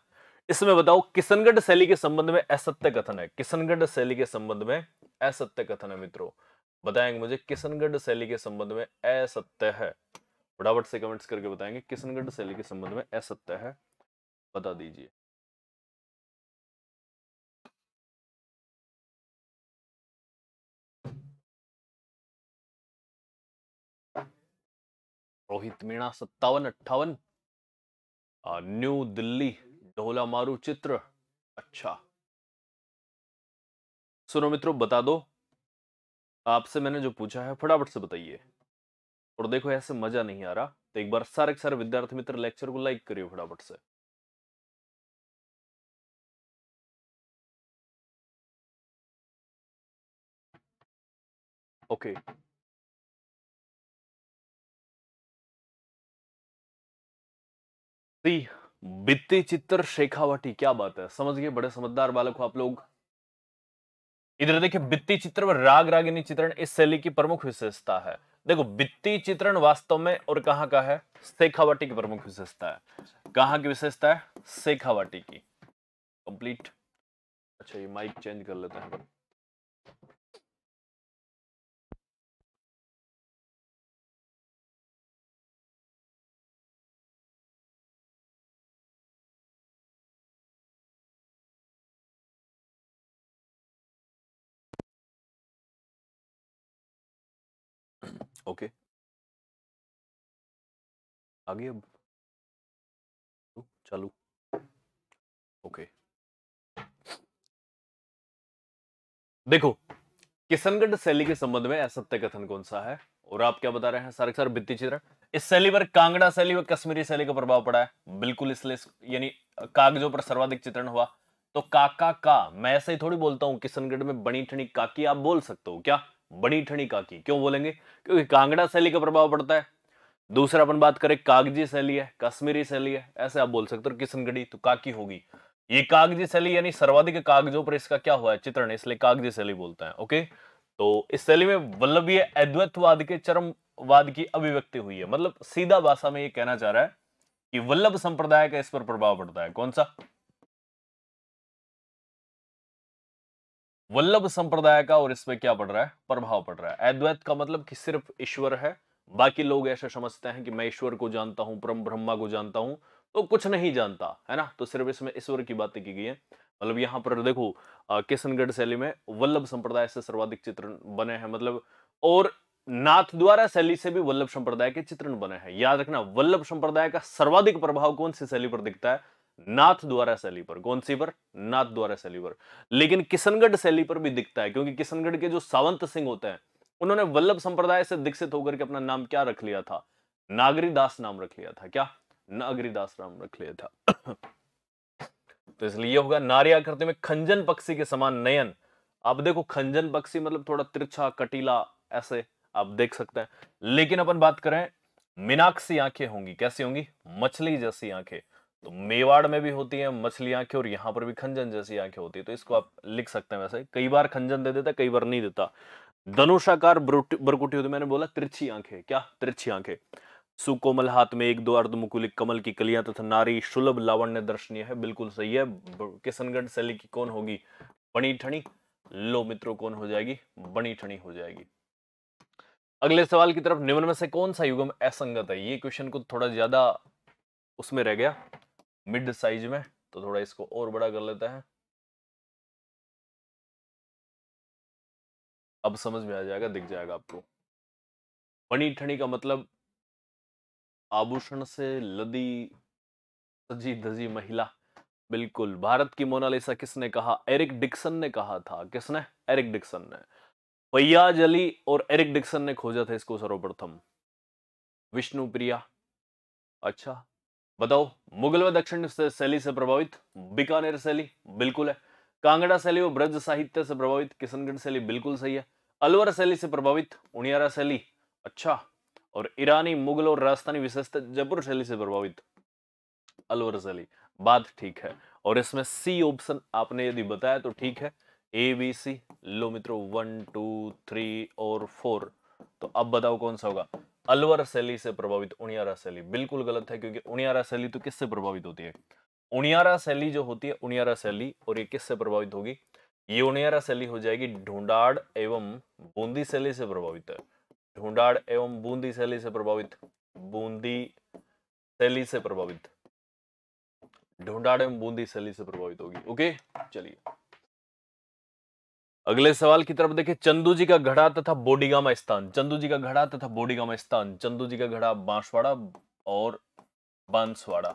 इसमें बताओ किशनगढ़ शैली के संबंध में असत्य कथन है किशनगढ़ शैली के संबंध में असत्य कथन है मित्रों बताएंगे मुझे किशनगढ़ शैली के संबंध में असत्य है फटाफट से कमेंट्स करके बताएंगे किशनगढ़ शैली के संबंध में असत्य है बता दीजिए रोहित मीणा सत्तावन अट्ठावन न्यू दिल्ली ढोला मारू चित्र अच्छा सुनो मित्रों बता दो आपसे मैंने जो पूछा है फटाफट से बताइए और देखो ऐसे मजा नहीं आ रहा तो एक बार सारे सारे विद्यार्थी मित्र लेक्चर को लाइक करिए फटाफट से ओके okay. बित्ती चित्र शेखावटी क्या बात है समझ गए बड़े समझदार बालक हो आप लोग इधर देखिए बित्ती चित्र व राग रागिनी चित्रण इस शैली की प्रमुख विशेषता है देखो बित्ती चित्रण वास्तव में और कहां का है शेखावटी की प्रमुख विशेषता है कहां की विशेषता है शेखावटी की कंप्लीट अच्छा ये माइक चेंज कर लेते हैं ओके आगे अब चालू ओके देखो किशनगढ़ शैली के संबंध में असत्य कथन कौन सा है और आप क्या बता रहे हैं सारे सारे वित्तीय चित्र इस शैली पर कांगड़ा शैली व कश्मीरी शैली का प्रभाव पड़ा है बिल्कुल इसलिए यानी कागजों पर सर्वाधिक चित्रण हुआ तो काका का मैं ऐसे ही थोड़ी बोलता हूं किशनगढ़ में बनी ठनी काकी आप बोल सकते हो क्या बड़ी ठणी काकी क्यों बोलेंगे क्योंकि कांगड़ा शैली का प्रभाव पड़ता है दूसरा अपन बात करें कागजी शैली है कश्मीरी शैली है ऐसे आप बोल सकते हो किशनगढ़ी तो काकी होगी ये कागजी शैली यानी सर्वाधिक कागजों पर इसका क्या हुआ है चित्रण इसलिए कागजी शैली बोलते हैं ओके तो इस शैली में वल्लभीय अद्वैतवाद के चरमवाद की अभिव्यक्ति हुई है मतलब सीधा भाषा में ये कहना चाह रहा है कि वल्लभ संप्रदाय का इस पर प्रभाव पड़ता है कौन सा वल्लभ संप्रदाय का और इसमें क्या पड़ रहा है प्रभाव पड़ रहा है अद्वैत का मतलब कि सिर्फ ईश्वर है बाकी लोग ऐसा समझते हैं कि मैं ईश्वर को जानता हूं परम ब्रह्मा को जानता हूं तो कुछ नहीं जानता है ना तो सिर्फ इसमें ईश्वर की बातें की गई है मतलब यहाँ पर देखो किशनगढ़ शैली में वल्लभ संप्रदाय से सर्वाधिक चित्रण बने हैं मतलब और नाथ द्वारा शैली से भी वल्लभ संप्रदाय के चित्रण बने हैं याद रखना वल्लभ संप्रदाय का सर्वाधिक प्रभाव कौन सी शैली पर दिखता है नाथ द्वारा शैली पर कौन सी पर नाथ द्वारा शैली पर लेकिन किशनगढ़ शैली पर भी दिखता है क्योंकि किशनगढ़ के जो सावंत सिंह होते हैं उन्होंने वल्लभ संप्रदाय से दीक्षित होकर के अपना नाम क्या रख लिया था नागरी दास नाम रख लिया था क्या नागरी दास नाम रख लिया था तो इसलिए होगा नारिया करते में खंजन पक्षी के समान नयन आप देखो खंजन पक्षी मतलब थोड़ा तिरछा कटीला ऐसे आप देख सकते हैं लेकिन अपन बात करें मीनाक्षी आंखें होंगी कैसी होंगी मछली जैसी आंखें तो मेवाड़ में भी होती है मछली आंखें और यहां पर भी खंजन जैसी आंखें होती है तो इसको आप लिख सकते हैं वैसे कई बार खंजन दे देता कई बार नहीं देता धनुषाकार बरकुटी होती तो मैंने बोला तिरछी आंखें क्या तिरछी आंखें सुकोमल हाथ में एक दो अर्धमुकुल कमल की कलियां तथा तो नारी सुलभ लावण्य दर्शनीय है बिल्कुल सही है किशनगढ़ शैली की कौन होगी बनी ठणी लो मित्रों कौन हो जाएगी बनी ठणी हो जाएगी अगले सवाल की तरफ निम्न में से कौन सा युगम असंगत है ये क्वेश्चन को थोड़ा ज्यादा उसमें रह गया मिड साइज में तो थोड़ा इसको और बड़ा कर लेते हैं अब समझ में आ जाएगा दिख जाएगा आपको पनी ठनी का मतलब आभूषण से लदी सजी धजी महिला बिल्कुल भारत की मोनालिसा किसने कहा एरिक डिक्सन ने कहा था किसने एरिक डिक्सन ने फैयाज अली और एरिक डिक्सन ने खोजा था इसको सर्वप्रथम विष्णु प्रिया अच्छा बताओ मुगल व दक्षिण शैली से प्रभावित बीकानेर शैली बिल्कुल है कांगड़ा शैली व ब्रज साहित्य से प्रभावित किशनगढ़ शैली बिल्कुल सही है अलवर शैली से प्रभावित उनियारा शैली अच्छा और ईरानी मुगल और राजस्थानी विशेषता जयपुर शैली से प्रभावित अलवर शैली बात ठीक है और इसमें सी ऑप्शन आपने यदि बताया तो ठीक है ए बी सी लो मित्रों वन टू थ्री और फोर तो अब बताओ कौन सा होगा अलवर शैली से प्रभावित उनियारा शैली बिल्कुल गलत है क्योंकि उनियारा शैली तो किससे प्रभावित होती है उनियारा शैली जो होती है उनियारा शैली और ये किससे प्रभावित होगी ये उनियारा शैली हो जाएगी ढूंढाड़ एवं बूंदी शैली से प्रभावित है ढूंढाड़ एवं बूंदी शैली से प्रभावित बूंदी शैली से प्रभावित ढूंढाड़ एवं बूंदी शैली से प्रभावित होगी ओके चलिए अगले सवाल की तरफ देखें चंदू जी का घड़ा तथा बोडीगामा स्थान चंदू जी का घड़ा तथा बोडीगामा स्थान चंदू जी का घड़ा बांसवाड़ा और बांसवाड़ा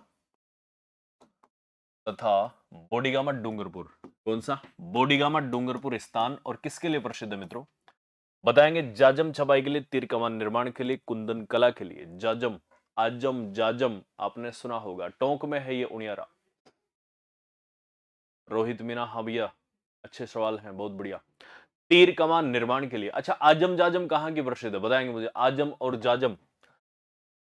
तथा बोडीगामा डूंगरपुर कौन सा बोडीगामा डूंगरपुर स्थान और किसके लिए प्रसिद्ध है मित्रों बताएंगे जाजम छपाई के लिए तीर कमान निर्माण के लिए कुंदन कला के लिए जाजम आजम जाजम आपने सुना होगा टोंक में है ये उनियारा रोहित मीना हबिया अच्छे सवाल हैं बहुत बढ़िया तीर कमान निर्माण के लिए अच्छा आजम जाजम कहाँ की प्रसिद्ध है बताएंगे मुझे आजम और जाजम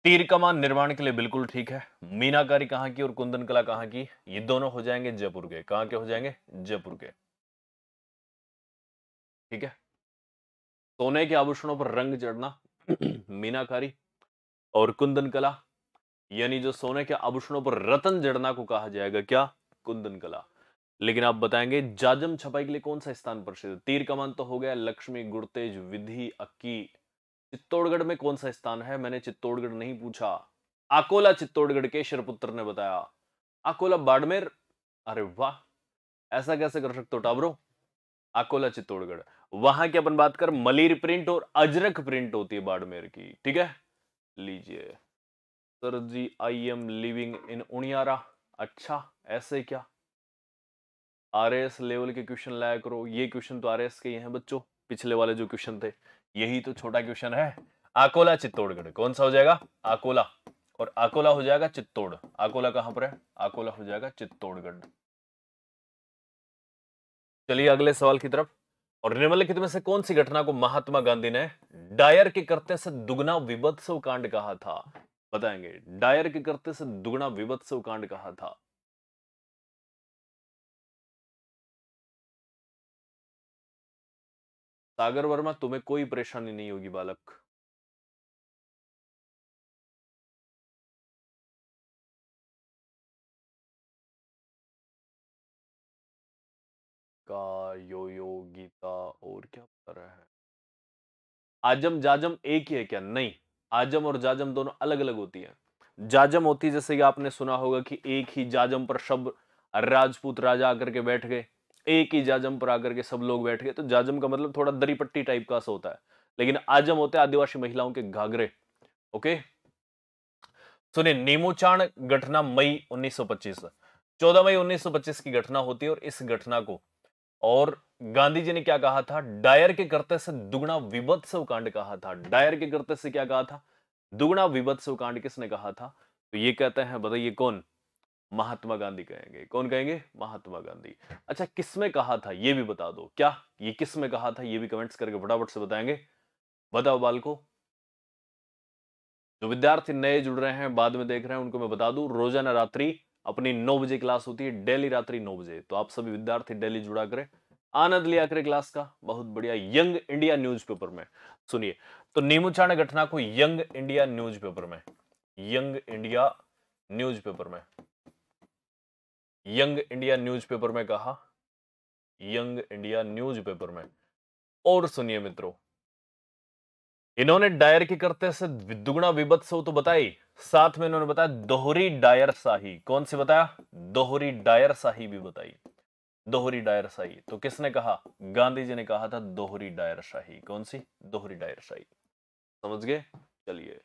तीर कमान निर्माण के लिए बिल्कुल ठीक है मीनाकारी कहाँ की और कुंदन कला कहाँ की ये दोनों हो जाएंगे जयपुर के कहाँ के हो जाएंगे जयपुर के ठीक है सोने के आभूषणों पर रंग चढ़ना मीनाकारी और कुंदन कला यानी जो सोने के आभूषणों पर रतन जड़ना को कहा जाएगा क्या कुंदन कला लेकिन आप बताएंगे जाजम छपाई के लिए कौन सा स्थान प्रसिद्ध तीर कमान तो हो गया लक्ष्मी गुड़तेज विधि अक्की चित्तौड़गढ़ में कौन सा स्थान है मैंने चित्तौड़गढ़ नहीं पूछा आकोला चित्तौड़गढ़ के शरपुत्र ने बताया आकोला बाड़मेर अरे वाह ऐसा कैसे कर सकते हो टाबरो आकोला चित्तौड़गढ़ वहां की अपन बात कर मलिर प्रिंट और अजरक प्रिंट होती है बाड़मेर की ठीक है लीजिए सर जी I am living in Udiyara अच्छा ऐसे क्या आर लेवल के क्वेश्चन लाया करो ये क्वेश्चन तो आर के ही हैं बच्चों पिछले वाले जो क्वेश्चन थे यही तो छोटा क्वेश्चन है आकोला चित्तौड़गढ़ कौन सा हो जाएगा आकोला और आकोला हो जाएगा चित्तौड़ आकोला कहां पर है आकोला हो जाएगा चित्तौड़गढ़ चलिए अगले सवाल की तरफ और निम्नलिखित में से कौन सी घटना को महात्मा गांधी ने डायर के करते से दुगना विभत्सव कांड कहा था बताएंगे डायर के करते से दुगना विभत्सव कांड कहा था सागर वर्मा तुम्हें कोई परेशानी नहीं होगी बालक का यो यो गीता और क्या बता रहा है आजम जाजम एक ही है क्या नहीं आजम और जाजम दोनों अलग अलग होती है जाजम होती जैसे कि आपने सुना होगा कि एक ही जाजम पर शब्द राजपूत राजा आकर के बैठ गए एक ही जाजम पर आकर के सब लोग बैठ गए तो जाजम का मतलब थोड़ा दरी पट्टी टाइप का सा होता है लेकिन आजम होते हैं आदिवासी महिलाओं के घाघरे ओके सुनिए नेमोचाण घटना मई 1925 14 मई 1925 की घटना होती है और इस घटना को और गांधी जी ने क्या कहा था डायर के करते से दुगुना विभत्सव कांड कहा था डायर के करते से क्या कहा था दुगुना विभत्सव कांड किसने कहा था तो ये कहते हैं बताइए कौन महात्मा गांधी कहेंगे कौन कहेंगे महात्मा गांधी अच्छा किसमें कहा था ये भी बता दो क्या ये किसमें कहा था ये भी कमेंट्स करके फटाफट से बताएंगे बताओ बालको जो विद्यार्थी नए जुड़ रहे हैं बाद में देख रहे हैं उनको मैं बता दूं रोजाना रात्रि अपनी नौ बजे क्लास होती है डेली रात्रि नौ बजे तो आप सभी विद्यार्थी डेली जुड़ा करें आनंद लिया करें क्लास का बहुत बढ़िया यंग इंडिया न्यूज पेपर में सुनिए तो नीमुचाण घटना को यंग इंडिया न्यूज पेपर में यंग इंडिया न्यूज पेपर में यंग इंडिया न्यूज़पेपर में कहा यंग इंडिया न्यूज़पेपर में और सुनिए मित्रों इन्होंने डायर की करते से दुगुना विभत्स हो तो बताई साथ में इन्होंने बताया दोहरी डायर शाही कौन सी बताया दोहरी डायर शाही भी बताई दोहरी डायर शाही तो किसने कहा गांधी जी ने कहा था दोहरी डायर शाही कौन सी दोहरी डायर शाही समझ गए चलिए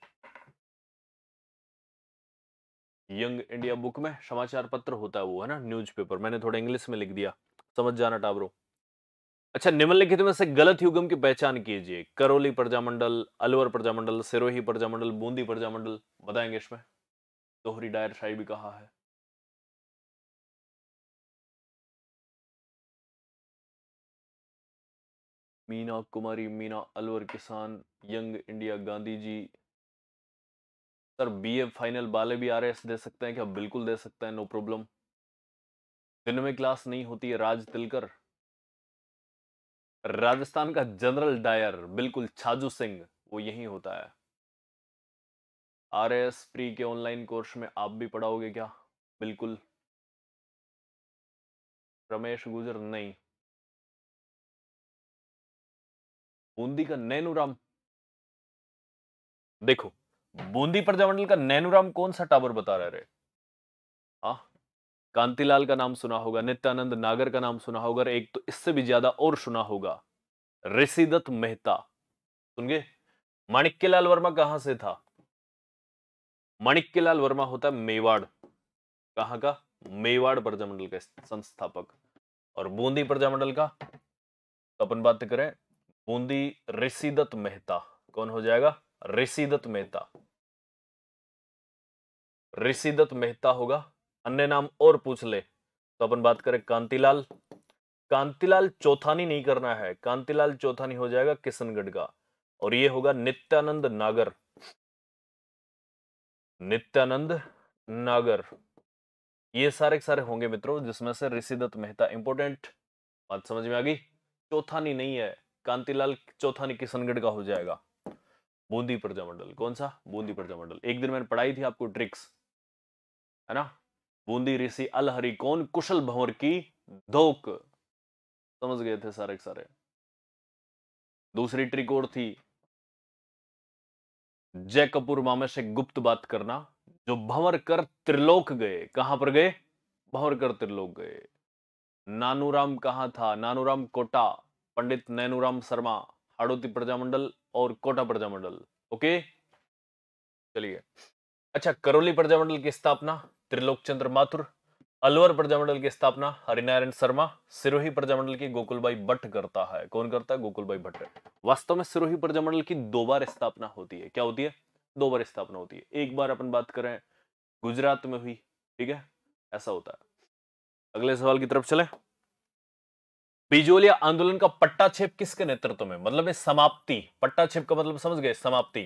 यंग इंडिया बुक में समाचार पत्र होता है वो है ना न्यूज़पेपर मैंने थोड़ा इंग्लिश में लिख दिया समझ जाना टाबरो अच्छा निम्नलिखित में से गलत युगम की पहचान कीजिए करौली प्रजामंडल अलवर प्रजामंडल सिरोही प्रजामंडल बूंदी प्रजामंडल बताएंगे इसमें दोहरी डायर शाही भी कहा है मीना कुमारी मीना अलवर किसान young India Gandhi ji sir B A final वाले भी आर दे सकते हैं क्या बिल्कुल दे सकते हैं नो प्रॉब्लम दिन में क्लास नहीं होती है राज तिलकर राजस्थान का जनरल डायर बिल्कुल छाजू सिंह वो यही होता है आर एस फ्री के ऑनलाइन कोर्स में आप भी पढ़ाओगे क्या बिल्कुल रमेश गुजर नहीं बूंदी का नैनू राम देखो बूंदी प्रजामंडल का नैनूराम कौन सा टावर बता रहे है कांतिलाल का नाम सुना होगा नित्यानंद नागर का नाम सुना होगा एक तो इससे भी ज्यादा और सुना होगा ऋषिदत्त मेहता सुन गए माणिक्यलाल वर्मा कहां से था माणिक्यलाल वर्मा होता है मेवाड़ कहां का मेवाड़ प्रजामंडल का संस्थापक और बूंदी प्रजामंडल का तो अपन बात करें बूंदी ऋषिदत्त मेहता कौन हो जाएगा ऋषिदत्त मेहता ऋषिदत्त मेहता होगा अन्य नाम और पूछ ले तो अपन बात करें कांतिलाल कांतिलाल चौथानी नहीं करना है कांतिलाल चौथानी हो जाएगा किशनगढ़ का और ये होगा नित्यानंद नागर नित्यानंद नागर ये सारे सारे होंगे मित्रों जिसमें से ऋषिदत्त मेहता इंपोर्टेंट बात समझ में आ गई चौथानी नहीं है कांतिलाल चौथानी किशनगढ़ का हो जाएगा बूंदी प्रजामंडल कौन सा बूंदी हाँ। प्रजामंडल एक दिन मैंने पढ़ाई थी आपको ट्रिक्स है ना बूंदी ऋषि अलहरि कौन कुशल भंवर की धोक समझ गए थे सारे सारे दूसरी ट्रिक और थी जय कपूर मामे से गुप्त बात करना जो भंवर कर त्रिलोक गए कहां पर गए भंवर कर त्रिलोक गए नानूराम कहां था नानूराम कोटा पंडित नैनूराम शर्मा हाड़ोती प्रजामंडल और कोटा प्रजामंडल ओके चलिए अच्छा करौली प्रजामंडल की स्थापना त्रिलोक चंद्र माथुर अलवर प्रजामंडल की स्थापना हरिनारायण शर्मा सिरोही प्रजामंडल की गोकुलबाई भट्ट करता है कौन करता है गोकुलबाई भट्ट वास्तव में सिरोही प्रजामंडल की दो बार स्थापना होती है क्या होती है दो बार स्थापना होती है एक बार अपन बात करें गुजरात में हुई ठीक है ऐसा होता है अगले सवाल की तरफ चले बिजोलिया आंदोलन का पट्टा छेप किसके नेतृत्व में मतलब ये समाप्ति पट्टा छेप का मतलब समझ गए समाप्ति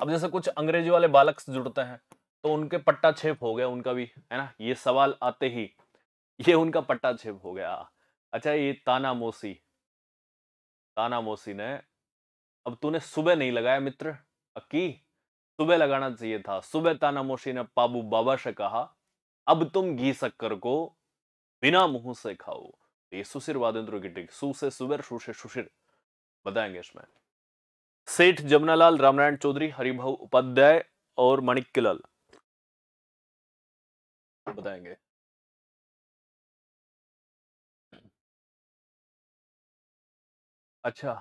अब जैसे कुछ अंग्रेजी वाले बालक जुड़ते हैं तो उनके पट्टा छेप हो गया उनका भी है ना ये सवाल आते ही ये उनका पट्टा छेप हो गया अच्छा ये ताना मोसी ताना मोसी ने अब तूने सुबह नहीं लगाया मित्र अकी सुबह लगाना चाहिए था सुबह ताना मोसी ने पाबू बाबा से कहा अब तुम घी शक्कर को बिना मुंह से खाओ सु से बताएंगे इसमें सेठ जमनालाल रामनारायण चौधरी उपाध्याय और बताएंगे अच्छा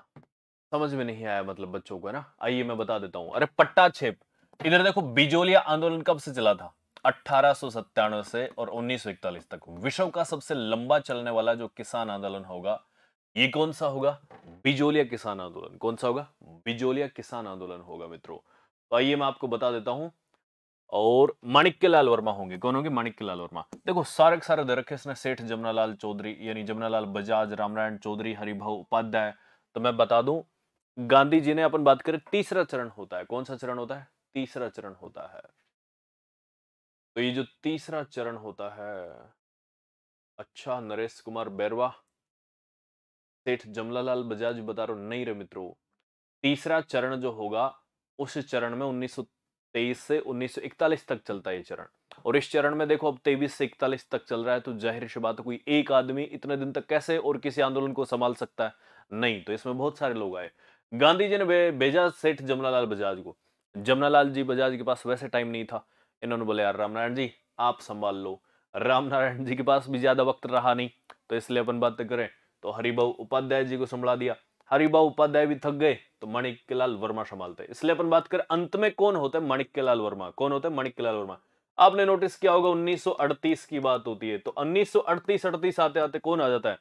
समझ में नहीं आया मतलब बच्चों को है ना आइए मैं बता देता हूं अरे पट्टा छेप इधर देखो बिजोलिया आंदोलन कब से चला था अट्ठारह से और उन्नीस तक विश्व का सबसे लंबा चलने वाला जो किसान आंदोलन होगा ये कौन सा होगा बिजोलिया किसान आंदोलन कौन सा होगा बिजोलिया किसान आंदोलन होगा मित्रों तो आइए मैं आपको बता देता हूं और माणिक्य लाल वर्मा होंगे कौन होंगे माणिक्य लाल वर्मा देखो सारे सारे दरख इसने सेठ जमुनालाल चौधरी यानी जमुनालाल बजाज रामनारायण चौधरी हरिभा उपाध्याय तो मैं बता दू गांधी जी ने अपन बात करें तीसरा चरण होता है कौन सा चरण होता है तीसरा चरण होता है तो ये जो तीसरा चरण होता है अच्छा नरेश कुमार बैरवा सेठ जमलालाल बजाज बता रो नहीं रे मित्रों तीसरा चरण जो होगा उस चरण में 1923 से 1941 तक चलता है ये चरण और इस चरण में देखो अब तेईस से इकतालीस तक चल रहा है तो जाहिर सी बात कोई एक आदमी इतने दिन तक कैसे और किसी आंदोलन को संभाल सकता है नहीं तो इसमें बहुत सारे लोग आए गांधी जी ने भेजा सेठ जमनालाल बजाज को जमनालाल जी बजाज के पास वैसे टाइम नहीं था इन्होंने बोले यार रामनारायण जी आप संभाल लो रामनारायण जी के पास भी ज्यादा वक्त रहा नहीं तो इसलिए अपन बात करें तो हरिभा उपाध्याय जी को संभाला दिया हरिभा उपाध्याय भी थक गए तो मणिक लाल वर्मा संभालते इसलिए अपन बात करें अंत में कौन होते हैं मणिक लाल वर्मा कौन होते हैं मणिक लाल वर्मा आपने नोटिस किया होगा 1938 की बात होती है तो 1938 सौ आते आते कौन आ जाता है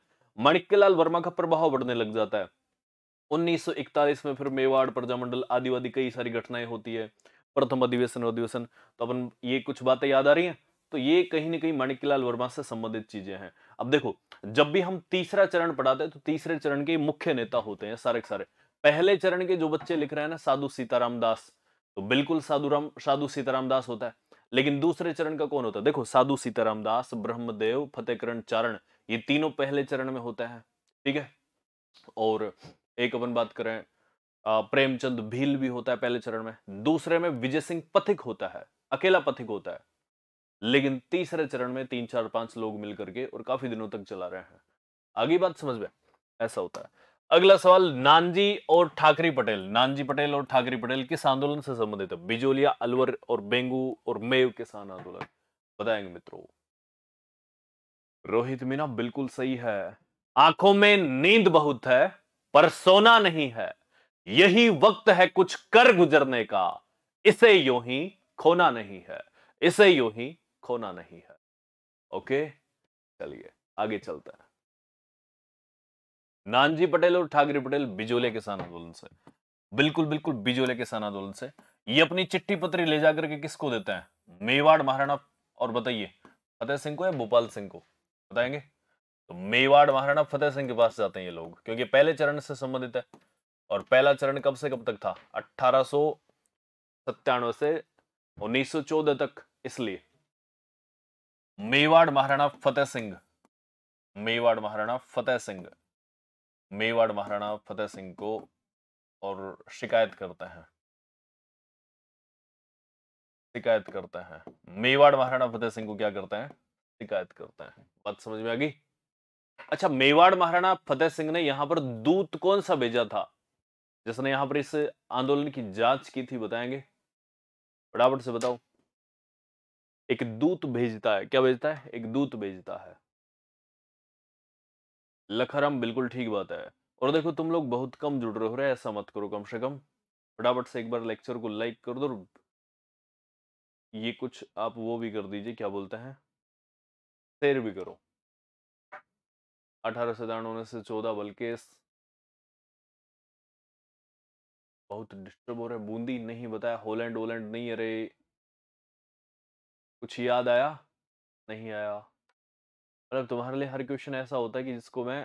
मणिक्यलाल वर्मा का प्रभाव बढ़ने लग जाता है 1941 में फिर मेवाड़ प्रजामंडल आदिवादी कई सारी घटनाएं होती है प्रथम अधिवेशन अधिवेशन तो अपन ये कुछ बातें याद आ रही हैं तो ये कहीं ना कहीं माणिकलाल वर्मा से संबंधित चीजें हैं अब देखो जब भी हम तीसरा चरण पढ़ाते हैं तो तीसरे चरण के मुख्य नेता होते हैं सारे सारे पहले चरण के जो बच्चे लिख रहे हैं ना साधु सीताराम दास तो बिल्कुल साधु राम साधु सीताराम दास होता है लेकिन दूसरे चरण का कौन होता है देखो साधु सीताराम दास ब्रह्मदेव फतेहकरण चारण ये तीनों पहले चरण में होता है ठीक है और एक अपन बात करें प्रेमचंद भील भी होता है पहले चरण में दूसरे में विजय सिंह पथिक होता है अकेला पथिक होता है लेकिन तीसरे चरण में तीन चार पांच लोग मिल करके और काफी दिनों तक चला रहे हैं आगे बात समझ में ऐसा होता है अगला सवाल नानजी और ठाकरी पटेल नानजी पटेल और ठाकरी पटेल किस आंदोलन से संबंधित है बिजोलिया अलवर और बेंगू और मेव किसान आंदोलन बताएंगे मित्रों रोहित मीना बिल्कुल सही है आंखों में नींद बहुत है पर सोना नहीं है यही वक्त है कुछ कर गुजरने का इसे यू ही खोना नहीं है इसे यू ही खोना नहीं है ओके चलिए आगे चलते हैं नानजी पटेल और ठाकरे पटेल बिजोले किसान आंदोलन से बिल्कुल बिल्कुल बिजोले किसान आंदोलन से ये अपनी चिट्ठी पत्री ले जाकर के किसको देते हैं मेवाड़ महाराणा और बताइए फतेह सिंह को या भोपाल सिंह को बताएंगे तो मेवाड़ महाराणा फतेह सिंह के पास जाते हैं ये लोग क्योंकि पहले चरण से संबंधित है और पहला चरण कब से कब तक था अठारह से 1914 तक इसलिए मेवाड़ महाराणा फतेह सिंह मेवाड़ महाराणा फतेह सिंह मेवाड़ महाराणा फतेह सिंह को और शिकायत करते हैं शिकायत करते हैं मेवाड़ महाराणा फतेह सिंह को क्या करते हैं शिकायत करते हैं बात समझ में आ गई अच्छा मेवाड़ महाराणा फतेह सिंह ने यहां पर दूत कौन सा भेजा था जिसने यहां पर इस आंदोलन की जांच की थी बताएंगे फटाफट से बताओ एक दूत भेजता है क्या भेजता है एक दूत भेजता है लखराम बिल्कुल ठीक बात है और देखो तुम लोग बहुत कम जुड़ रहे हो रहे ऐसा मत करो कम से कम फटाफट से एक बार लेक्चर को लाइक कर दो ये कुछ आप वो भी कर दीजिए क्या बोलते हैं शेयर भी करो अठारह सौ दान से चौदह बल्कि बहुत डिस्टर्ब हो रहे हैं बूंदी नहीं बताया होलैंड वोलैंड नहीं अरे कुछ याद आया नहीं आया मतलब तुम्हारे लिए हर क्वेश्चन ऐसा होता है कि जिसको मैं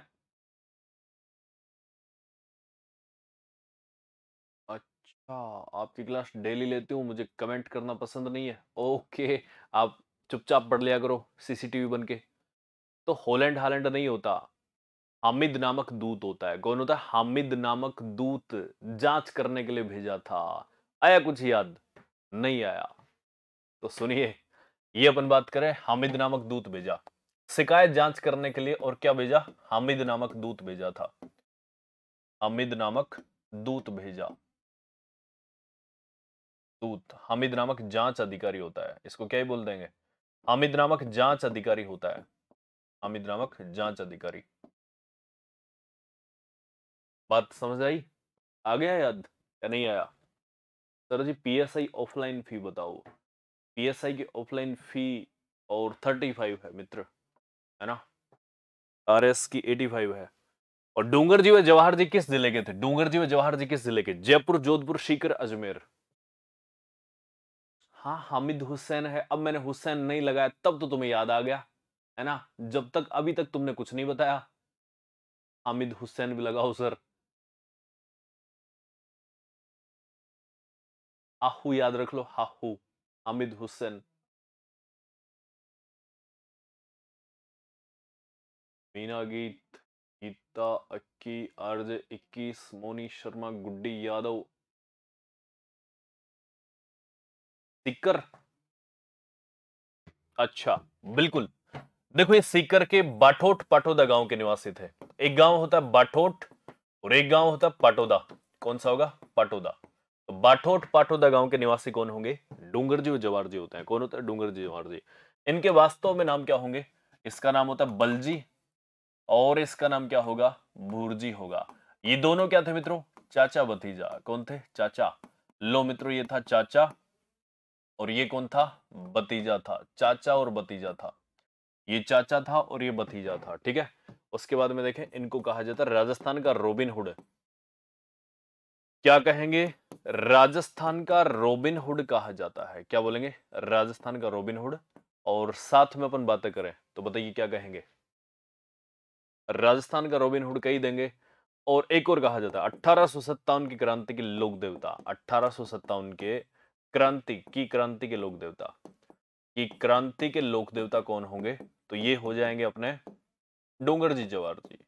अच्छा आपकी क्लास डेली लेती हूँ मुझे कमेंट करना पसंद नहीं है ओके आप चुपचाप पढ़ लिया करो सीसीटीवी बन के तो होलैंड हालैंड नहीं होता हामिद नामक दूत होता है कौन होता है हामिद नामक दूत जांच करने के लिए भेजा था आया कुछ याद नहीं आया तो सुनिए ये अपन बात करें हामिद नामक दूत भेजा शिकायत जांच करने के लिए और क्या भेजा हामिद नामक दूत भेजा था हामिद नामक दूत भेजा दूत हामिद नामक जांच अधिकारी होता है इसको क्या ही बोल देंगे हामिद नामक जांच अधिकारी होता है हामिद नामक जांच अधिकारी बात समझ आई आ गया याद या नहीं आया sir ji P S I offline fee बताओ पी एस आई की ऑफलाइन फी और थर्टी फाइव है मित्र है ना आर एस की एटी फाइव है और डूंगर जी व जवाहर जी किस जिले के थे डूंगर जी व जवाहर जी किस जिले के जयपुर जोधपुर शीकर अजमेर हाँ हामिद हुसैन है अब मैंने हुसैन नहीं लगाया तब तो तुम्हें याद आ गया है ना जब तक अभी तक तुमने कुछ नहीं बताया हामिद हुसैन भी लगाओ सर आहू याद रख लो हाहू हामिद हुसैन मीना गीत गीता अक्की अर्ज इक्कीस मोनी शर्मा गुड्डी यादव सिकर अच्छा बिल्कुल देखो ये सीकर के बाठोट पाटोदा गांव के निवासी थे एक गांव होता है बाठोट और एक गांव होता है पाटोदा कौन सा होगा पाटोदा बाठोट पाठोदा गांव के निवासी कौन होंगे डूंगरजी जवार जी होते हैं कौन होता है डूंगरजी जवार जी इनके वास्तव में नाम क्या होंगे इसका नाम होता है बलजी और इसका नाम क्या होगा भूरजी होगा ये दोनों क्या थे मित्रों चाचा भतीजा कौन थे चाचा लो मित्रों ये था चाचा और ये कौन था भतीजा था चाचा और भतीजा था ये चाचा था और ये भतीजा था ठीक है उसके बाद में देखें इनको कहा जाता है राजस्थान का रोबिनहुड क्या कहेंगे राजस्थान का रोबिन हुड कहा जाता है क्या बोलेंगे राजस्थान का रोबिन हुड और साथ में अपन बातें करें तो बताइए क्या कहेंगे राजस्थान का रोबिन हुड कही देंगे और एक और कहा जाता है अट्ठारह की क्रांति के लोक देवता अट्ठारह के क्रांति की क्रांति के लोक देवता की क्रांति के लोक देवता कौन होंगे तो ये हो जाएंगे अपने डोंगर जी जवाहर जी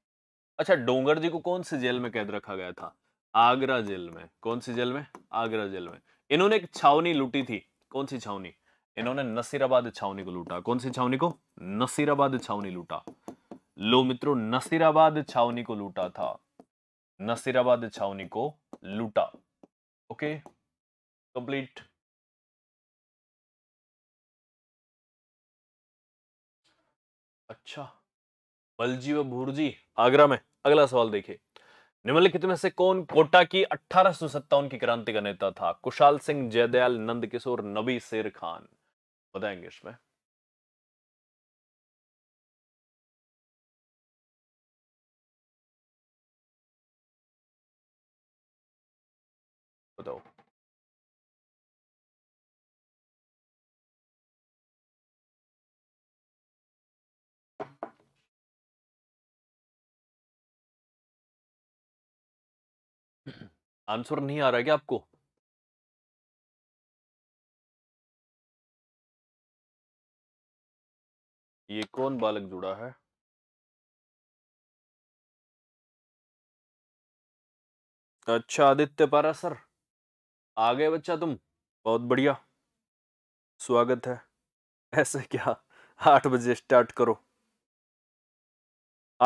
अच्छा डोंगर जी को कौन से जेल में कैद रखा गया था आगरा जेल में कौन सी जेल में आगरा जेल में इन्होंने एक छावनी लूटी थी कौन सी छावनी इन्होंने नसीराबाद छावनी को लूटा कौन सी छावनी को नसीराबाद छावनी लूटा लो मित्रों नसीराबाद छावनी को लूटा था नसीराबाद छावनी को लूटा ओके कंप्लीट अच्छा बलजी व भूरजी आगरा में अगला सवाल देखिए निम्नलिखित में से कौन कोटा की अठारह की क्रांति का नेता था कुशाल सिंह जयदयाल नंद किशोर नबी शेर खान बताएंगे इसमें आंसर नहीं आ रहा क्या आपको ये कौन बालक जुड़ा है अच्छा आदित्य पारा सर आ गए बच्चा तुम बहुत बढ़िया स्वागत है ऐसे क्या आठ बजे स्टार्ट करो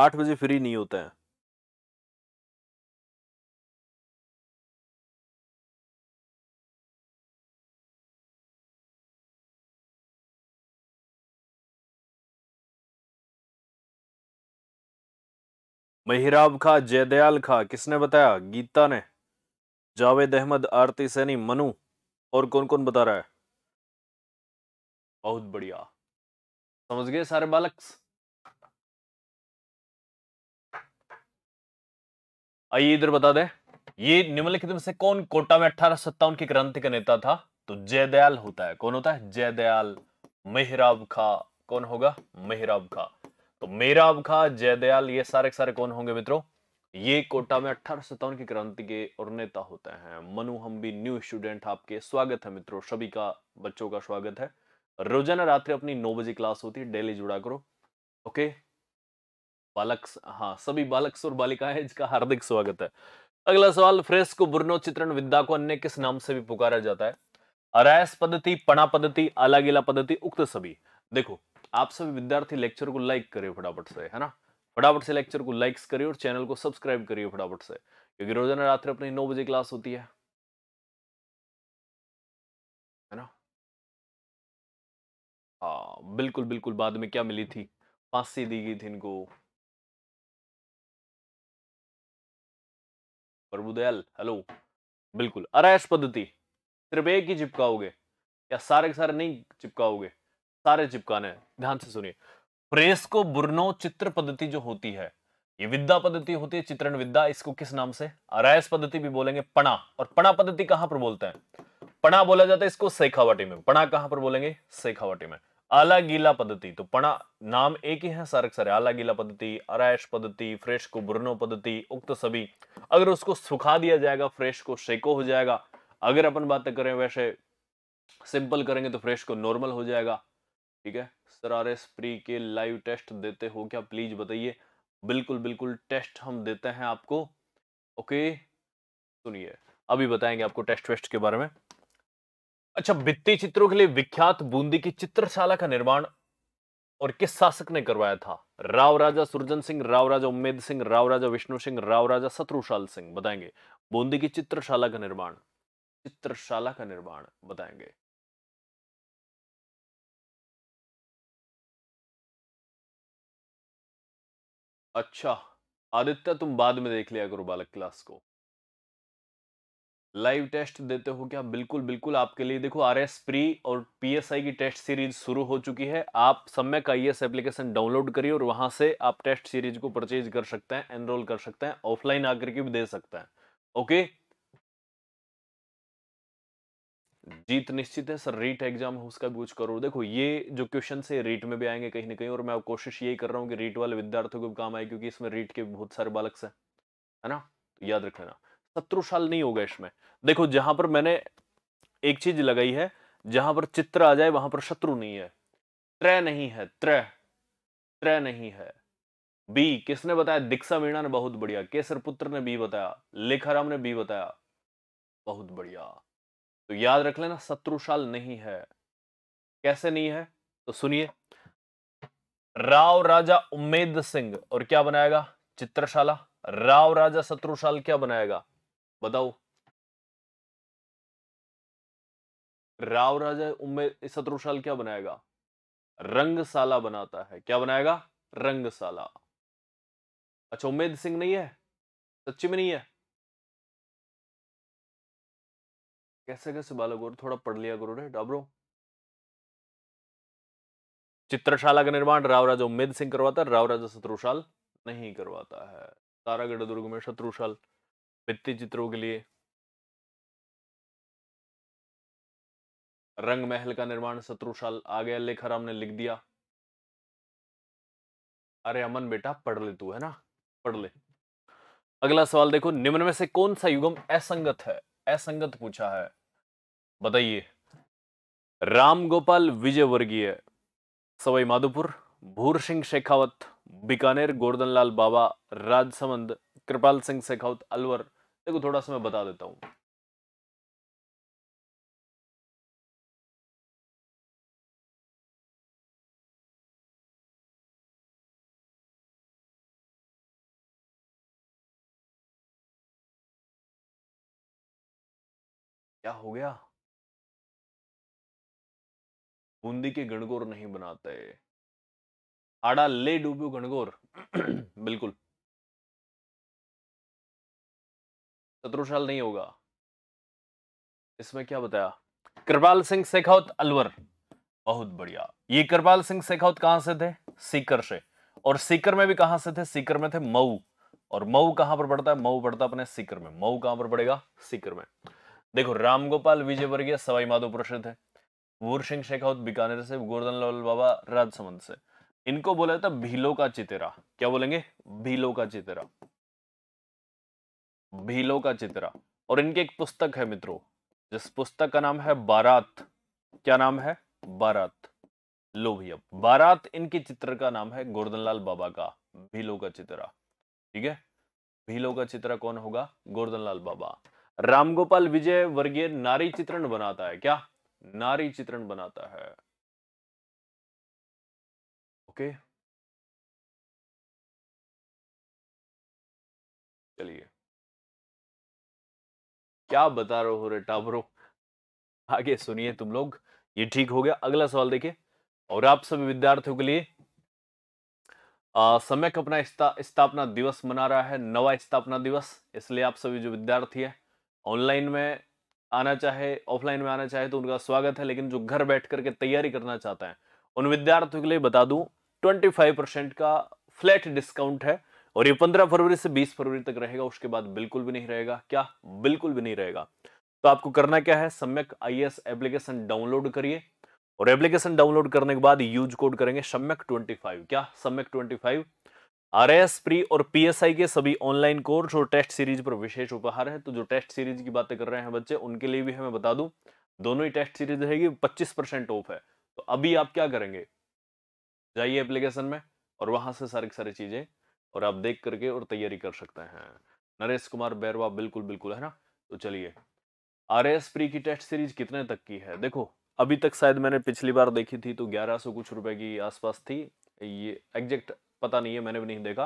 आठ बजे फ्री नहीं होता है महिराब खा जयदयाल खा किसने बताया गीता ने जावेद अहमद आरती सैनी मनु और कौन कौन बता रहा है बहुत बढ़िया समझ गए सारे बालक आइए इधर बता दे ये निम्नलिखित में से कौन कोटा में अठारह सत्तावन की क्रांति का नेता था तो जयदयाल होता है कौन होता है जयदयाल मेहराब खा कौन होगा मेहराब खा तो मेरा अबखा जयदयाल ये सारे सारे कौन होंगे मित्रों ये कोटा में अठारह की क्रांति के और नेता होते हैं मनु हम भी न्यू स्टूडेंट आपके स्वागत है मित्रों सभी का बच्चों का स्वागत है रोजाना रात्रि अपनी नौ बजे क्लास होती है डेली जुड़ा करो ओके बालक हाँ सभी बालक और बालिकाएं इसका हार्दिक स्वागत है अगला सवाल फ्रेस को बुरनो चित्रण विद्या को अन्य किस नाम से भी पुकारा जाता है अरायस पद्धति पणा पद्धति अलागिला पद्धति उक्त सभी देखो आप सभी विद्यार्थी लेक्चर को लाइक करिए फटाफट से है ना फटाफट से लेक्चर को लाइक्स करिए और चैनल को सब्सक्राइब करिए फटाफट से क्योंकि रोजाना रात्रि अपनी नौ बजे क्लास होती है है ना हाँ बिल्कुल बिल्कुल बाद में क्या मिली थी फांसी दी गई थी इनको प्रभुदयाल हेलो बिल्कुल अरेस्ट पद्धति सिर्फ एक ही चिपकाओगे या सारे के सारे नहीं चिपकाओगे सारे चिपकाने ध्यान से सुनिए प्रेस को बुरनो चित्र पद्धति जो होती है ये विद्या पद्धति होती है चित्रण विद्या इसको किस नाम से अरायस पद्धति भी बोलेंगे पणा और पणा पद्धति कहां पर बोलते हैं पणा बोला जाता है इसको सेखावटी में पणा कहां पर बोलेंगे सेखावटी में आला गीला पद्धति तो पणा नाम एक ही है सारे सारे आला गीला पद्धति अरायश पद्धति फ्रेश को बुरनो पद्धति उक्त सभी अगर उसको सुखा दिया जाएगा फ्रेश को शेको हो जाएगा अगर अपन बात करें वैसे सिंपल करेंगे तो फ्रेश को नॉर्मल हो जाएगा ठीक है सर आर एस प्री के लाइव टेस्ट देते हो क्या प्लीज बताइए बिल्कुल बिल्कुल टेस्ट हम देते हैं आपको ओके सुनिए अभी बताएंगे आपको टेस्ट वेस्ट के बारे में अच्छा वित्तीय चित्रों के लिए विख्यात बूंदी की चित्रशाला का निर्माण और किस शासक ने करवाया था राव राजा सुरजन सिंह राव राजा उम्मेद सिंह राव राजा विष्णु सिंह राव राजा शत्रुशाल सिंह बताएंगे बूंदी की चित्रशाला का निर्माण चित्रशाला का निर्माण बताएंगे अच्छा आदित्य तुम बाद में देख लिया करो बालक क्लास को लाइव टेस्ट देते हो क्या बिल्कुल बिल्कुल आपके लिए देखो आर एस प्री और पी एस आई की टेस्ट सीरीज शुरू हो चुकी है आप समय का I e S application download करिए और वहां से आप टेस्ट सीरीज को परचेज कर सकते हैं एनरोल कर सकते हैं ऑफलाइन आकर के भी दे सकते हैं ओके जीत निश्चित है सर रीट एग्जाम उसका भी कुछ करो देखो ये जो क्वेश्चन से रीट में भी आएंगे कहीं ना कहीं और मैं कोशिश यही कर रहा हूँ कि रीट वाले विद्यार्थियों को भी काम आए क्योंकि इसमें रीट के बहुत सारे बालक है ना तो याद रखना शत्रु साल नहीं होगा इसमें देखो जहां पर मैंने एक चीज लगाई है जहां पर चित्र आ जाए वहां पर शत्रु नहीं है त्रय नहीं है त्रय त्रय नहीं है बी किसने बताया दीक्षा मीणा ने बहुत बढ़िया केसर पुत्र ने बी बताया लेखाराम ने बी बताया बहुत बढ़िया तो याद रख लेना शत्रुशाल नहीं है कैसे नहीं है तो सुनिए राव राजा उम्मेद सिंह और क्या बनाएगा चित्रशाला राव राजा शत्रुशाल क्या बनाएगा बताओ राव राजा उम्मेद शत्रुशाल क्या बनाएगा रंगशाला बनाता है क्या बनाएगा रंगशाला अच्छा उम्मेद सिंह नहीं है सच्ची में नहीं है कैसे कैसे बालक और थोड़ा पढ़ लिया करो रे डाबरो चित्रशाला का निर्माण राव राजा उम्मेद सिंह करवाता राव राजा शत्रुशाल नहीं करवाता है तारागढ़ दुर्ग में शत्रुशाल वित्तीय चित्रों के लिए रंग महल का निर्माण शत्रुशाल आ गया राम ने लिख दिया अरे अमन बेटा पढ़ ले तू है ना पढ़ ले अगला सवाल देखो निम्न में से कौन सा युगम असंगत है असंगत पूछा है बताइए राम गोपाल विजयवर्गीय सवाई माधोपुर भूर सिंह शेखावत बीकानेर गोर्धन बाबा राजसमंद कृपाल सिंह शेखावत अलवर देखो थोड़ा सा मैं बता देता हूँ क्या हो गया बूंदी के गणगोर नहीं बनाते आड़ा ले डूबो गणगोर बिल्कुल शत्रुशाल नहीं होगा इसमें क्या बताया कृपाल सिंह शेखावत अलवर बहुत बढ़िया ये कृपाल सिंह शेखावत कहां से थे सीकर से और सीकर में भी कहां से थे सीकर में थे मऊ और मऊ कहां पर पड़ता है मऊ पड़ता अपने सीकर में मऊ कहां पर पड़ेगा सीकर में देखो रामगोपाल विजयवर्गीय सवाई माधोपुर से थे सिंह शेखावत बीकानेर से गोर्धन लाल बाबा राजसमंद से इनको बोला था भीलो का चितेरा क्या बोलेंगे भीलो का चितेरा भीलो का चित्रा और इनके एक पुस्तक है मित्रों जिस पुस्तक का नाम है बारात क्या नाम है बारात लो भैया बारात इनके चित्र का नाम है गोवर्धनलाल बाबा का भीलो का चित्रा ठीक है भीलो का चित्रा कौन होगा गोवर्धनलाल बाबा रामगोपाल विजय वर्गीय नारी चित्रण बनाता है क्या नारी चित्रण बनाता है ओके चलिए क्या बता रहे हो रे टाबरो आगे सुनिए तुम लोग ये ठीक हो गया अगला सवाल देखिए और आप सभी विद्यार्थियों के लिए समय अपना स्थापना दिवस मना रहा है नवा स्थापना दिवस इसलिए आप सभी जो विद्यार्थी है ऑनलाइन में आना चाहे ऑफलाइन में आना चाहे तो उनका स्वागत है लेकिन जो घर बैठ करके तैयारी करना चाहते हैं उन विद्यार्थियों के लिए बता दूं 25 परसेंट का फ्लैट डिस्काउंट है और ये 15 फरवरी से 20 फरवरी तक रहेगा उसके बाद बिल्कुल भी नहीं रहेगा क्या बिल्कुल भी नहीं रहेगा तो आपको करना क्या है सम्यक आई एप्लीकेशन डाउनलोड करिए और एप्लीकेशन डाउनलोड करने के बाद यूज कोड करेंगे सम्यक ट्वेंटी क्या सम्यक ट्वेंटी आरएएस प्री और पीएसआई के सभी ऑनलाइन कोर्स और टेस्ट सीरीज पर विशेष उपहार है तो जो टेस्ट सीरीज की बातें कर रहे हैं बच्चे उनके लिए भी है मैं बता दूं दोनों ही टेस्ट सीरीज रहेगी 25 परसेंट ऑफ है तो अभी आप क्या करेंगे जाइए एप्लीकेशन में और वहां से सारी सारी चीजें और आप देख करके और तैयारी कर सकते हैं नरेश कुमार बैरवा बिल्कुल बिल्कुल है ना तो चलिए आर एस प्री की टेस्ट सीरीज कितने तक की है देखो अभी तक शायद मैंने पिछली बार देखी थी तो ग्यारह कुछ रुपए की आसपास थी ये एग्जैक्ट पता नहीं है मैंने भी नहीं देखा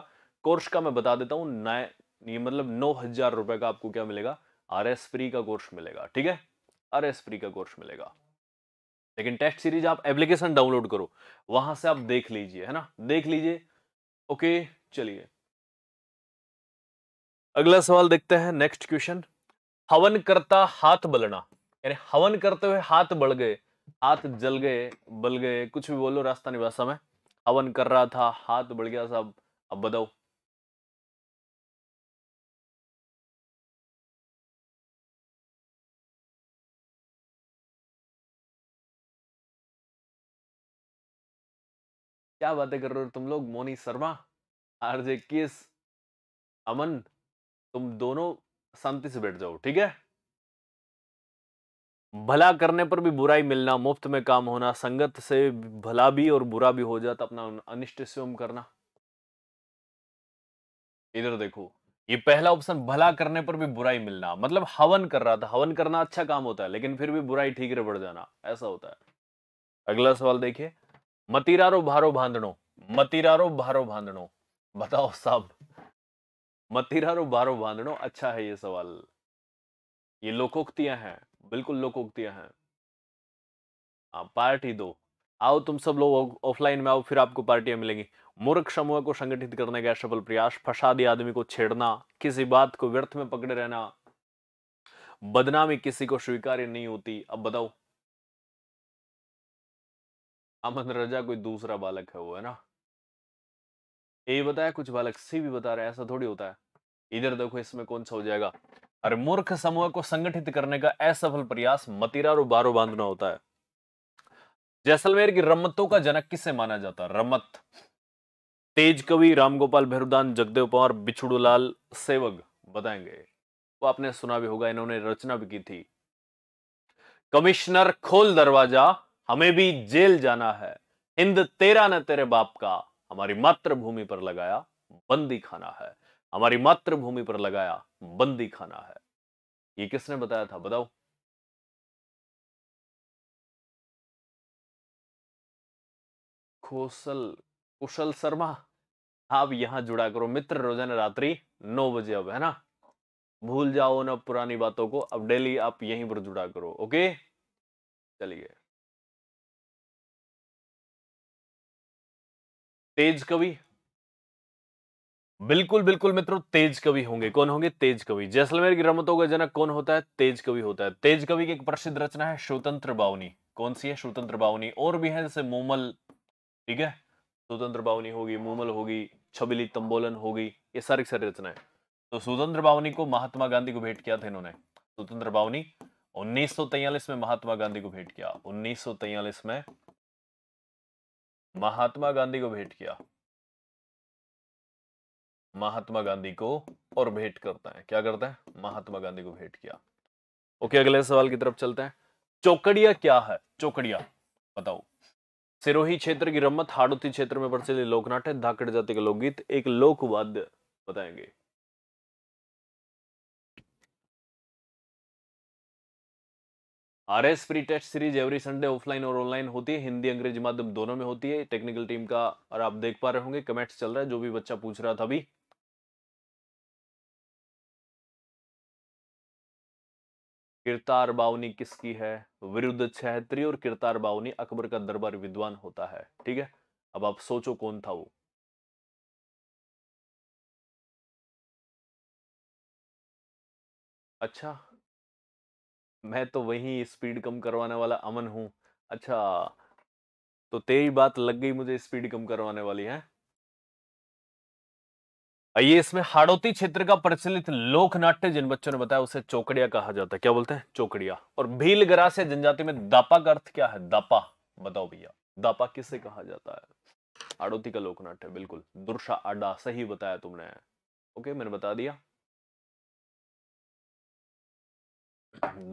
कोर्स का मैं बता देता हूँ नए ये मतलब नौ हजार रुपए का आपको क्या मिलेगा आर एस फ्री का कोर्स मिलेगा ठीक है आर एस फ्री का कोर्स मिलेगा लेकिन टेस्ट सीरीज आप एप्लीकेशन डाउनलोड करो वहां से आप देख लीजिए है ना देख लीजिए ओके चलिए अगला सवाल देखते हैं नेक्स्ट क्वेश्चन हवन करता हाथ बलना यानी हवन करते हुए हाथ बढ़ गए हाथ जल गए बल गए कुछ भी बोलो रास्ता निवासा में हवन कर रहा था हाथ बढ़ गया साहब अब बताओ क्या बातें कर रहे हो तुम लोग मोनी शर्मा आरजे किस अमन तुम दोनों शांति से बैठ जाओ ठीक है भला करने पर भी बुराई मिलना मुफ्त में काम होना संगत से भला भी और बुरा भी हो जाता अपना अनिष्ट स्वयं करना इधर देखो ये पहला ऑप्शन भला करने पर भी बुराई मिलना मतलब हवन कर रहा था हवन करना अच्छा काम होता है लेकिन फिर भी बुराई ठीक बढ़ जाना ऐसा होता है अगला सवाल देखिए मतीरारो भारो बांधणो मतीरारो भारो बांधणो बताओ साहब मतीरारो भारो बांधणो अच्छा है ये सवाल ये लोकोक्तियां हैं बिल्कुल लोग उगतियाँ हैं आप हाँ, पार्टी दो आओ तुम सब लोग ऑफलाइन में आओ फिर आपको पार्टियां मिलेंगी मूर्ख समूह को संगठित करने का सफल प्रयास फसादी आदमी को छेड़ना किसी बात को व्यर्थ में पकड़े रहना बदनामी किसी को स्वीकार्य नहीं होती अब बताओ अमन रजा कोई दूसरा बालक है वो है ना ये बताया कुछ बालक सी भी बता रहे ऐसा थोड़ी होता है इधर देखो इसमें कौन सा हो जाएगा अरे मूर्ख समूह को संगठित करने का असफल प्रयास मतीरा और बारो बांधना होता है जैसलमेर की रम्मतों का जनक किससे माना जाता है रमत तेज कवि रामगोपाल भैरुदान जगदेव पवार बिछुड़ूलाल सेवक बताएंगे वो आपने सुना भी होगा इन्होंने रचना भी की थी कमिश्नर खोल दरवाजा हमें भी जेल जाना है हिंद तेरा न तेरे बाप का हमारी मातृभूमि पर लगाया बंदी खाना है हमारी मातृभूमि पर लगाया बंदी खाना है ये किसने बताया था बताओ खोसल कुशल शर्मा आप यहां जुड़ा करो मित्र रोजाना रात्रि नौ बजे अब है ना भूल जाओ ना पुरानी बातों को अब डेली आप यहीं पर जुड़ा करो ओके चलिए तेज कवि बिल्कुल बिल्कुल मित्रों तेज कवि होंगे कौन होंगे तेज कवि जैसलमेर की रमतों का जनक कौन होता है तेज कवि होता है तेज कवि की एक प्रसिद्ध रचना है स्वतंत्र बावनी कौन सी है स्वतंत्र बावनी और भी है जैसे मोमल ठीक है स्वतंत्र बावनी होगी मोमल होगी छबिली तंबोलन होगी ये सारी सारी रचनाएं तो स्वतंत्र बावनी को महात्मा गांधी को भेंट किया था इन्होंने स्वतंत्र बावनी उन्नीस में महात्मा गांधी को भेंट किया उन्नीस में महात्मा गांधी को भेंट किया महात्मा गांधी को और भेंट करता है क्या करता है महात्मा गांधी को भेंट किया ओके अगले सवाल की तरफ चलते हैं चौकड़िया क्या है चौकड़िया बताओ सिरोही क्षेत्र की रम्मत हाड़ोती क्षेत्र में प्रचलित लोकनाट्य धाकड़ जाति का लोकगीत एक लोकवाद्य बताएंगे R S free test series every Sunday offline और ऑनलाइन होती है हिंदी अंग्रेजी माध्यम दोनों में होती है टेक्निकल टीम का और आप देख पा रहे होंगे कमेंट्स चल रहा है जो भी बच्चा पूछ रहा था अभी किरतार बावनी किसकी है विरुद्ध छहत्री और किरतार बावनी अकबर का दरबार विद्वान होता है ठीक है अब आप सोचो कौन था वो अच्छा मैं तो वही स्पीड कम करवाने वाला अमन हूं अच्छा तो तेरी बात लग गई मुझे स्पीड कम करवाने वाली है आइए इसमें हाड़ौती क्षेत्र का प्रचलित लोक नाट्य जिन बच्चों ने बताया उसे चौकड़िया कहा जाता है क्या बोलते हैं चौकड़िया और भील ग्रास या जनजाति में दापा का अर्थ क्या है दापा बताओ भैया दापा किसे कहा जाता है हाड़ौती का लोक नाट्य बिल्कुल दुर्शा अड्डा सही बताया तुमने ओके मैंने बता दिया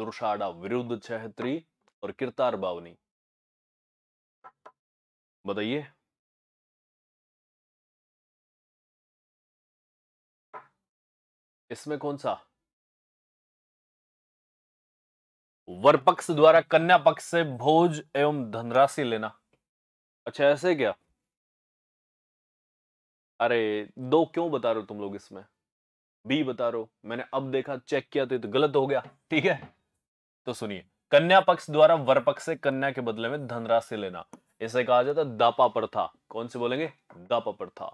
दुर्शाड़ा विरुद्ध छहत्री और किरतार बावनी बताइए इसमें कौन सा वर पक्ष द्वारा कन्या पक्ष से भोज एवं धनराशि लेना अच्छा ऐसे क्या अरे दो क्यों बता रहे हो तुम लोग इसमें बी बता रहे हो मैंने अब देखा चेक किया तो, तो गलत हो गया ठीक है तो सुनिए कन्या पक्ष द्वारा वर पक्ष से कन्या के बदले में धनराशि लेना इसे कहा जाता है दापा प्रथा कौन से बोलेंगे दापा प्रथा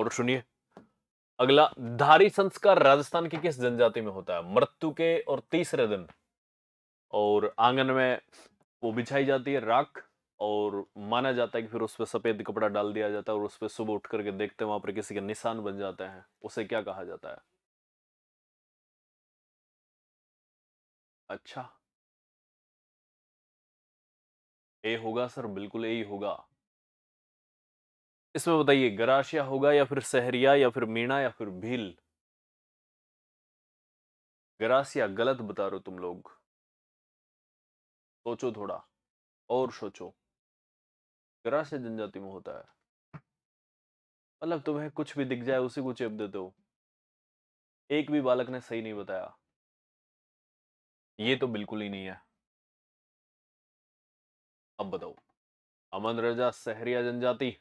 और सुनिए अगला धारी संस्कार राजस्थान की किस जनजाति में होता है मृत्यु के और तीसरे दिन और आंगन में वो बिछाई जाती है राख और माना जाता है कि फिर उस पर सफ़ेद कपड़ा डाल दिया जाता है और उस पर सुबह उठ करके देखते हैं वहां पर किसी के निशान बन जाते हैं उसे क्या कहा जाता है अच्छा ए होगा सर बिल्कुल ए ही होगा इसमें बताइए गराशिया होगा या फिर सहरिया या फिर मीणा या फिर भील गरासिया गलत बता रहे हो तुम लोग सोचो थोड़ा और सोचो गरासिया जनजाति में होता है मतलब तुम्हें कुछ भी दिख जाए उसी को चेप देते हो एक भी बालक ने सही नहीं बताया ये तो बिल्कुल ही नहीं है अब बताओ अमन रजा सहरिया जनजाति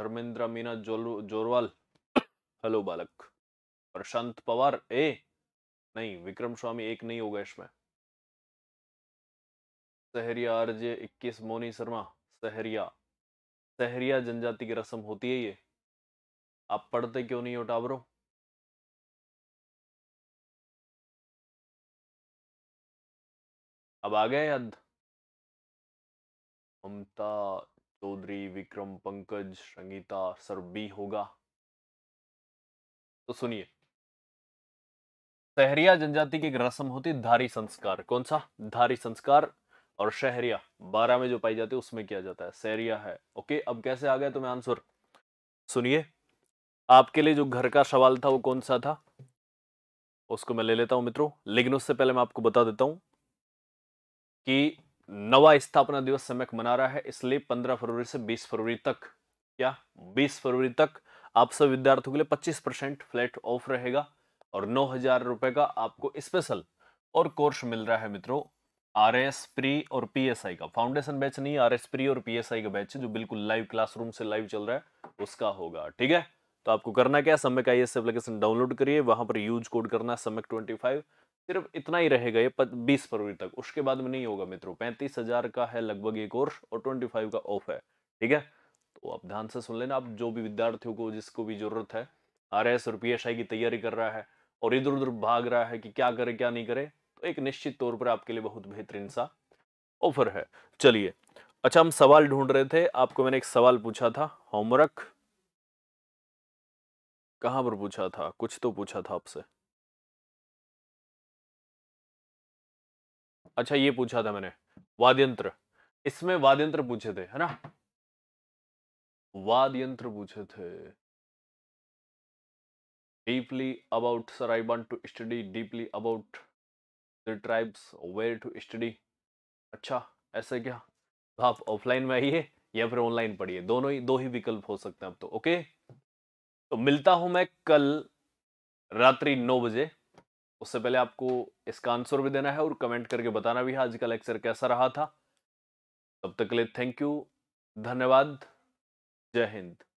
धर्मेंद्र मीना जोरवाल हेलो बालक प्रशांत पवार ए नहीं विक्रम स्वामी एक नहीं होगा इसमें सहरिया आरजे इक्कीस मोनी शर्मा सहरिया सहरिया जनजाति की रस्म होती है ये आप पढ़ते क्यों नहीं हो टावरों अब आ गए याद ममता चौधरी विक्रम पंकज संगीता सर बी होगा तो सुनिए सहरिया जनजाति की एक रस्म होती है धारी संस्कार कौन सा धारी संस्कार और शहरिया बारह में जो पाई जाती है उसमें किया जाता है सहरिया है ओके अब कैसे आ गया तुम्हें आंसर सुनिए आपके लिए जो घर का सवाल था वो कौन सा था उसको मैं ले लेता हूं मित्रों लेकिन उससे पहले मैं आपको बता देता हूं कि नवा स्थापना दिवस सम्यक मना रहा है इसलिए 15 फरवरी से 20 फरवरी तक क्या 20 फरवरी तक आप सब विद्यार्थियों के लिए 25 परसेंट फ्लैट ऑफ रहेगा और नौ हजार रुपए का आपको स्पेशल और कोर्स मिल रहा है मित्रों आर एस प्री और पी एस आई का फाउंडेशन बैच नहीं आर एस प्री और पी एस आई का बैच जो बिल्कुल लाइव क्लासरूम से लाइव चल रहा है उसका होगा ठीक है तो आपको करना क्या समय सम्यक आई एस एप्लीकेशन डाउनलोड करिए वहां पर यूज कोड करना है सम्यक ट्वेंटी फाइव सिर्फ इतना ही रहेगा ये बीस फरवरी तक उसके बाद में नहीं होगा मित्रों पैंतीस हजार का है लगभग ये कोर्स और ट्वेंटी फाइव का ऑफ है ठीक है तो आप ध्यान से सुन लेना आप जो भी विद्यार्थियों को जिसको भी जरूरत है आर एस और पी की तैयारी कर रहा है और इधर उधर भाग रहा है कि क्या करे क्या नहीं करे तो एक निश्चित तौर पर आपके लिए बहुत बेहतरीन सा ऑफर है चलिए अच्छा हम सवाल ढूंढ रहे थे आपको मैंने एक सवाल पूछा था होमवर्क कहाँ पर पूछा था कुछ तो पूछा था आपसे अच्छा ये पूछा था मैंने वाद्यंत्र इसमें वाद पूछे थे है ना वाद पूछे थे deeply about sir I want to study deeply about the tribes where to study अच्छा ऐसे क्या तो आप ऑफलाइन में आइए या फिर ऑनलाइन पढ़िए दोनों ही दो ही विकल्प हो सकते हैं अब तो ओके तो मिलता हूं मैं कल रात्रि नौ बजे उससे पहले आपको इसका आंसर भी देना है और कमेंट करके बताना भी है आज का लेक्चर कैसा रहा था तब तक के लिए थैंक यू धन्यवाद जय हिंद